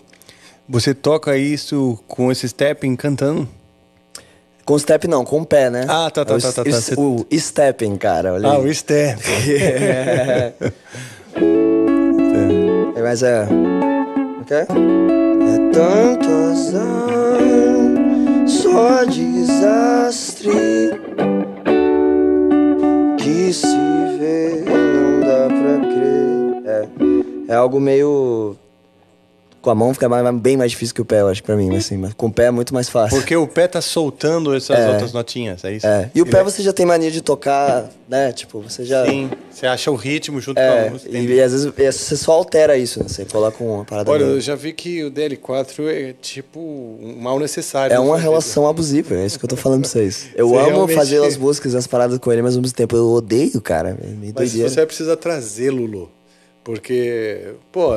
você toca isso com esse stepping cantando? Com step não, com o pé, né? Ah, tá, tá, é o, tá, tá, tá. O, o stepping, cara. Olha ah, aí. o stepping. é. é. Mas é... Ok? É tanto azar, só desastre que se vê é algo meio. Com a mão fica mais, bem mais difícil que o pé, eu acho, pra mim. Assim, mas com o pé é muito mais fácil. Porque o pé tá soltando essas é. outras notinhas, é isso? É. E o pé é. você já tem mania de tocar, né? Tipo, você já. Sim, você acha o ritmo junto é. com a música. E, e, às vezes você só altera isso, né? Você coloca uma parada. Olha, eu já vi que o DL4 é tipo um mal necessário. É né, uma relação abusiva, é isso que eu tô falando pra vocês. Eu você amo realmente... fazer as músicas e as paradas com ele, mas ao mesmo tempo eu odeio, cara. É Me mas doideira. você precisa trazer, Lulu. Porque, pô,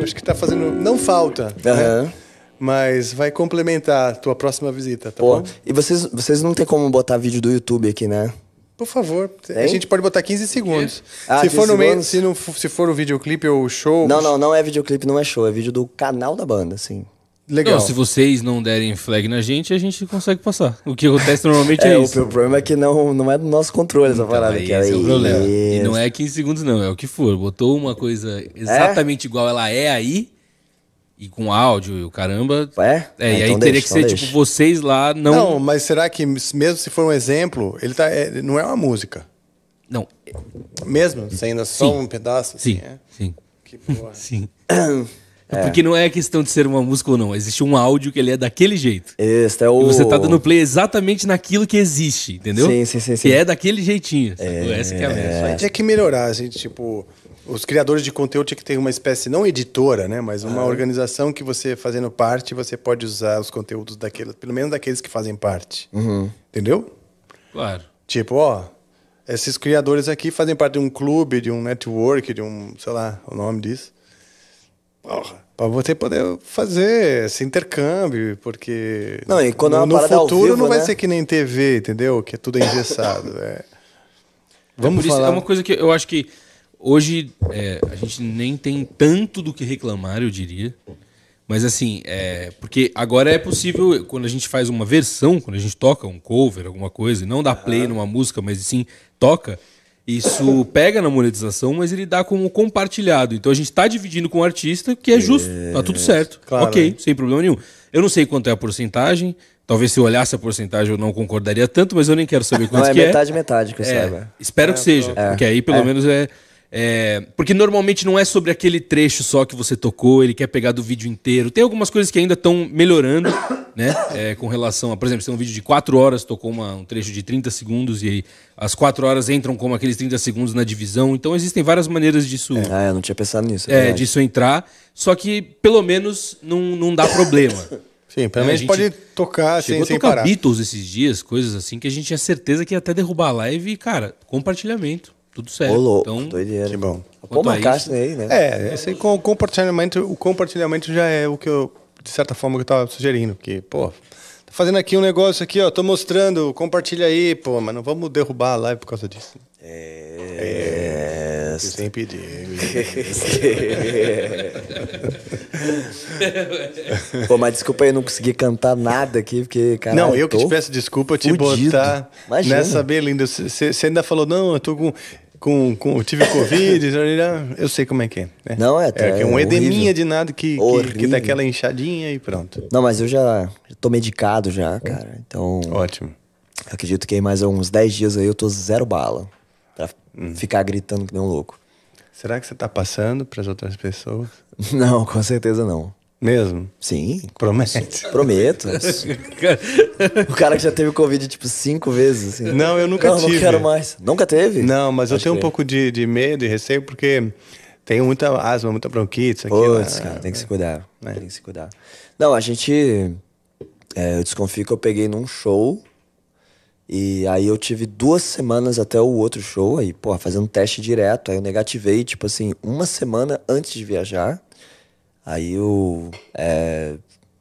acho que está fazendo. Não falta. Uhum. Né? Mas vai complementar a tua próxima visita, tá pô, bom? E vocês, vocês não tem como botar vídeo do YouTube aqui, né? Por favor, a gente pode botar 15 segundos. Ah, se, 15 for no meio, se, não, se for o videoclipe ou o show. Não, não, não é videoclipe, não é show, é vídeo do canal da banda, sim. Legal. Não, se vocês não derem flag na gente, a gente consegue passar. O que acontece normalmente é, é isso. O problema é que não, não é do nosso controle essa então, parada. É esse é o problema. Isso. E não é 15 segundos, não. É o que for. Botou uma coisa exatamente é? igual ela é aí, e com áudio e o caramba. É? é, e ah, aí então teria que ser, então tipo, vocês lá não... Não, mas será que mesmo se for um exemplo, ele tá, é, não é uma música? Não. Mesmo? Sendo só um pedaço? Sim, assim, sim. É? Que porra. Sim. É. Porque não é questão de ser uma música ou não. Existe um áudio que ele é daquele jeito. Isso, é o... E você tá dando play exatamente naquilo que existe, entendeu? Sim, sim, sim. sim. Que é daquele jeitinho. É... Essa que é a mensagem. É. Tinha que melhorar, a gente, tipo... Os criadores de conteúdo tinha que ter uma espécie, não editora, né? Mas uma ah. organização que você, fazendo parte, você pode usar os conteúdos daqueles, pelo menos daqueles que fazem parte. Uhum. Entendeu? Claro. Tipo, ó, esses criadores aqui fazem parte de um clube, de um network, de um, sei lá, o nome disso para você poder fazer esse intercâmbio, porque não, e quando é no, no futuro vivo, não vai né? ser que nem TV, entendeu? Que é tudo engessado. é. é Vamos por falar. é uma coisa que eu acho que hoje é, a gente nem tem tanto do que reclamar, eu diria. Mas assim, é, porque agora é possível, quando a gente faz uma versão, quando a gente toca um cover, alguma coisa, e não dá play numa música, mas sim toca, isso pega na monetização, mas ele dá como compartilhado. Então a gente está dividindo com o artista, que é justo, é, tá tudo certo. Claro, ok, né? sem problema nenhum. Eu não sei quanto é a porcentagem. Talvez se eu olhasse a porcentagem eu não concordaria tanto, mas eu nem quero saber quanto não, é que metade, é. metade, metade que eu é, saiba. Espero é, que seja, é. porque aí pelo é. menos é, é, Porque normalmente não é sobre aquele trecho só que você tocou, ele quer pegar do vídeo inteiro. Tem algumas coisas que ainda estão melhorando, né? É, com relação a, por exemplo, se tem um vídeo de 4 horas, tocou uma, um trecho de 30 segundos e aí as 4 horas entram como aqueles 30 segundos na divisão. Então existem várias maneiras disso. É, ah, eu não tinha pensado nisso. É, é verdade. disso entrar. Só que pelo menos não, não dá problema. Sim, pelo é, menos é, pode tocar sem, assim, a sem tocar parar. Beatles esses dias, coisas assim que a gente tinha certeza que ia até derrubar a live. E, cara, compartilhamento, tudo certo. Ô, louco, então, doideira. Que bom. Pô, McCartney aí, né? É, esse compartilhamento, o compartilhamento já é o que eu de certa forma, que eu estava sugerindo, porque, pô, tá fazendo aqui um negócio aqui, ó, tô mostrando, compartilha aí, pô, mas não vamos derrubar a live por causa disso. É. é... Sem pedir. Pô, mas desculpa aí, eu não consegui cantar nada aqui, porque, cara. Não, eu que te peço desculpa te botar Imagina. nessa belinda Você ainda falou, não, eu tô com com, com, eu tive Covid, né, né, eu sei como é que é. Né? Não, é, tá, é, é um é edeminha de nada que, que, que, dá aquela inchadinha e pronto. Não, mas eu já tô medicado já, cara. Então. Ótimo. acredito que mais uns 10 dias aí eu tô zero bala. Pra hum. ficar gritando que nem um louco. Será que você tá passando para as outras pessoas? Não, com certeza não. Mesmo? Sim. Promete. Prometo. o cara que já teve Covid, tipo, cinco vezes. Assim. Não, eu nunca não, tive. Não quero mais. Nunca teve? Não, mas eu tenho um pouco de, de medo e receio, porque tenho muita asma, muita bronquite. aqui né? cara, tem que se cuidar. É. Tem que se cuidar. Não, a gente... É, eu desconfio que eu peguei num show... E aí eu tive duas semanas até o outro show, aí, pô, fazendo teste direto. Aí eu negativei, tipo assim, uma semana antes de viajar. Aí eu é,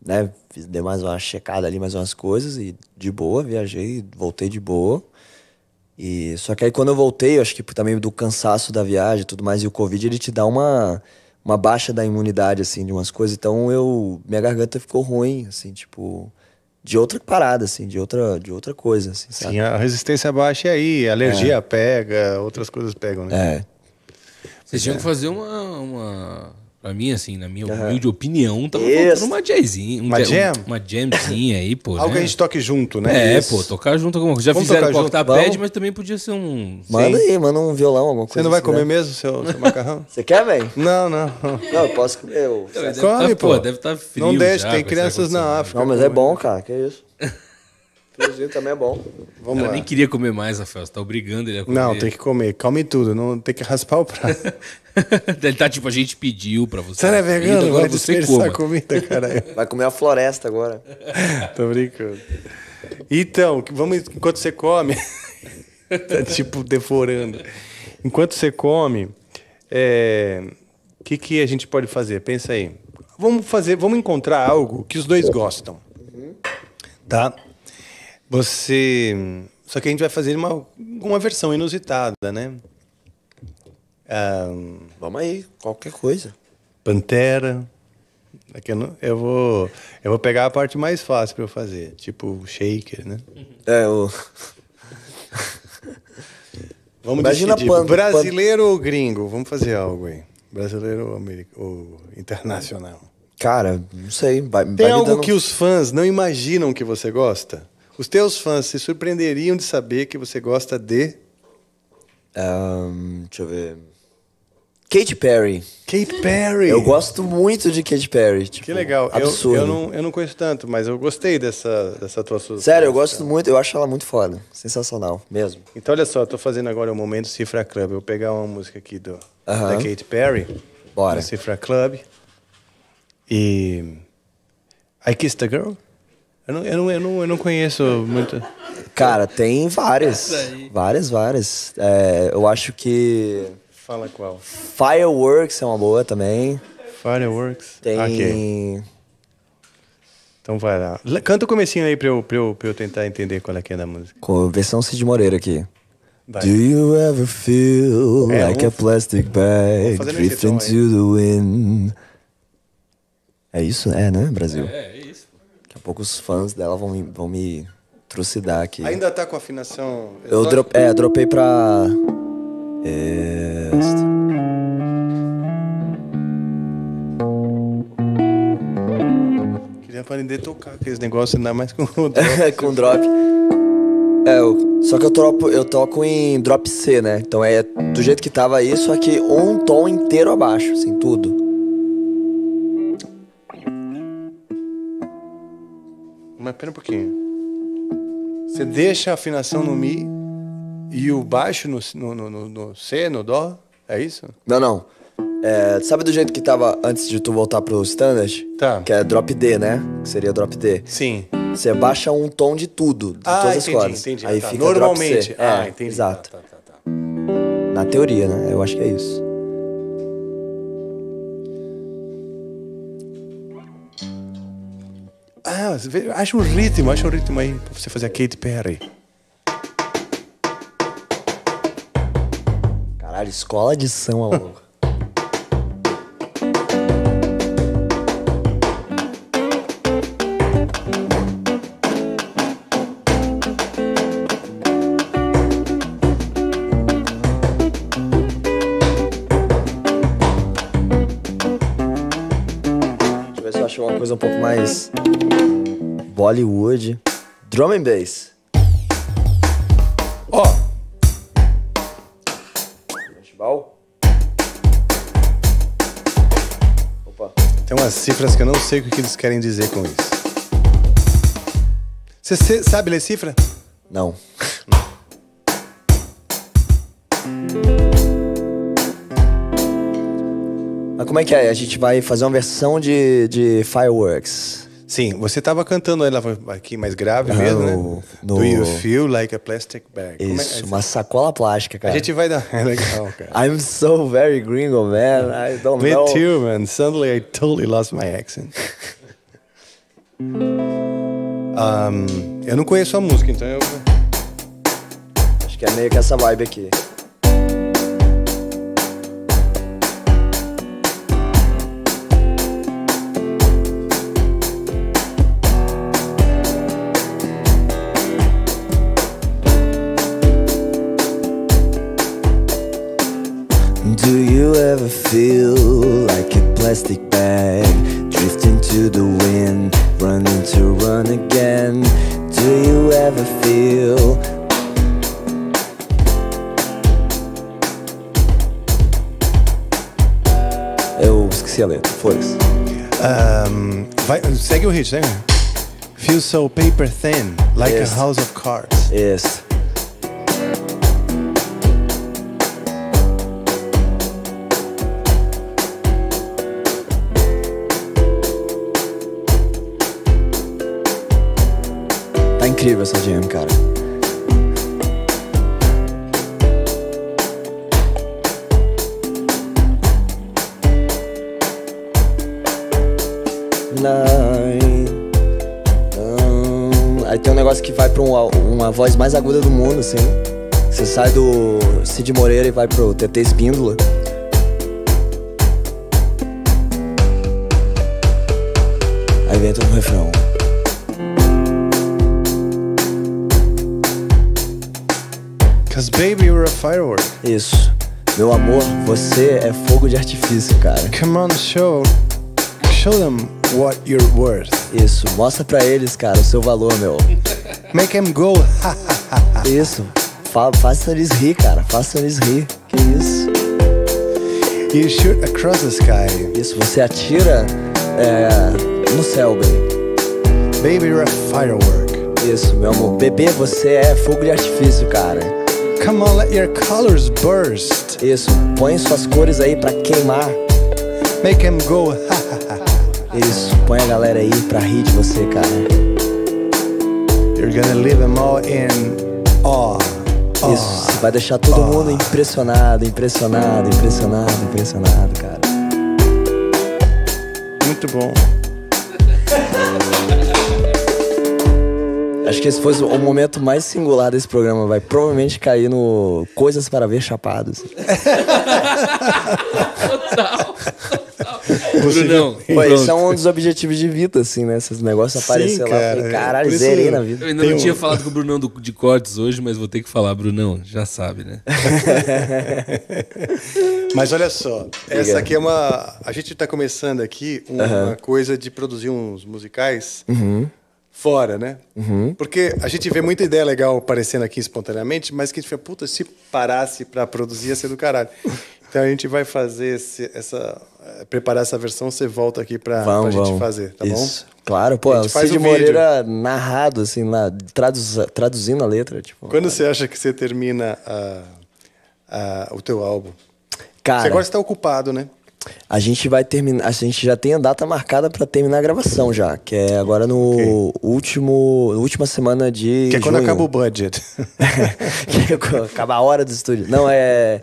né, dei mais uma checada ali, mais umas coisas, e de boa, viajei, voltei de boa. E só que aí quando eu voltei, eu acho que também do cansaço da viagem e tudo mais, e o Covid ele te dá uma, uma baixa da imunidade, assim, de umas coisas. Então eu. Minha garganta ficou ruim, assim, tipo de outra parada, assim, de outra, de outra coisa. Assim, Sim, a resistência baixa é aí, a alergia é. pega, outras coisas pegam, né? É. Vocês tinham é. que fazer uma, uma Pra mim, assim, na minha humilde opinião, tava faltando uma jazzinha. Um uma jam? Um, uma jamzinha aí, pô. Algo né? que a gente toque junto, né? É, Isso. pô, tocar junto alguma coisa. Já Vamos fizeram octapad, mas também podia ser um. Manda Sim. aí, manda um violão, alguma coisa. Você não vai assim, comer né? mesmo seu, seu macarrão? Você quer, velho? Não, não. Não, eu posso comer. Eu... Tá, Come, tá, pô. Deve estar tá frio. Não deixa, já, tem crianças na África. Não, mas é bom, cara, que isso. Queijinho também é bom. Vamos lá. nem queria comer mais, Rafael. Você tá obrigando ele a comer. Não, tem que comer. Calme tudo. Não tem que raspar o prato. ele tá tipo, a gente pediu pra você. Você não é vegano? Agora Vai você coma. comida, caralho. Vai comer a floresta agora. Tô brincando. Então, vamos enquanto você come. tá tipo devorando. Enquanto você come, o é, que, que a gente pode fazer? Pensa aí. Vamos fazer, vamos encontrar algo que os dois gostam. Uhum. Tá? Você. Só que a gente vai fazer uma, uma versão inusitada, né? Ah, Vamos aí, qualquer coisa. Pantera. Aqui é eu, não- eu vou, eu vou pegar a parte mais fácil para eu fazer, tipo shaker, né? É, o... Vamos Imagina decidir. pan- tipo, brasileiro ou gringo? Vamos fazer algo aí. Brasileiro ou, americ- ou internacional? Cara, não sei. Vai, Tem algo dando- que os fãs não imaginam que você gosta? Os teus fãs se surpreenderiam de saber que você gosta de. Um, deixa eu ver. Katy Perry. Katy Perry. Eu gosto muito de Katy Perry. Tipo, que legal. Absurdo. Eu, eu, não, eu não conheço tanto, mas eu gostei dessa, dessa tua Sério, eu gosto muito. Eu acho ela muito foda. Sensacional, mesmo. Então, olha só. Eu tô fazendo agora o Momento Cifra Club. Eu vou pegar uma música aqui do, uh -huh. da Katy Perry. Bora. Cifra Club. E... I Kissed a Girl. Eu não, eu não, eu não, eu não conheço muito. Cara, tem várias. Várias, várias. É, eu acho que. Fala qual. Fireworks é uma boa também. Fireworks? Tem. Ah, okay. Então vai lá. Canta o comecinho aí pra eu, pra eu, pra eu tentar entender qual é que é da música. Com versão Cid Moreira aqui. Vai. Do you ever feel é, like a plastic bag drifting to the wind? É isso? É, né, Brasil? É, é, pouco os fãs dela vão me, vão me trucidar aqui. Ainda tá com afinação. Eu é, dropei pra. É, este. Queria aprender a tocar aqueles negócios, ainda mais com o drop. com drop. É, eu, só que eu, tropo, eu toco em drop C, né? Então é do jeito que tava aí, só que um tom inteiro abaixo, assim, tudo. Mas pera um pouquinho. Você deixa a afinação no Mi e o baixo no, no, no, no C, no Dó? É isso? Não, não. É, sabe do jeito que tava antes de tu voltar pro standard? Tá. Que é drop D, né? Que seria drop D. Sim. Você baixa um tom de tudo, de ah, todas entendi, as cordas. Entendi, Aí tá. tá. fica Normalmente. Drop C. Ah, é, entendi. Exato. Tá tá, tá, tá, Na teoria, né? Eu acho que é isso. Ah, acha um ritmo, acha um ritmo aí pra você fazer a Katy Perry. Caralho, escola de São ver eu acho uma coisa um pouco mais Bollywood, drum and bass. Ó. Oh. Opa. Tem umas cifras que eu não sei o que eles querem dizer com isso. Você sabe ler cifra? Não. Mas como é que é? A gente vai fazer uma versão de, de Fireworks. Sim, você estava cantando ela aqui mais grave mesmo, né? No... Do you feel like a plastic bag? É isso, é? uma sacola plástica, cara. A gente vai dar. É legal, cara. I'm so very gringo, man. I don't Me know. Me too, man. Suddenly I totally lost my accent. um, eu não conheço a música, então eu. Acho que é meio que essa vibe aqui. ever feel like a plastic bag drifting to the wind, running to run again? Do you ever feel? Eu esqueci a letra, foi Um, vai, segue o hit, segue. Feel so paper thin, like yes. a house of cards. Yes. incrível essa jam, cara. aí tem um negócio que vai pra uma, uma voz mais aguda do mundo, assim. Você sai do Cid Moreira e vai pro TT Espíndola. Aí vem todo um refrão. Cause baby, you're a firework. Isso. Meu amor, você é fogo de artifício, cara. Come on, show. Show them what you're worth. Isso, mostra pra eles, cara, o seu valor, meu. Make them go. isso. Fa faça eles rir, cara. Faça eles rir. Que isso. You shoot across the sky. Isso, você atira é, no céu, baby. Baby, you're a firework. Isso, meu amor. Bebê, você é fogo de artifício, cara. Come on, let your colors burst. Isso, põe suas cores aí pra queimar. Make them go, Isso, põe a galera aí pra rir de você, cara. You're gonna leave them all in awe. Isso, vai deixar todo awe. mundo impressionado, impressionado, impressionado, impressionado, cara. Muito bom. Acho que esse foi o momento mais singular desse programa. Vai provavelmente cair no Coisas para Ver Chapados. Total. Brunão. Pô, esse é um dos objetivos de vida, assim, né? Esses negócios aparecer lá. Cara, é, caralho, zerei na vida. Eu ainda não um... tinha falado com o Brunão do, de cortes hoje, mas vou ter que falar, Brunão, já sabe, né? mas olha só, essa aqui é uma. A gente está começando aqui uma uhum. coisa de produzir uns musicais. Uhum fora, né? Uhum. Porque a gente vê muita ideia legal aparecendo aqui espontaneamente, mas que a gente fica, puta, se parasse para produzir ia ser do caralho. Então a gente vai fazer esse, essa. Eh, preparar essa versão, você volta aqui pra, vamos, pra gente fazer, tá Isso. bom? Claro, pô, o Cid um Moreira vídeo. narrado, assim, traduz, traduzindo a letra. Tipo, Quando cara. você acha que você termina o teu álbum? Cara, você agora está ocupado, né? A gente vai terminar. A gente já tem a data marcada para terminar a gravação já, que é agora no okay. último, última semana de. Que é quando junho. acaba o budget. É acaba a hora do estúdio. Não, é,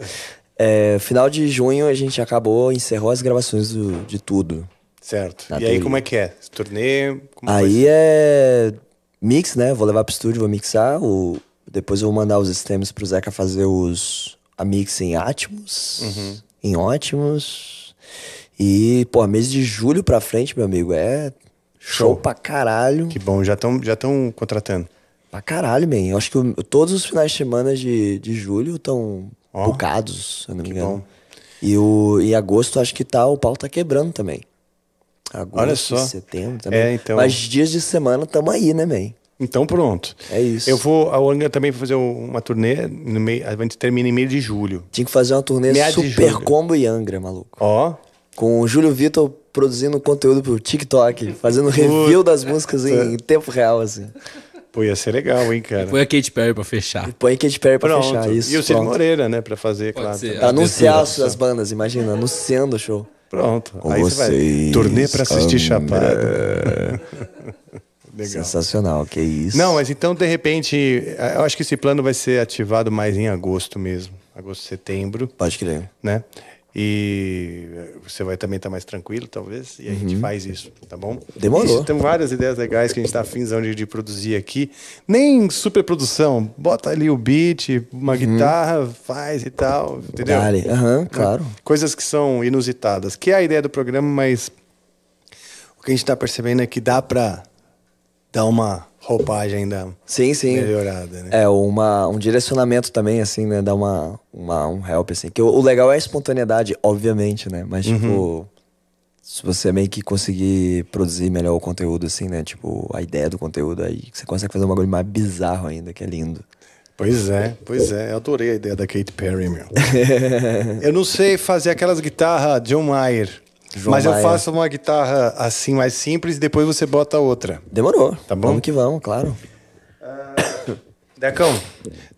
é, Final de junho a gente acabou, encerrou as gravações do, de tudo. Certo. E teoria. aí como é que é? Turnê? aí é mix, né? Vou levar pro estúdio, vou mixar. O... Depois eu vou mandar os stems pro Zeca fazer os. A mix em Atmos, uhum. em Ótimos e, pô, mês de julho pra frente, meu amigo, é show, show. pra caralho. Que bom, já estão já tão contratando. Pra caralho, man. Eu acho que todos os finais de semana de, de julho estão oh, se eu não me engano. Bom. E o, em agosto, acho que tá, o pau tá quebrando também. Agosto, Olha só. setembro também. É, então... Mas dias de semana tamo aí, né, man? Então pronto. É isso. Eu vou. A Olga também vai fazer uma turnê. No meio, a gente termina em meio de julho. Tinha que fazer uma turnê Super Combo e Angra, maluco. Ó. Com o Júlio Vitor produzindo conteúdo pro TikTok, fazendo review das músicas em, em tempo real, assim. Pô, ia ser legal, hein, cara. E põe a Kate Perry pra fechar. E põe a Kate Perry pra pronto. fechar, isso. E o Cid Moreira, né, pra fazer, Pode claro. Pra Anunciar as, as bandas, imagina, anunciando o show. Pronto. Com Aí vocês, você vai. Turnê pra assistir chapada. Legal. Sensacional, que isso. Não, mas então, de repente, eh, eu acho que esse plano vai ser ativado mais em agosto mesmo. Agosto, setembro. Pode crer. Né? E você vai também estar tá mais tranquilo, talvez, e a uhum. gente faz isso, tá bom? Demorou. Isso, tem várias ideias legais que a gente está afinzão de, de produzir aqui. Nem super produção, bota ali o beat, uma uhum. guitarra, faz e tal, entendeu? Uhum, claro. Coisas que são inusitadas, que é a ideia do programa, mas o que a gente está percebendo é que dá para dá uma roupagem ainda sim sim melhorada né? é uma um direcionamento também assim né dá uma, uma um help assim que o, o legal é a espontaneidade obviamente né mas uhum. tipo se você meio que conseguir produzir melhor o conteúdo assim né tipo a ideia do conteúdo aí você consegue fazer um bagulho mais bizarro ainda que é lindo Pois é, pois é. Eu adorei a ideia da Kate Perry, meu. eu não sei fazer aquelas guitarras John Mayer. João Mas Maia. eu faço uma guitarra assim mais simples e depois você bota outra. Demorou. Tá bom? Vamos que vamos, claro. Ah, Decão,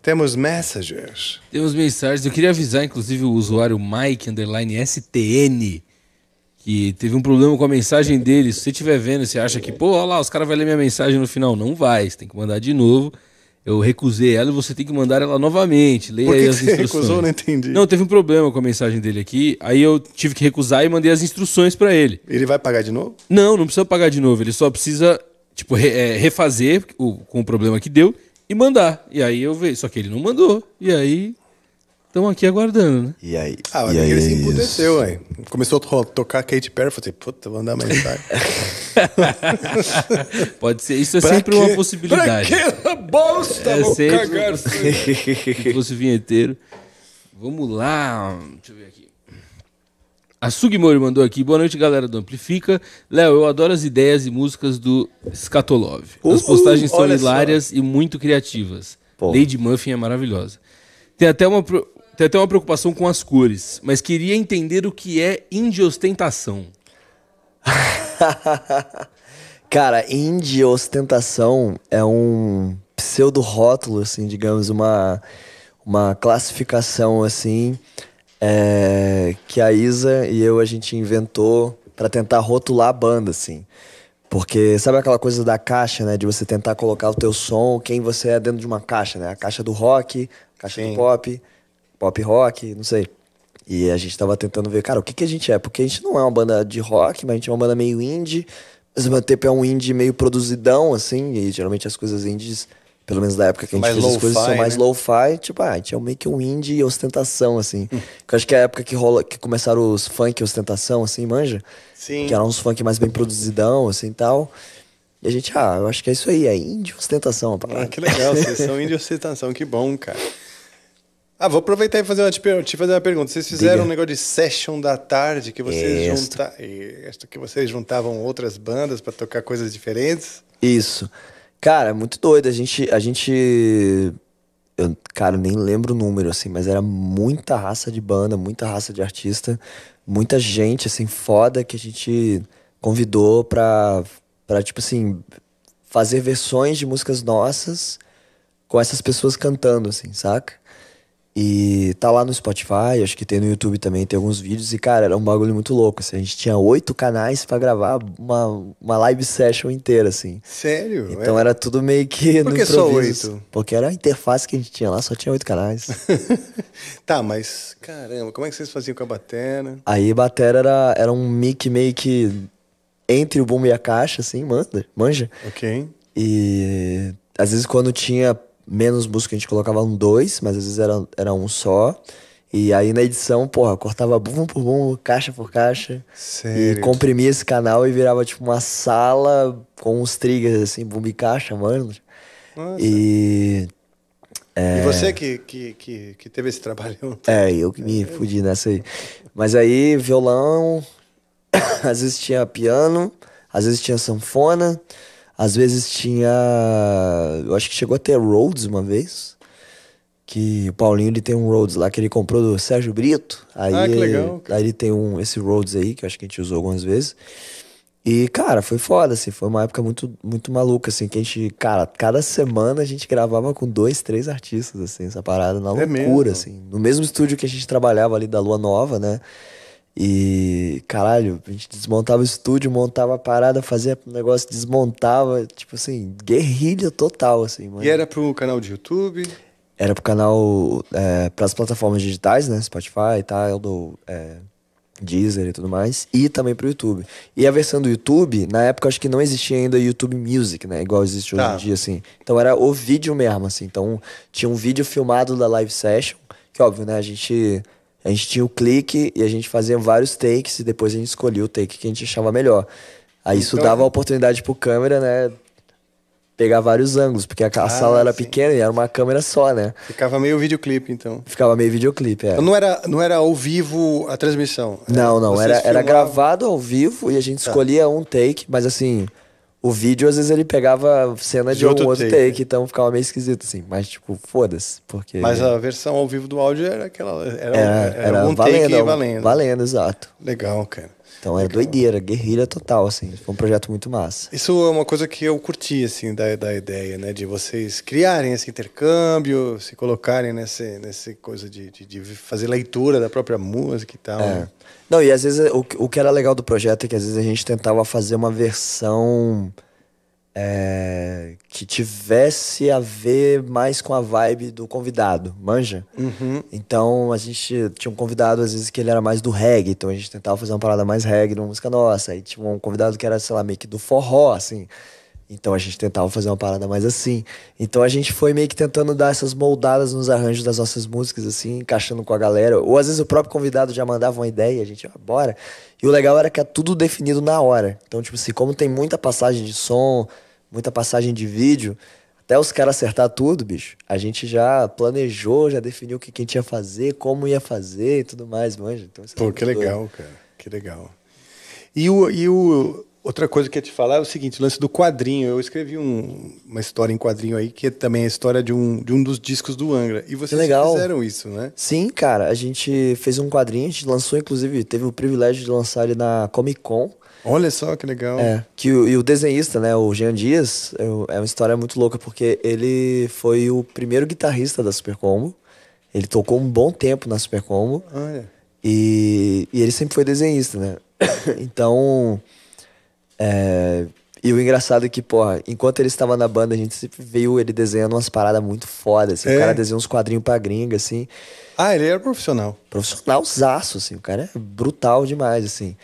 temos messages. Temos mensagens. Eu queria avisar, inclusive, o usuário Mike underline STN que teve um problema com a mensagem dele. Se você estiver vendo, você acha que, pô, olha lá, os caras vão ler minha mensagem no final. Não vai, você tem que mandar de novo eu recusei ela e você tem que mandar ela novamente. Leia Por que, que você recusou? Não entendi. Não, teve um problema com a mensagem dele aqui. Aí eu tive que recusar e mandei as instruções para ele. Ele vai pagar de novo? Não, não precisa pagar de novo. Ele só precisa, tipo, re, é, refazer o, com o problema que deu e mandar. E aí eu vejo. Só que ele não mandou. E aí Estamos aqui aguardando, né? E aí? Ah, e aí, ele se emputeceu, velho. Começou a tocar Kate Perry, eu falei, assim, puta, vou andar mais tarde. Pode ser, isso é pra sempre uma possibilidade. Pra que bosta, é vou sempre... cagar. Se fosse vinheteiro. Vamos lá, deixa eu ver aqui. A Sugimori mandou aqui, boa noite galera do Amplifica. Léo, eu adoro as ideias e músicas do Skatolov. As postagens são hilárias só. e muito criativas. Pô. Lady Muffin é maravilhosa. Tem até uma, tem até uma preocupação com as cores, mas queria entender o que é indie-ostentação. Cara, indie-ostentação é um pseudo-rótulo, assim, digamos, uma, uma classificação, assim, é, que a Isa e eu, a gente inventou para tentar rotular a banda, assim. Porque sabe aquela coisa da caixa, né? De você tentar colocar o teu som, quem você é dentro de uma caixa, né? A caixa do rock, a caixa Sim. do pop, pop rock, não sei. E a gente tava tentando ver, cara, o que, que a gente é? Porque a gente não é uma banda de rock, mas a gente é uma banda meio indie. Mas o meu tempo é um indie meio produzidão, assim, e geralmente as coisas indies, pelo menos da época que a gente mais fez as coisas, são né? mais low-fi. Tipo, ah, a gente é meio que um indie e ostentação, assim. Hum. Que eu acho que é a época que, rola, que começaram os funk e ostentação, assim, manja? Sim. Que eram uns funk mais bem produzidão, assim, e tal. E a gente, ah, eu acho que é isso aí, é indie ostentação. Ah, que legal, vocês são indie ostentação, que bom, cara. Ah, vou aproveitar e fazer uma, te, te fazer uma pergunta. Vocês fizeram Diga. um negócio de session da tarde que vocês, junta... que vocês juntavam outras bandas para tocar coisas diferentes? Isso. Cara, muito doido. A gente. A gente... Eu, cara, nem lembro o número, assim, mas era muita raça de banda, muita raça de artista, muita gente, assim, foda que a gente convidou pra, pra tipo assim, fazer versões de músicas nossas com essas pessoas cantando, assim, saca? E tá lá no Spotify, acho que tem no YouTube também, tem alguns vídeos. E, cara, era um bagulho muito louco. Assim, a gente tinha oito canais para gravar uma, uma live session inteira, assim. Sério? Então é? era tudo meio que. Por que só oito? Assim. Porque era a interface que a gente tinha lá, só tinha oito canais. tá, mas caramba, como é que vocês faziam com a Batera? Aí Batera era, era um mic meio que entre o boom e a caixa, assim, manda, manja. Ok. E às vezes quando tinha menos música, a gente colocava um dois, mas às vezes era, era um só. E aí na edição, porra, cortava bum por bum, caixa por caixa. Sério? E comprimia esse canal e virava tipo uma sala com uns triggers, assim, bum e caixa, mano. Nossa. E. É... E você que, que, que, que, teve esse trabalho É, eu que me é. fudi nessa aí. Mas aí, violão, às vezes tinha piano, às vezes tinha sanfona, às vezes tinha. Eu acho que chegou a ter Rhodes uma vez. Que o Paulinho ele tem um Rhodes lá que ele comprou do Sérgio Brito. Aí, ah, que legal. Aí ele tem um, esse Rhodes aí, que eu acho que a gente usou algumas vezes. E, cara, foi foda, assim, foi uma época muito, muito maluca, assim, que a gente, cara, cada semana a gente gravava com dois, três artistas, assim, essa parada na é loucura, é assim. No mesmo estúdio que a gente trabalhava ali da Lua Nova, né? E, caralho, a gente desmontava o estúdio, montava a parada, fazia o negócio, desmontava, tipo assim, guerrilha total, assim, mano. E era pro canal de YouTube? Era pro canal, é, pras plataformas digitais, né, Spotify, Tidal, é, Deezer e tudo mais, e também pro YouTube. E a versão do YouTube, na época acho que não existia ainda YouTube Music, né, igual existe hoje tá. em dia, assim. Então era o vídeo mesmo, assim, então tinha um vídeo filmado da live session, que óbvio, né, a gente a gente tinha o clique e a gente fazia vários takes e depois a gente escolhia o take que a gente achava melhor. Aí então, isso dava é a oportunidade pro câmera, né? Pegar vários ângulos, porque a, ah, sala era sim. pequena e era uma câmera só, né? Ficava meio videoclipe, então. Ficava meio videoclipe, é. Então não era, não era ao vivo a transmissão? Não, não. Era, filmavam... era gravado ao vivo e a gente tá. escolhia um take, mas assim, o vídeo, às vezes, ele pegava cena de, de outro, outro take, take é. então ficava meio esquisito, assim. Mas, tipo, foda-se, porque... Mas a versão ao vivo do áudio era aquela... Era, era, era um valendo, take valendo. Valendo, exato. Legal, cara. Então é Legal. doideira, guerrilha total, assim. Foi um projeto muito massa. Isso é uma coisa que eu curti, assim, da, da ideia, né? De vocês criarem esse intercâmbio, se colocarem nessa nesse coisa de, de, de, fazer leitura da própria música e tal. É. Né? Não, e às vezes o, o que era legal do projeto é que às vezes a gente tentava fazer uma versão é, que tivesse a ver mais com a vibe do convidado, manja? Uhum. Então a gente tinha um convidado às vezes que ele era mais do reggae, então a gente tentava fazer uma parada mais reggae numa música nossa. Aí tinha um convidado que era, sei lá, meio que do forró, assim. Então a gente tentava fazer uma parada mais assim. Então a gente foi meio que tentando dar essas moldadas nos arranjos das nossas músicas, assim, encaixando com a galera. Ou às vezes o próprio convidado já mandava uma ideia e a gente, ah, bora. E o legal era que é tudo definido na hora. Então, tipo assim, como tem muita passagem de som, muita passagem de vídeo, até os caras acertar tudo, bicho, a gente já planejou, já definiu o que gente tinha fazer, como ia fazer e tudo mais, manja. Então, é Pô, que legal, doido. cara. Que legal. E o, e o Outra coisa que eu ia te falar é o seguinte, o lance do quadrinho. Eu escrevi um, uma história em quadrinho aí, que é também a história de um, de um dos discos do Angra. E vocês fizeram isso, né? Sim, cara. A gente fez um quadrinho, a gente lançou, inclusive, teve o privilégio de lançar ele na Comic Con. Olha só que legal. É, que o, e o desenhista, né, o Jean Dias, é, é uma história muito louca, porque ele foi o primeiro guitarrista da Supercombo. Ele tocou um bom tempo na Supercombo. Olha. E, e ele sempre foi desenhista, né? então é, e o engraçado é que, porra, enquanto ele estava na banda, a gente sempre viu ele desenhando umas paradas muito fodas. Assim. É. O cara desenha uns quadrinhos pra gringa, assim. Ah, ele era profissional. Profissional zaço, assim. O cara é brutal demais, assim.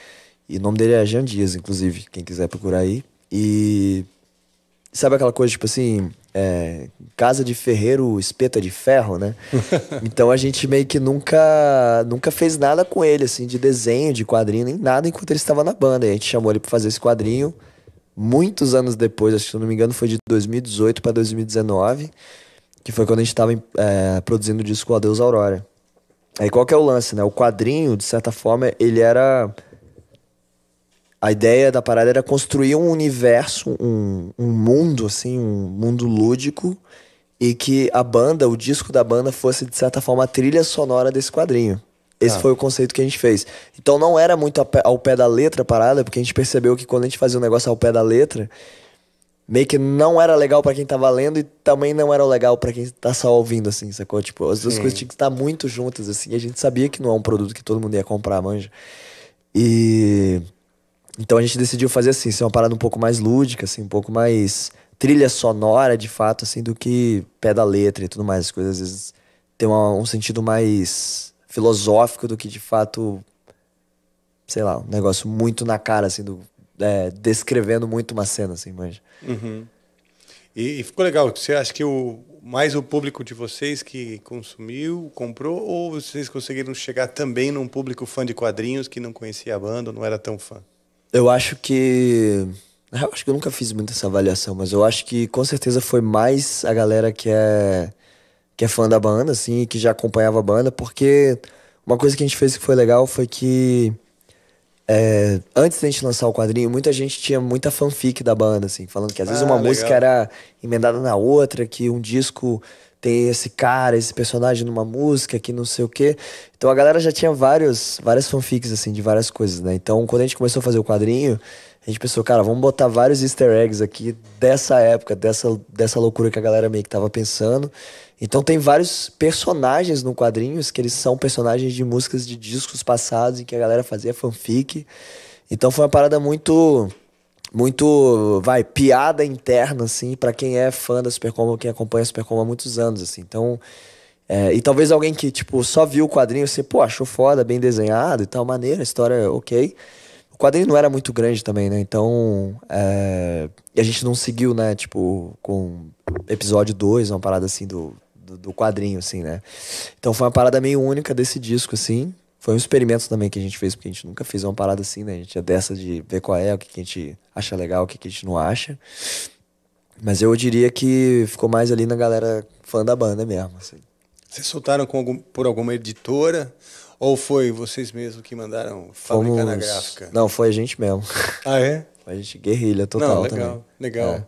E o nome dele é Jean Dias, inclusive, quem quiser procurar aí. E. Sabe aquela coisa, tipo assim é, casa de ferreiro, espeta de ferro, né? então a gente meio que nunca nunca fez nada com ele, assim, de desenho, de quadrinho, nem nada enquanto ele estava na banda. E a gente chamou ele para fazer esse quadrinho muitos anos depois, acho que se não me engano foi de 2018 para 2019, que foi quando a gente estava é, produzindo o disco Adeus Aurora. Aí qual que é o lance, né? O quadrinho, de certa forma, ele era a ideia da parada era construir um universo, um, um mundo, assim, um mundo lúdico, e que a banda, o disco da banda, fosse, de certa forma, a trilha sonora desse quadrinho. Esse ah. foi o conceito que a gente fez. Então não era muito ao pé da letra a parada, porque a gente percebeu que quando a gente fazia um negócio ao pé da letra, meio que não era legal para quem tava lendo e também não era legal para quem tá só ouvindo, assim, sacou? Tipo, as duas Sim. coisas tinham que estar muito juntas, assim. a gente sabia que não é um produto que todo mundo ia comprar, manja. E então a gente decidiu fazer assim, ser uma parada um pouco mais lúdica, assim, um pouco mais trilha sonora, de fato, assim, do que pé da letra e tudo mais. As coisas às vezes têm uma, um sentido mais filosófico do que de fato, sei lá, um negócio muito na cara, assim, do, é, descrevendo muito uma cena, assim, manja. Uhum. E, e, ficou legal. Você acha que o mais o público de vocês que consumiu, comprou, ou vocês conseguiram chegar também num público fã de quadrinhos que não conhecia a banda, não era tão fã? Eu acho que. Ah, eu acho que eu nunca fiz muito essa avaliação, mas eu acho que com certeza foi mais a galera que é, que é fã da banda, assim, que já acompanhava a banda, porque uma coisa que a gente fez que foi legal foi que. É, antes da gente lançar o quadrinho, muita gente tinha muita fanfic da banda, assim, falando que às vezes ah, uma legal. música era emendada na outra, que um disco ter esse cara, esse personagem numa música, que não sei o quê. Então a galera já tinha vários, várias fanfics, assim, de várias coisas, né? Então quando a gente começou a fazer o quadrinho, a gente pensou, cara, vamos botar vários easter eggs aqui dessa época, dessa, dessa loucura que a galera meio que tava pensando. Então tem vários personagens no quadrinho que eles são personagens de músicas de discos passados em que a galera fazia fanfic. Então foi uma parada muito muito, vai, piada interna, assim, para quem é fã da Supercombo, quem acompanha a Supercombo há muitos anos, assim. Então, é, e talvez alguém que, tipo, só viu o quadrinho assim, pô, achou foda, bem desenhado e tal, maneira, a história é ok. O quadrinho não era muito grande também, né? Então, é, e a gente não seguiu, né, tipo, com episódio 2, uma parada assim do, do, do quadrinho, assim, né? Então foi uma parada meio única desse disco, assim. Foi um experimento também que a gente fez, porque a gente nunca fez uma parada assim, né? A gente é dessa de ver qual é, o que, que a gente acha legal, o que, que a gente não acha. Mas eu diria que ficou mais ali na galera fã da banda mesmo. Assim. Vocês soltaram algum, por alguma editora? Ou foi vocês mesmos que mandaram fabricar Fomos... na gráfica? Não, foi a gente mesmo. Ah, é? Foi a gente guerrilha total não, legal, também. Legal, é.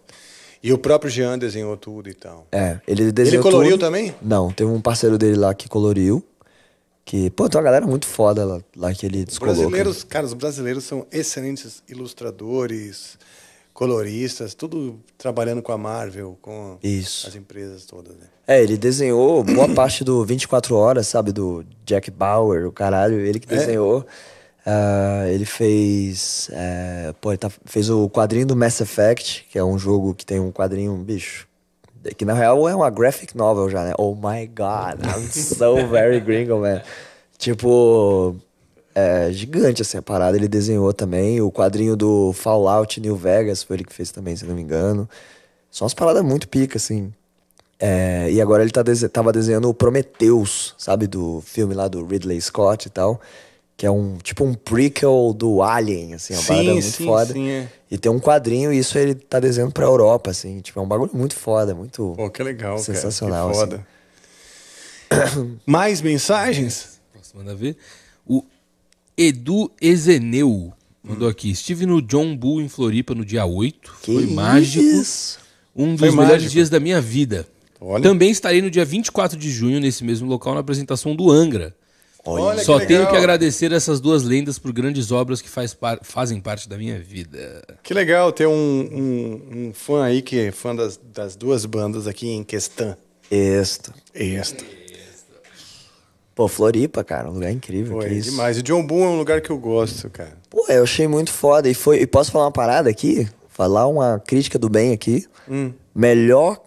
E o próprio Jean desenhou tudo e tal. É, ele desenhou Ele coloriu tudo. também? Não, teve um parceiro dele lá que coloriu. Que, pô, tem uma galera muito foda lá, lá que ele descobriu. Brasileiros, cara, os brasileiros são excelentes ilustradores, coloristas, tudo trabalhando com a Marvel, com Isso. as empresas todas, né? É, ele desenhou boa parte do 24 Horas, sabe? Do Jack Bauer, o caralho, ele que é? desenhou. É. Uh, ele fez. Uh, pô, ele tá, fez o quadrinho do Mass Effect, que é um jogo que tem um quadrinho, bicho, que na real é uma graphic novel já, né? Oh my god, I'm so very gringo, man. Tipo, é gigante assim a parada. Ele desenhou também o quadrinho do Fallout New Vegas, foi ele que fez também, se não me engano. São umas paradas muito pica, assim. É, e agora ele tá tava desenhando o Prometheus, sabe? Do filme lá do Ridley Scott e tal que é um tipo um prequel do Alien, assim, uma sim, parada é muito sim, foda. Sim, é. E tem um quadrinho, e isso ele tá desenhando pra Europa, assim, tipo, é um bagulho muito foda, muito. Pô, que legal, sensacional. Cara, foda. Assim. Mais mensagens? Posso mandar ver? O Edu Ezeneu mandou hum. aqui. Estive no John Bull em Floripa no dia 8. Que Foi isso? mágico. Um dos Foi melhores mágico. dias da minha vida. Olha. Também estarei no dia 24 de junho, nesse mesmo local, na apresentação do Angra. Olha Só que tenho que agradecer essas duas lendas por grandes obras que faz par fazem parte da minha vida. Que legal ter um, um, um fã aí que é fã das, das duas bandas aqui em questão. Esta. Esta. Pô, Floripa, cara, um lugar incrível. Pô, é isso? demais. E John Boom é um lugar que eu gosto, cara. Pô, eu achei muito foda. E, foi, e posso falar uma parada aqui? Falar uma crítica do bem aqui. Hum. Melhor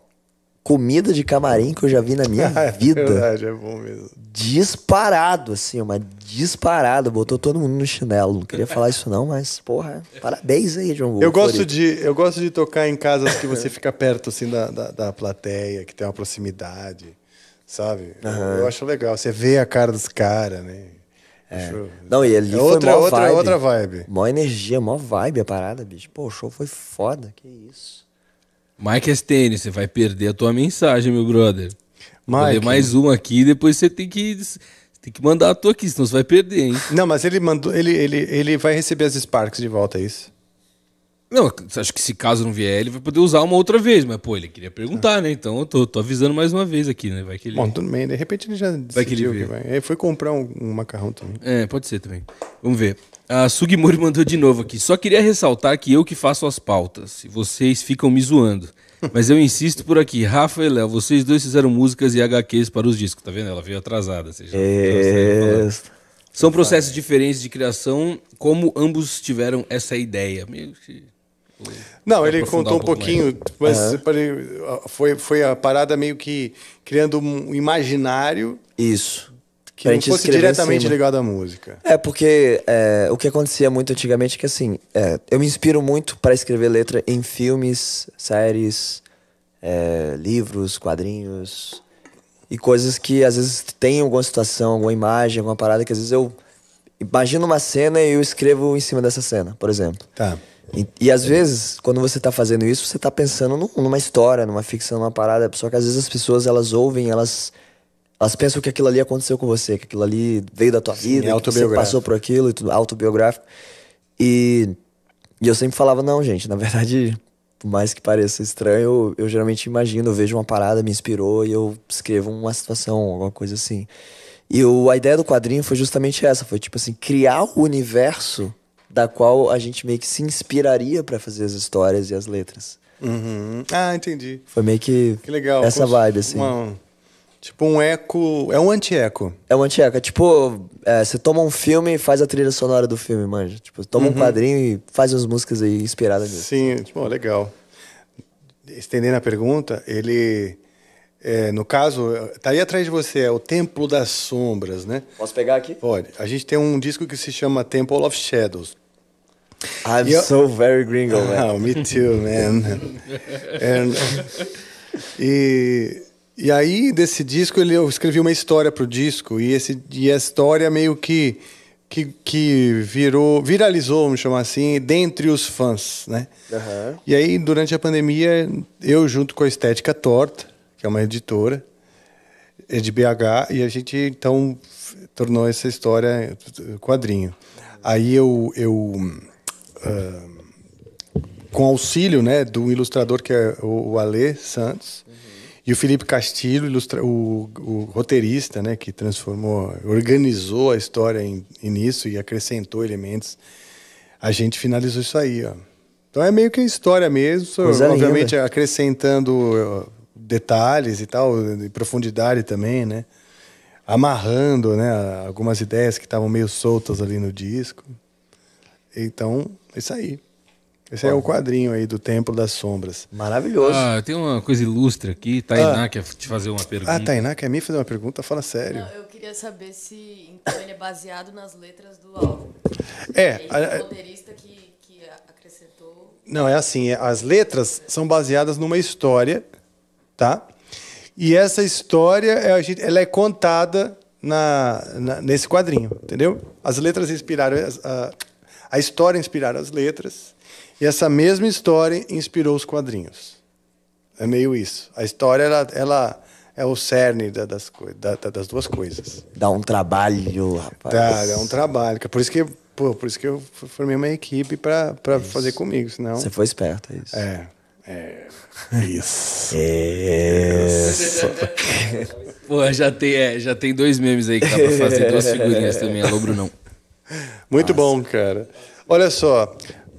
comida de camarim que eu já vi na minha é vida. É verdade, é bom mesmo. Disparado, assim, uma disparada. Botou todo mundo no chinelo. Não queria falar isso não, mas, porra, parabéns aí, João Eu gosto, de, eu gosto de tocar em casas que você fica perto, assim, da, da, da plateia, que tem uma proximidade, sabe? Uhum. Eu, eu, acho legal. Você vê a cara dos caras, né? É. Não, e ali é outra, foi outra, vibe. outra vibe. Mó energia, mó vibe a parada, bicho. Pô, o show foi foda, que isso. Mike Stene, você vai perder a tua mensagem, meu brother. Mike. mais uma aqui e depois você tem que tem que mandar a tua aqui, senão você vai perder, hein? Não, mas ele mandou, ele, ele, ele vai receber as Sparks de volta, é isso? Não, acho que se caso não vier, ele vai poder usar uma outra vez, mas pô, ele queria perguntar, ah. né? Então eu tô, tô, avisando mais uma vez aqui, né? Vai que ele. Bom, tudo bem, de repente ele já decidiu vai que, ele que vai. Ele foi comprar um, um macarrão também. É, pode ser também. Vamos ver. A Sugimori mandou de novo aqui. Só queria ressaltar que eu que faço as pautas. Vocês ficam me zoando. Mas eu insisto por aqui, Rafa e Léo, vocês dois fizeram músicas e HQs para os discos, tá vendo? Ela veio atrasada. Você já, é... já São processos diferentes de criação, como ambos tiveram essa ideia? Meio que... Não, ele contou um, pouquinho, mas foi, foi a parada meio que criando um imaginário. Isso que não fosse diretamente ligado à música. É, porque é, o que acontecia muito antigamente é que, assim, é, eu me inspiro muito para escrever letra em filmes, séries, é, livros, quadrinhos e coisas que às vezes tem alguma situação, alguma imagem, alguma parada que às vezes eu imagino uma cena e eu escrevo em cima dessa cena, por exemplo. Tá. E, e às vezes, quando você está fazendo isso, você está pensando num, numa história, numa ficção, numa parada. Só que às vezes as pessoas, elas ouvem, elas elas pensam que aquilo ali aconteceu com você, que aquilo ali veio da tua Sim, vida, é que você passou por aquilo e tudo, autobiográfico. E, e eu sempre falava, não, gente, na verdade, por mais que pareça estranho, eu, eu geralmente imagino, eu vejo uma parada, me inspirou e eu escrevo uma situação, alguma coisa assim. E o, a ideia do quadrinho foi justamente essa, foi tipo assim, criar o universo da qual a gente meio que se inspiraria para fazer as histórias e as letras. Uhum. Ah, entendi. Foi meio que, que legal. essa Cons... vibe, assim. Uma Tipo um eco. É um anti-eco. É um anti-eco. É tipo, é, você toma um filme e faz a trilha sonora do filme, manja. Tipo, toma uhum. um quadrinho e faz umas músicas aí inspiradas nisso. Sim, tipo, legal. Estendendo a pergunta, ele. É, no caso, tá aí atrás de você, é o Templo das Sombras, né? Posso pegar aqui? Pode. A gente tem um disco que se chama Temple of Shadows. I'm eu... so very gringo, man. Oh, me too, man. And... e e aí, desse disco, eu escrevi uma história pro disco, e, esse, e a história meio que, que, que virou, viralizou, vamos chamar assim, dentre os fãs, né? Uhum. E aí, durante a pandemia, eu junto com a Estética Torta, que é uma editora, é de BH, e a gente, então, tornou essa história quadrinho. Aí eu... eu uh, com auxílio né, do ilustrador que é o, o Alê Santos, e o Felipe Castilho, ilustra, o, o roteirista, né, que transformou, organizou a história em, nisso e acrescentou elementos. A gente finalizou isso aí, ó. Então é meio que a história mesmo, Coisa obviamente linda. acrescentando detalhes e tal, de profundidade também, né? Amarrando, né, algumas ideias que estavam meio soltas ali no disco. Então, é isso aí. Esse é o quadrinho aí do Templo das Sombras. Maravilhoso. Ah, tem uma coisa ilustre aqui. Tainá ah. quer te fazer uma pergunta. Ah, Tainá quer me fazer uma pergunta? Fala sério. Não, eu queria saber se então ele é baseado nas letras do álbum. É. o é roteirista que, que acrescentou. Não, é assim. É, as letras são baseadas numa história, tá? E essa história é ela é contada na, na nesse quadrinho, entendeu? As letras inspiraram. A, a história inspirar as letras e essa mesma história inspirou os quadrinhos. É meio isso. A história, ela, ela é o cerne da, das, da, das duas coisas. Dá um trabalho, rapaz. Dá, dá um trabalho. Por isso que, pô, por isso que eu formei uma equipe para fazer comigo, senão... Você foi esperto, é isso. É. É. Isso. Isso. Pô, já tem, é, já tem dois memes aí que dá pra fazer, duas figurinhas também, alô é Brunão. Muito Nossa. bom, cara. Olha só,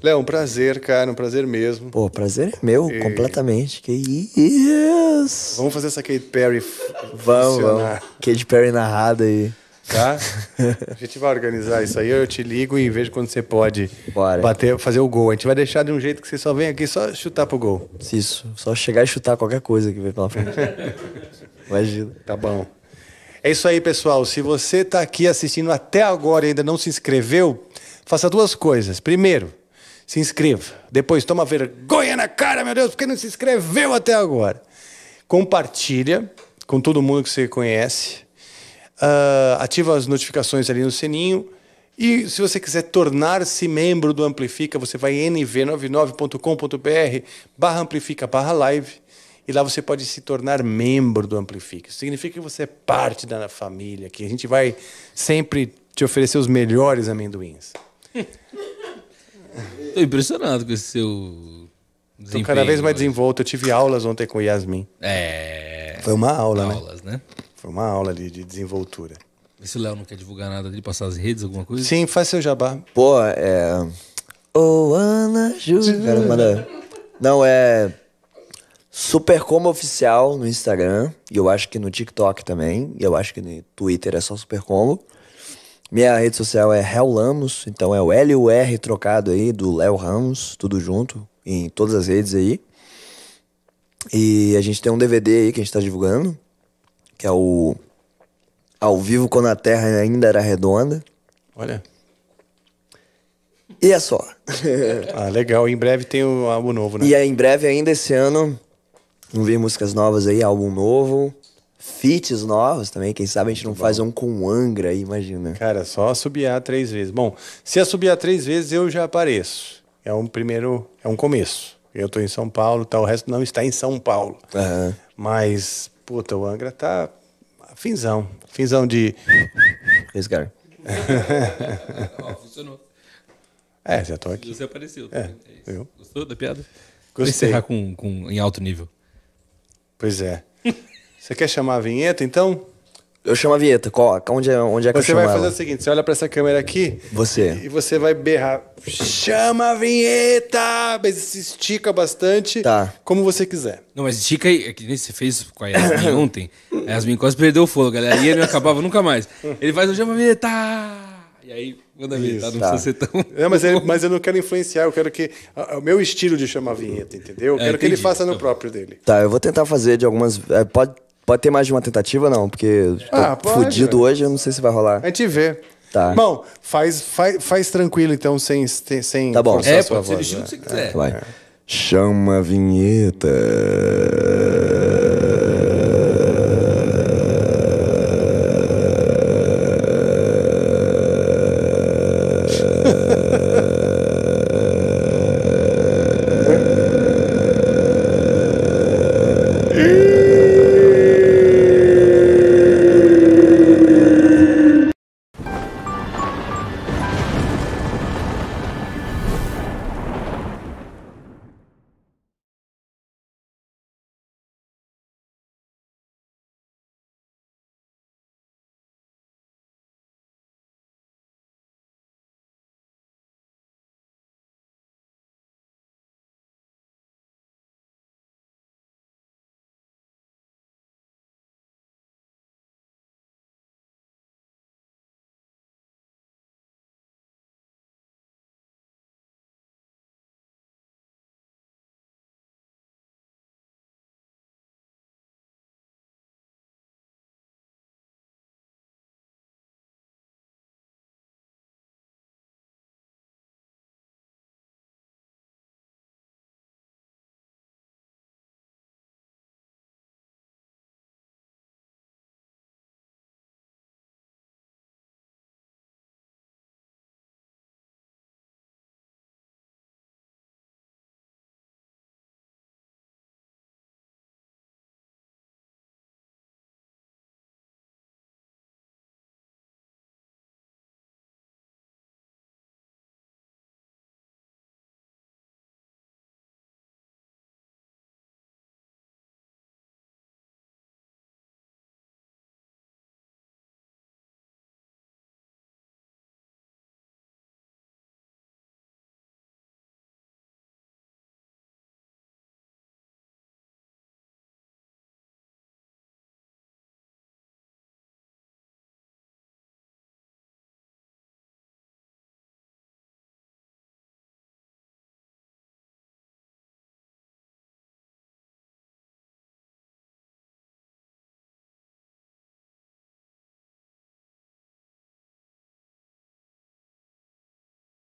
Léo, é um prazer, cara, é um prazer mesmo. Pô, prazer é meu, e... completamente. Que isso! Vamos fazer essa Kate Perry vamos, Vamos. Kate Perry narrada aí. Tá? A gente vai organizar isso aí, eu te ligo e vejo quando você pode Bora. bater, fazer o gol. A gente vai deixar de um jeito que você só vem aqui só chutar pro gol. Isso, só chegar e chutar qualquer coisa que vem pela frente. Imagina. Tá bom. É isso aí, pessoal. Se você está aqui assistindo até agora e ainda não se inscreveu, faça duas coisas. Primeiro, se inscreva. Depois toma vergonha na cara, meu Deus, porque não se inscreveu até agora. Compartilha com todo mundo que você conhece. Uh, ativa as notificações ali no sininho. E se você quiser tornar-se membro do Amplifica, você vai em nv99.com.br barra amplifica barra live e lá você pode se tornar membro do Amplifica. significa que você é parte da família, que a gente vai sempre te oferecer os melhores amendoins. Estou impressionado com esse seu Estou cada vez mais desenvolto. Eu tive aulas ontem com o Yasmin. É. Foi uma aula, né? Aulas, né? Foi uma aula ali de desenvoltura. E se o Léo não quer divulgar nada ali, passar as redes, alguma coisa? Sim, faz seu jabá. Pô, é. Ô, oh, Ana Júlia. Não, é. Super Como Oficial no Instagram. E eu acho que no TikTok também. E eu acho que no Twitter é só Super Como. Minha rede social é Hel Lamos, então é o L e o R trocado aí do Léo Ramos, tudo junto, em todas as redes aí. E a gente tem um DVD aí que a gente tá divulgando, que é o Ao Vivo Quando a Terra Ainda Era Redonda. Olha. E é só. ah, legal. Em breve tem o álbum novo, né? E é em breve ainda esse ano vão ver músicas novas aí, álbum novo feats novos também. Quem sabe a gente não faz um com Angra aí, imagina. Cara, só a três vezes. Bom, se a três vezes, eu já apareço. É um primeiro, é um começo. Eu tô em São Paulo, tá, o resto não está em São Paulo. Uhum. Mas, puta, o Angra tá finzão. Finzão de. Esse funcionou. É, já tô aqui. Você apareceu. Tá é, é Gostou da piada? Gostei. Vou encerrar com, com, em alto nível. Pois é. Você quer chamar a vinheta então? Eu chamo a vinheta. Qual, onde, é, onde é que você eu chamo Você vai fazer ela? o seguinte: você olha para essa câmera aqui. Você. E você vai berrar. Chama a vinheta! Mas se estica bastante. Tá. Como você quiser. Não, mas estica aí. É que nem você fez com a Yasmin ontem. A Yasmin quase perdeu o fôlego. Galera. E ele não acabava nunca mais. Ele faz o chama a vinheta! E aí, manda vinheta, tá? Não tá. precisa ser tão. Não, mas, ele, mas eu não quero influenciar, eu quero que. O meu estilo de chamar vinheta, entendeu? Eu é, quero que ele faça no próprio dele. Tá, eu vou tentar fazer de algumas. É, pode Pode ter mais de uma tentativa, não? Porque ah, tô fudido hoje, eu não sei se vai rolar. A gente vê. Tá. Bom, faz, faz, faz tranquilo então, sem, sem tá bom. é, pode voz. Ser que né? você quiser. É, vai. É. Chama a vinheta.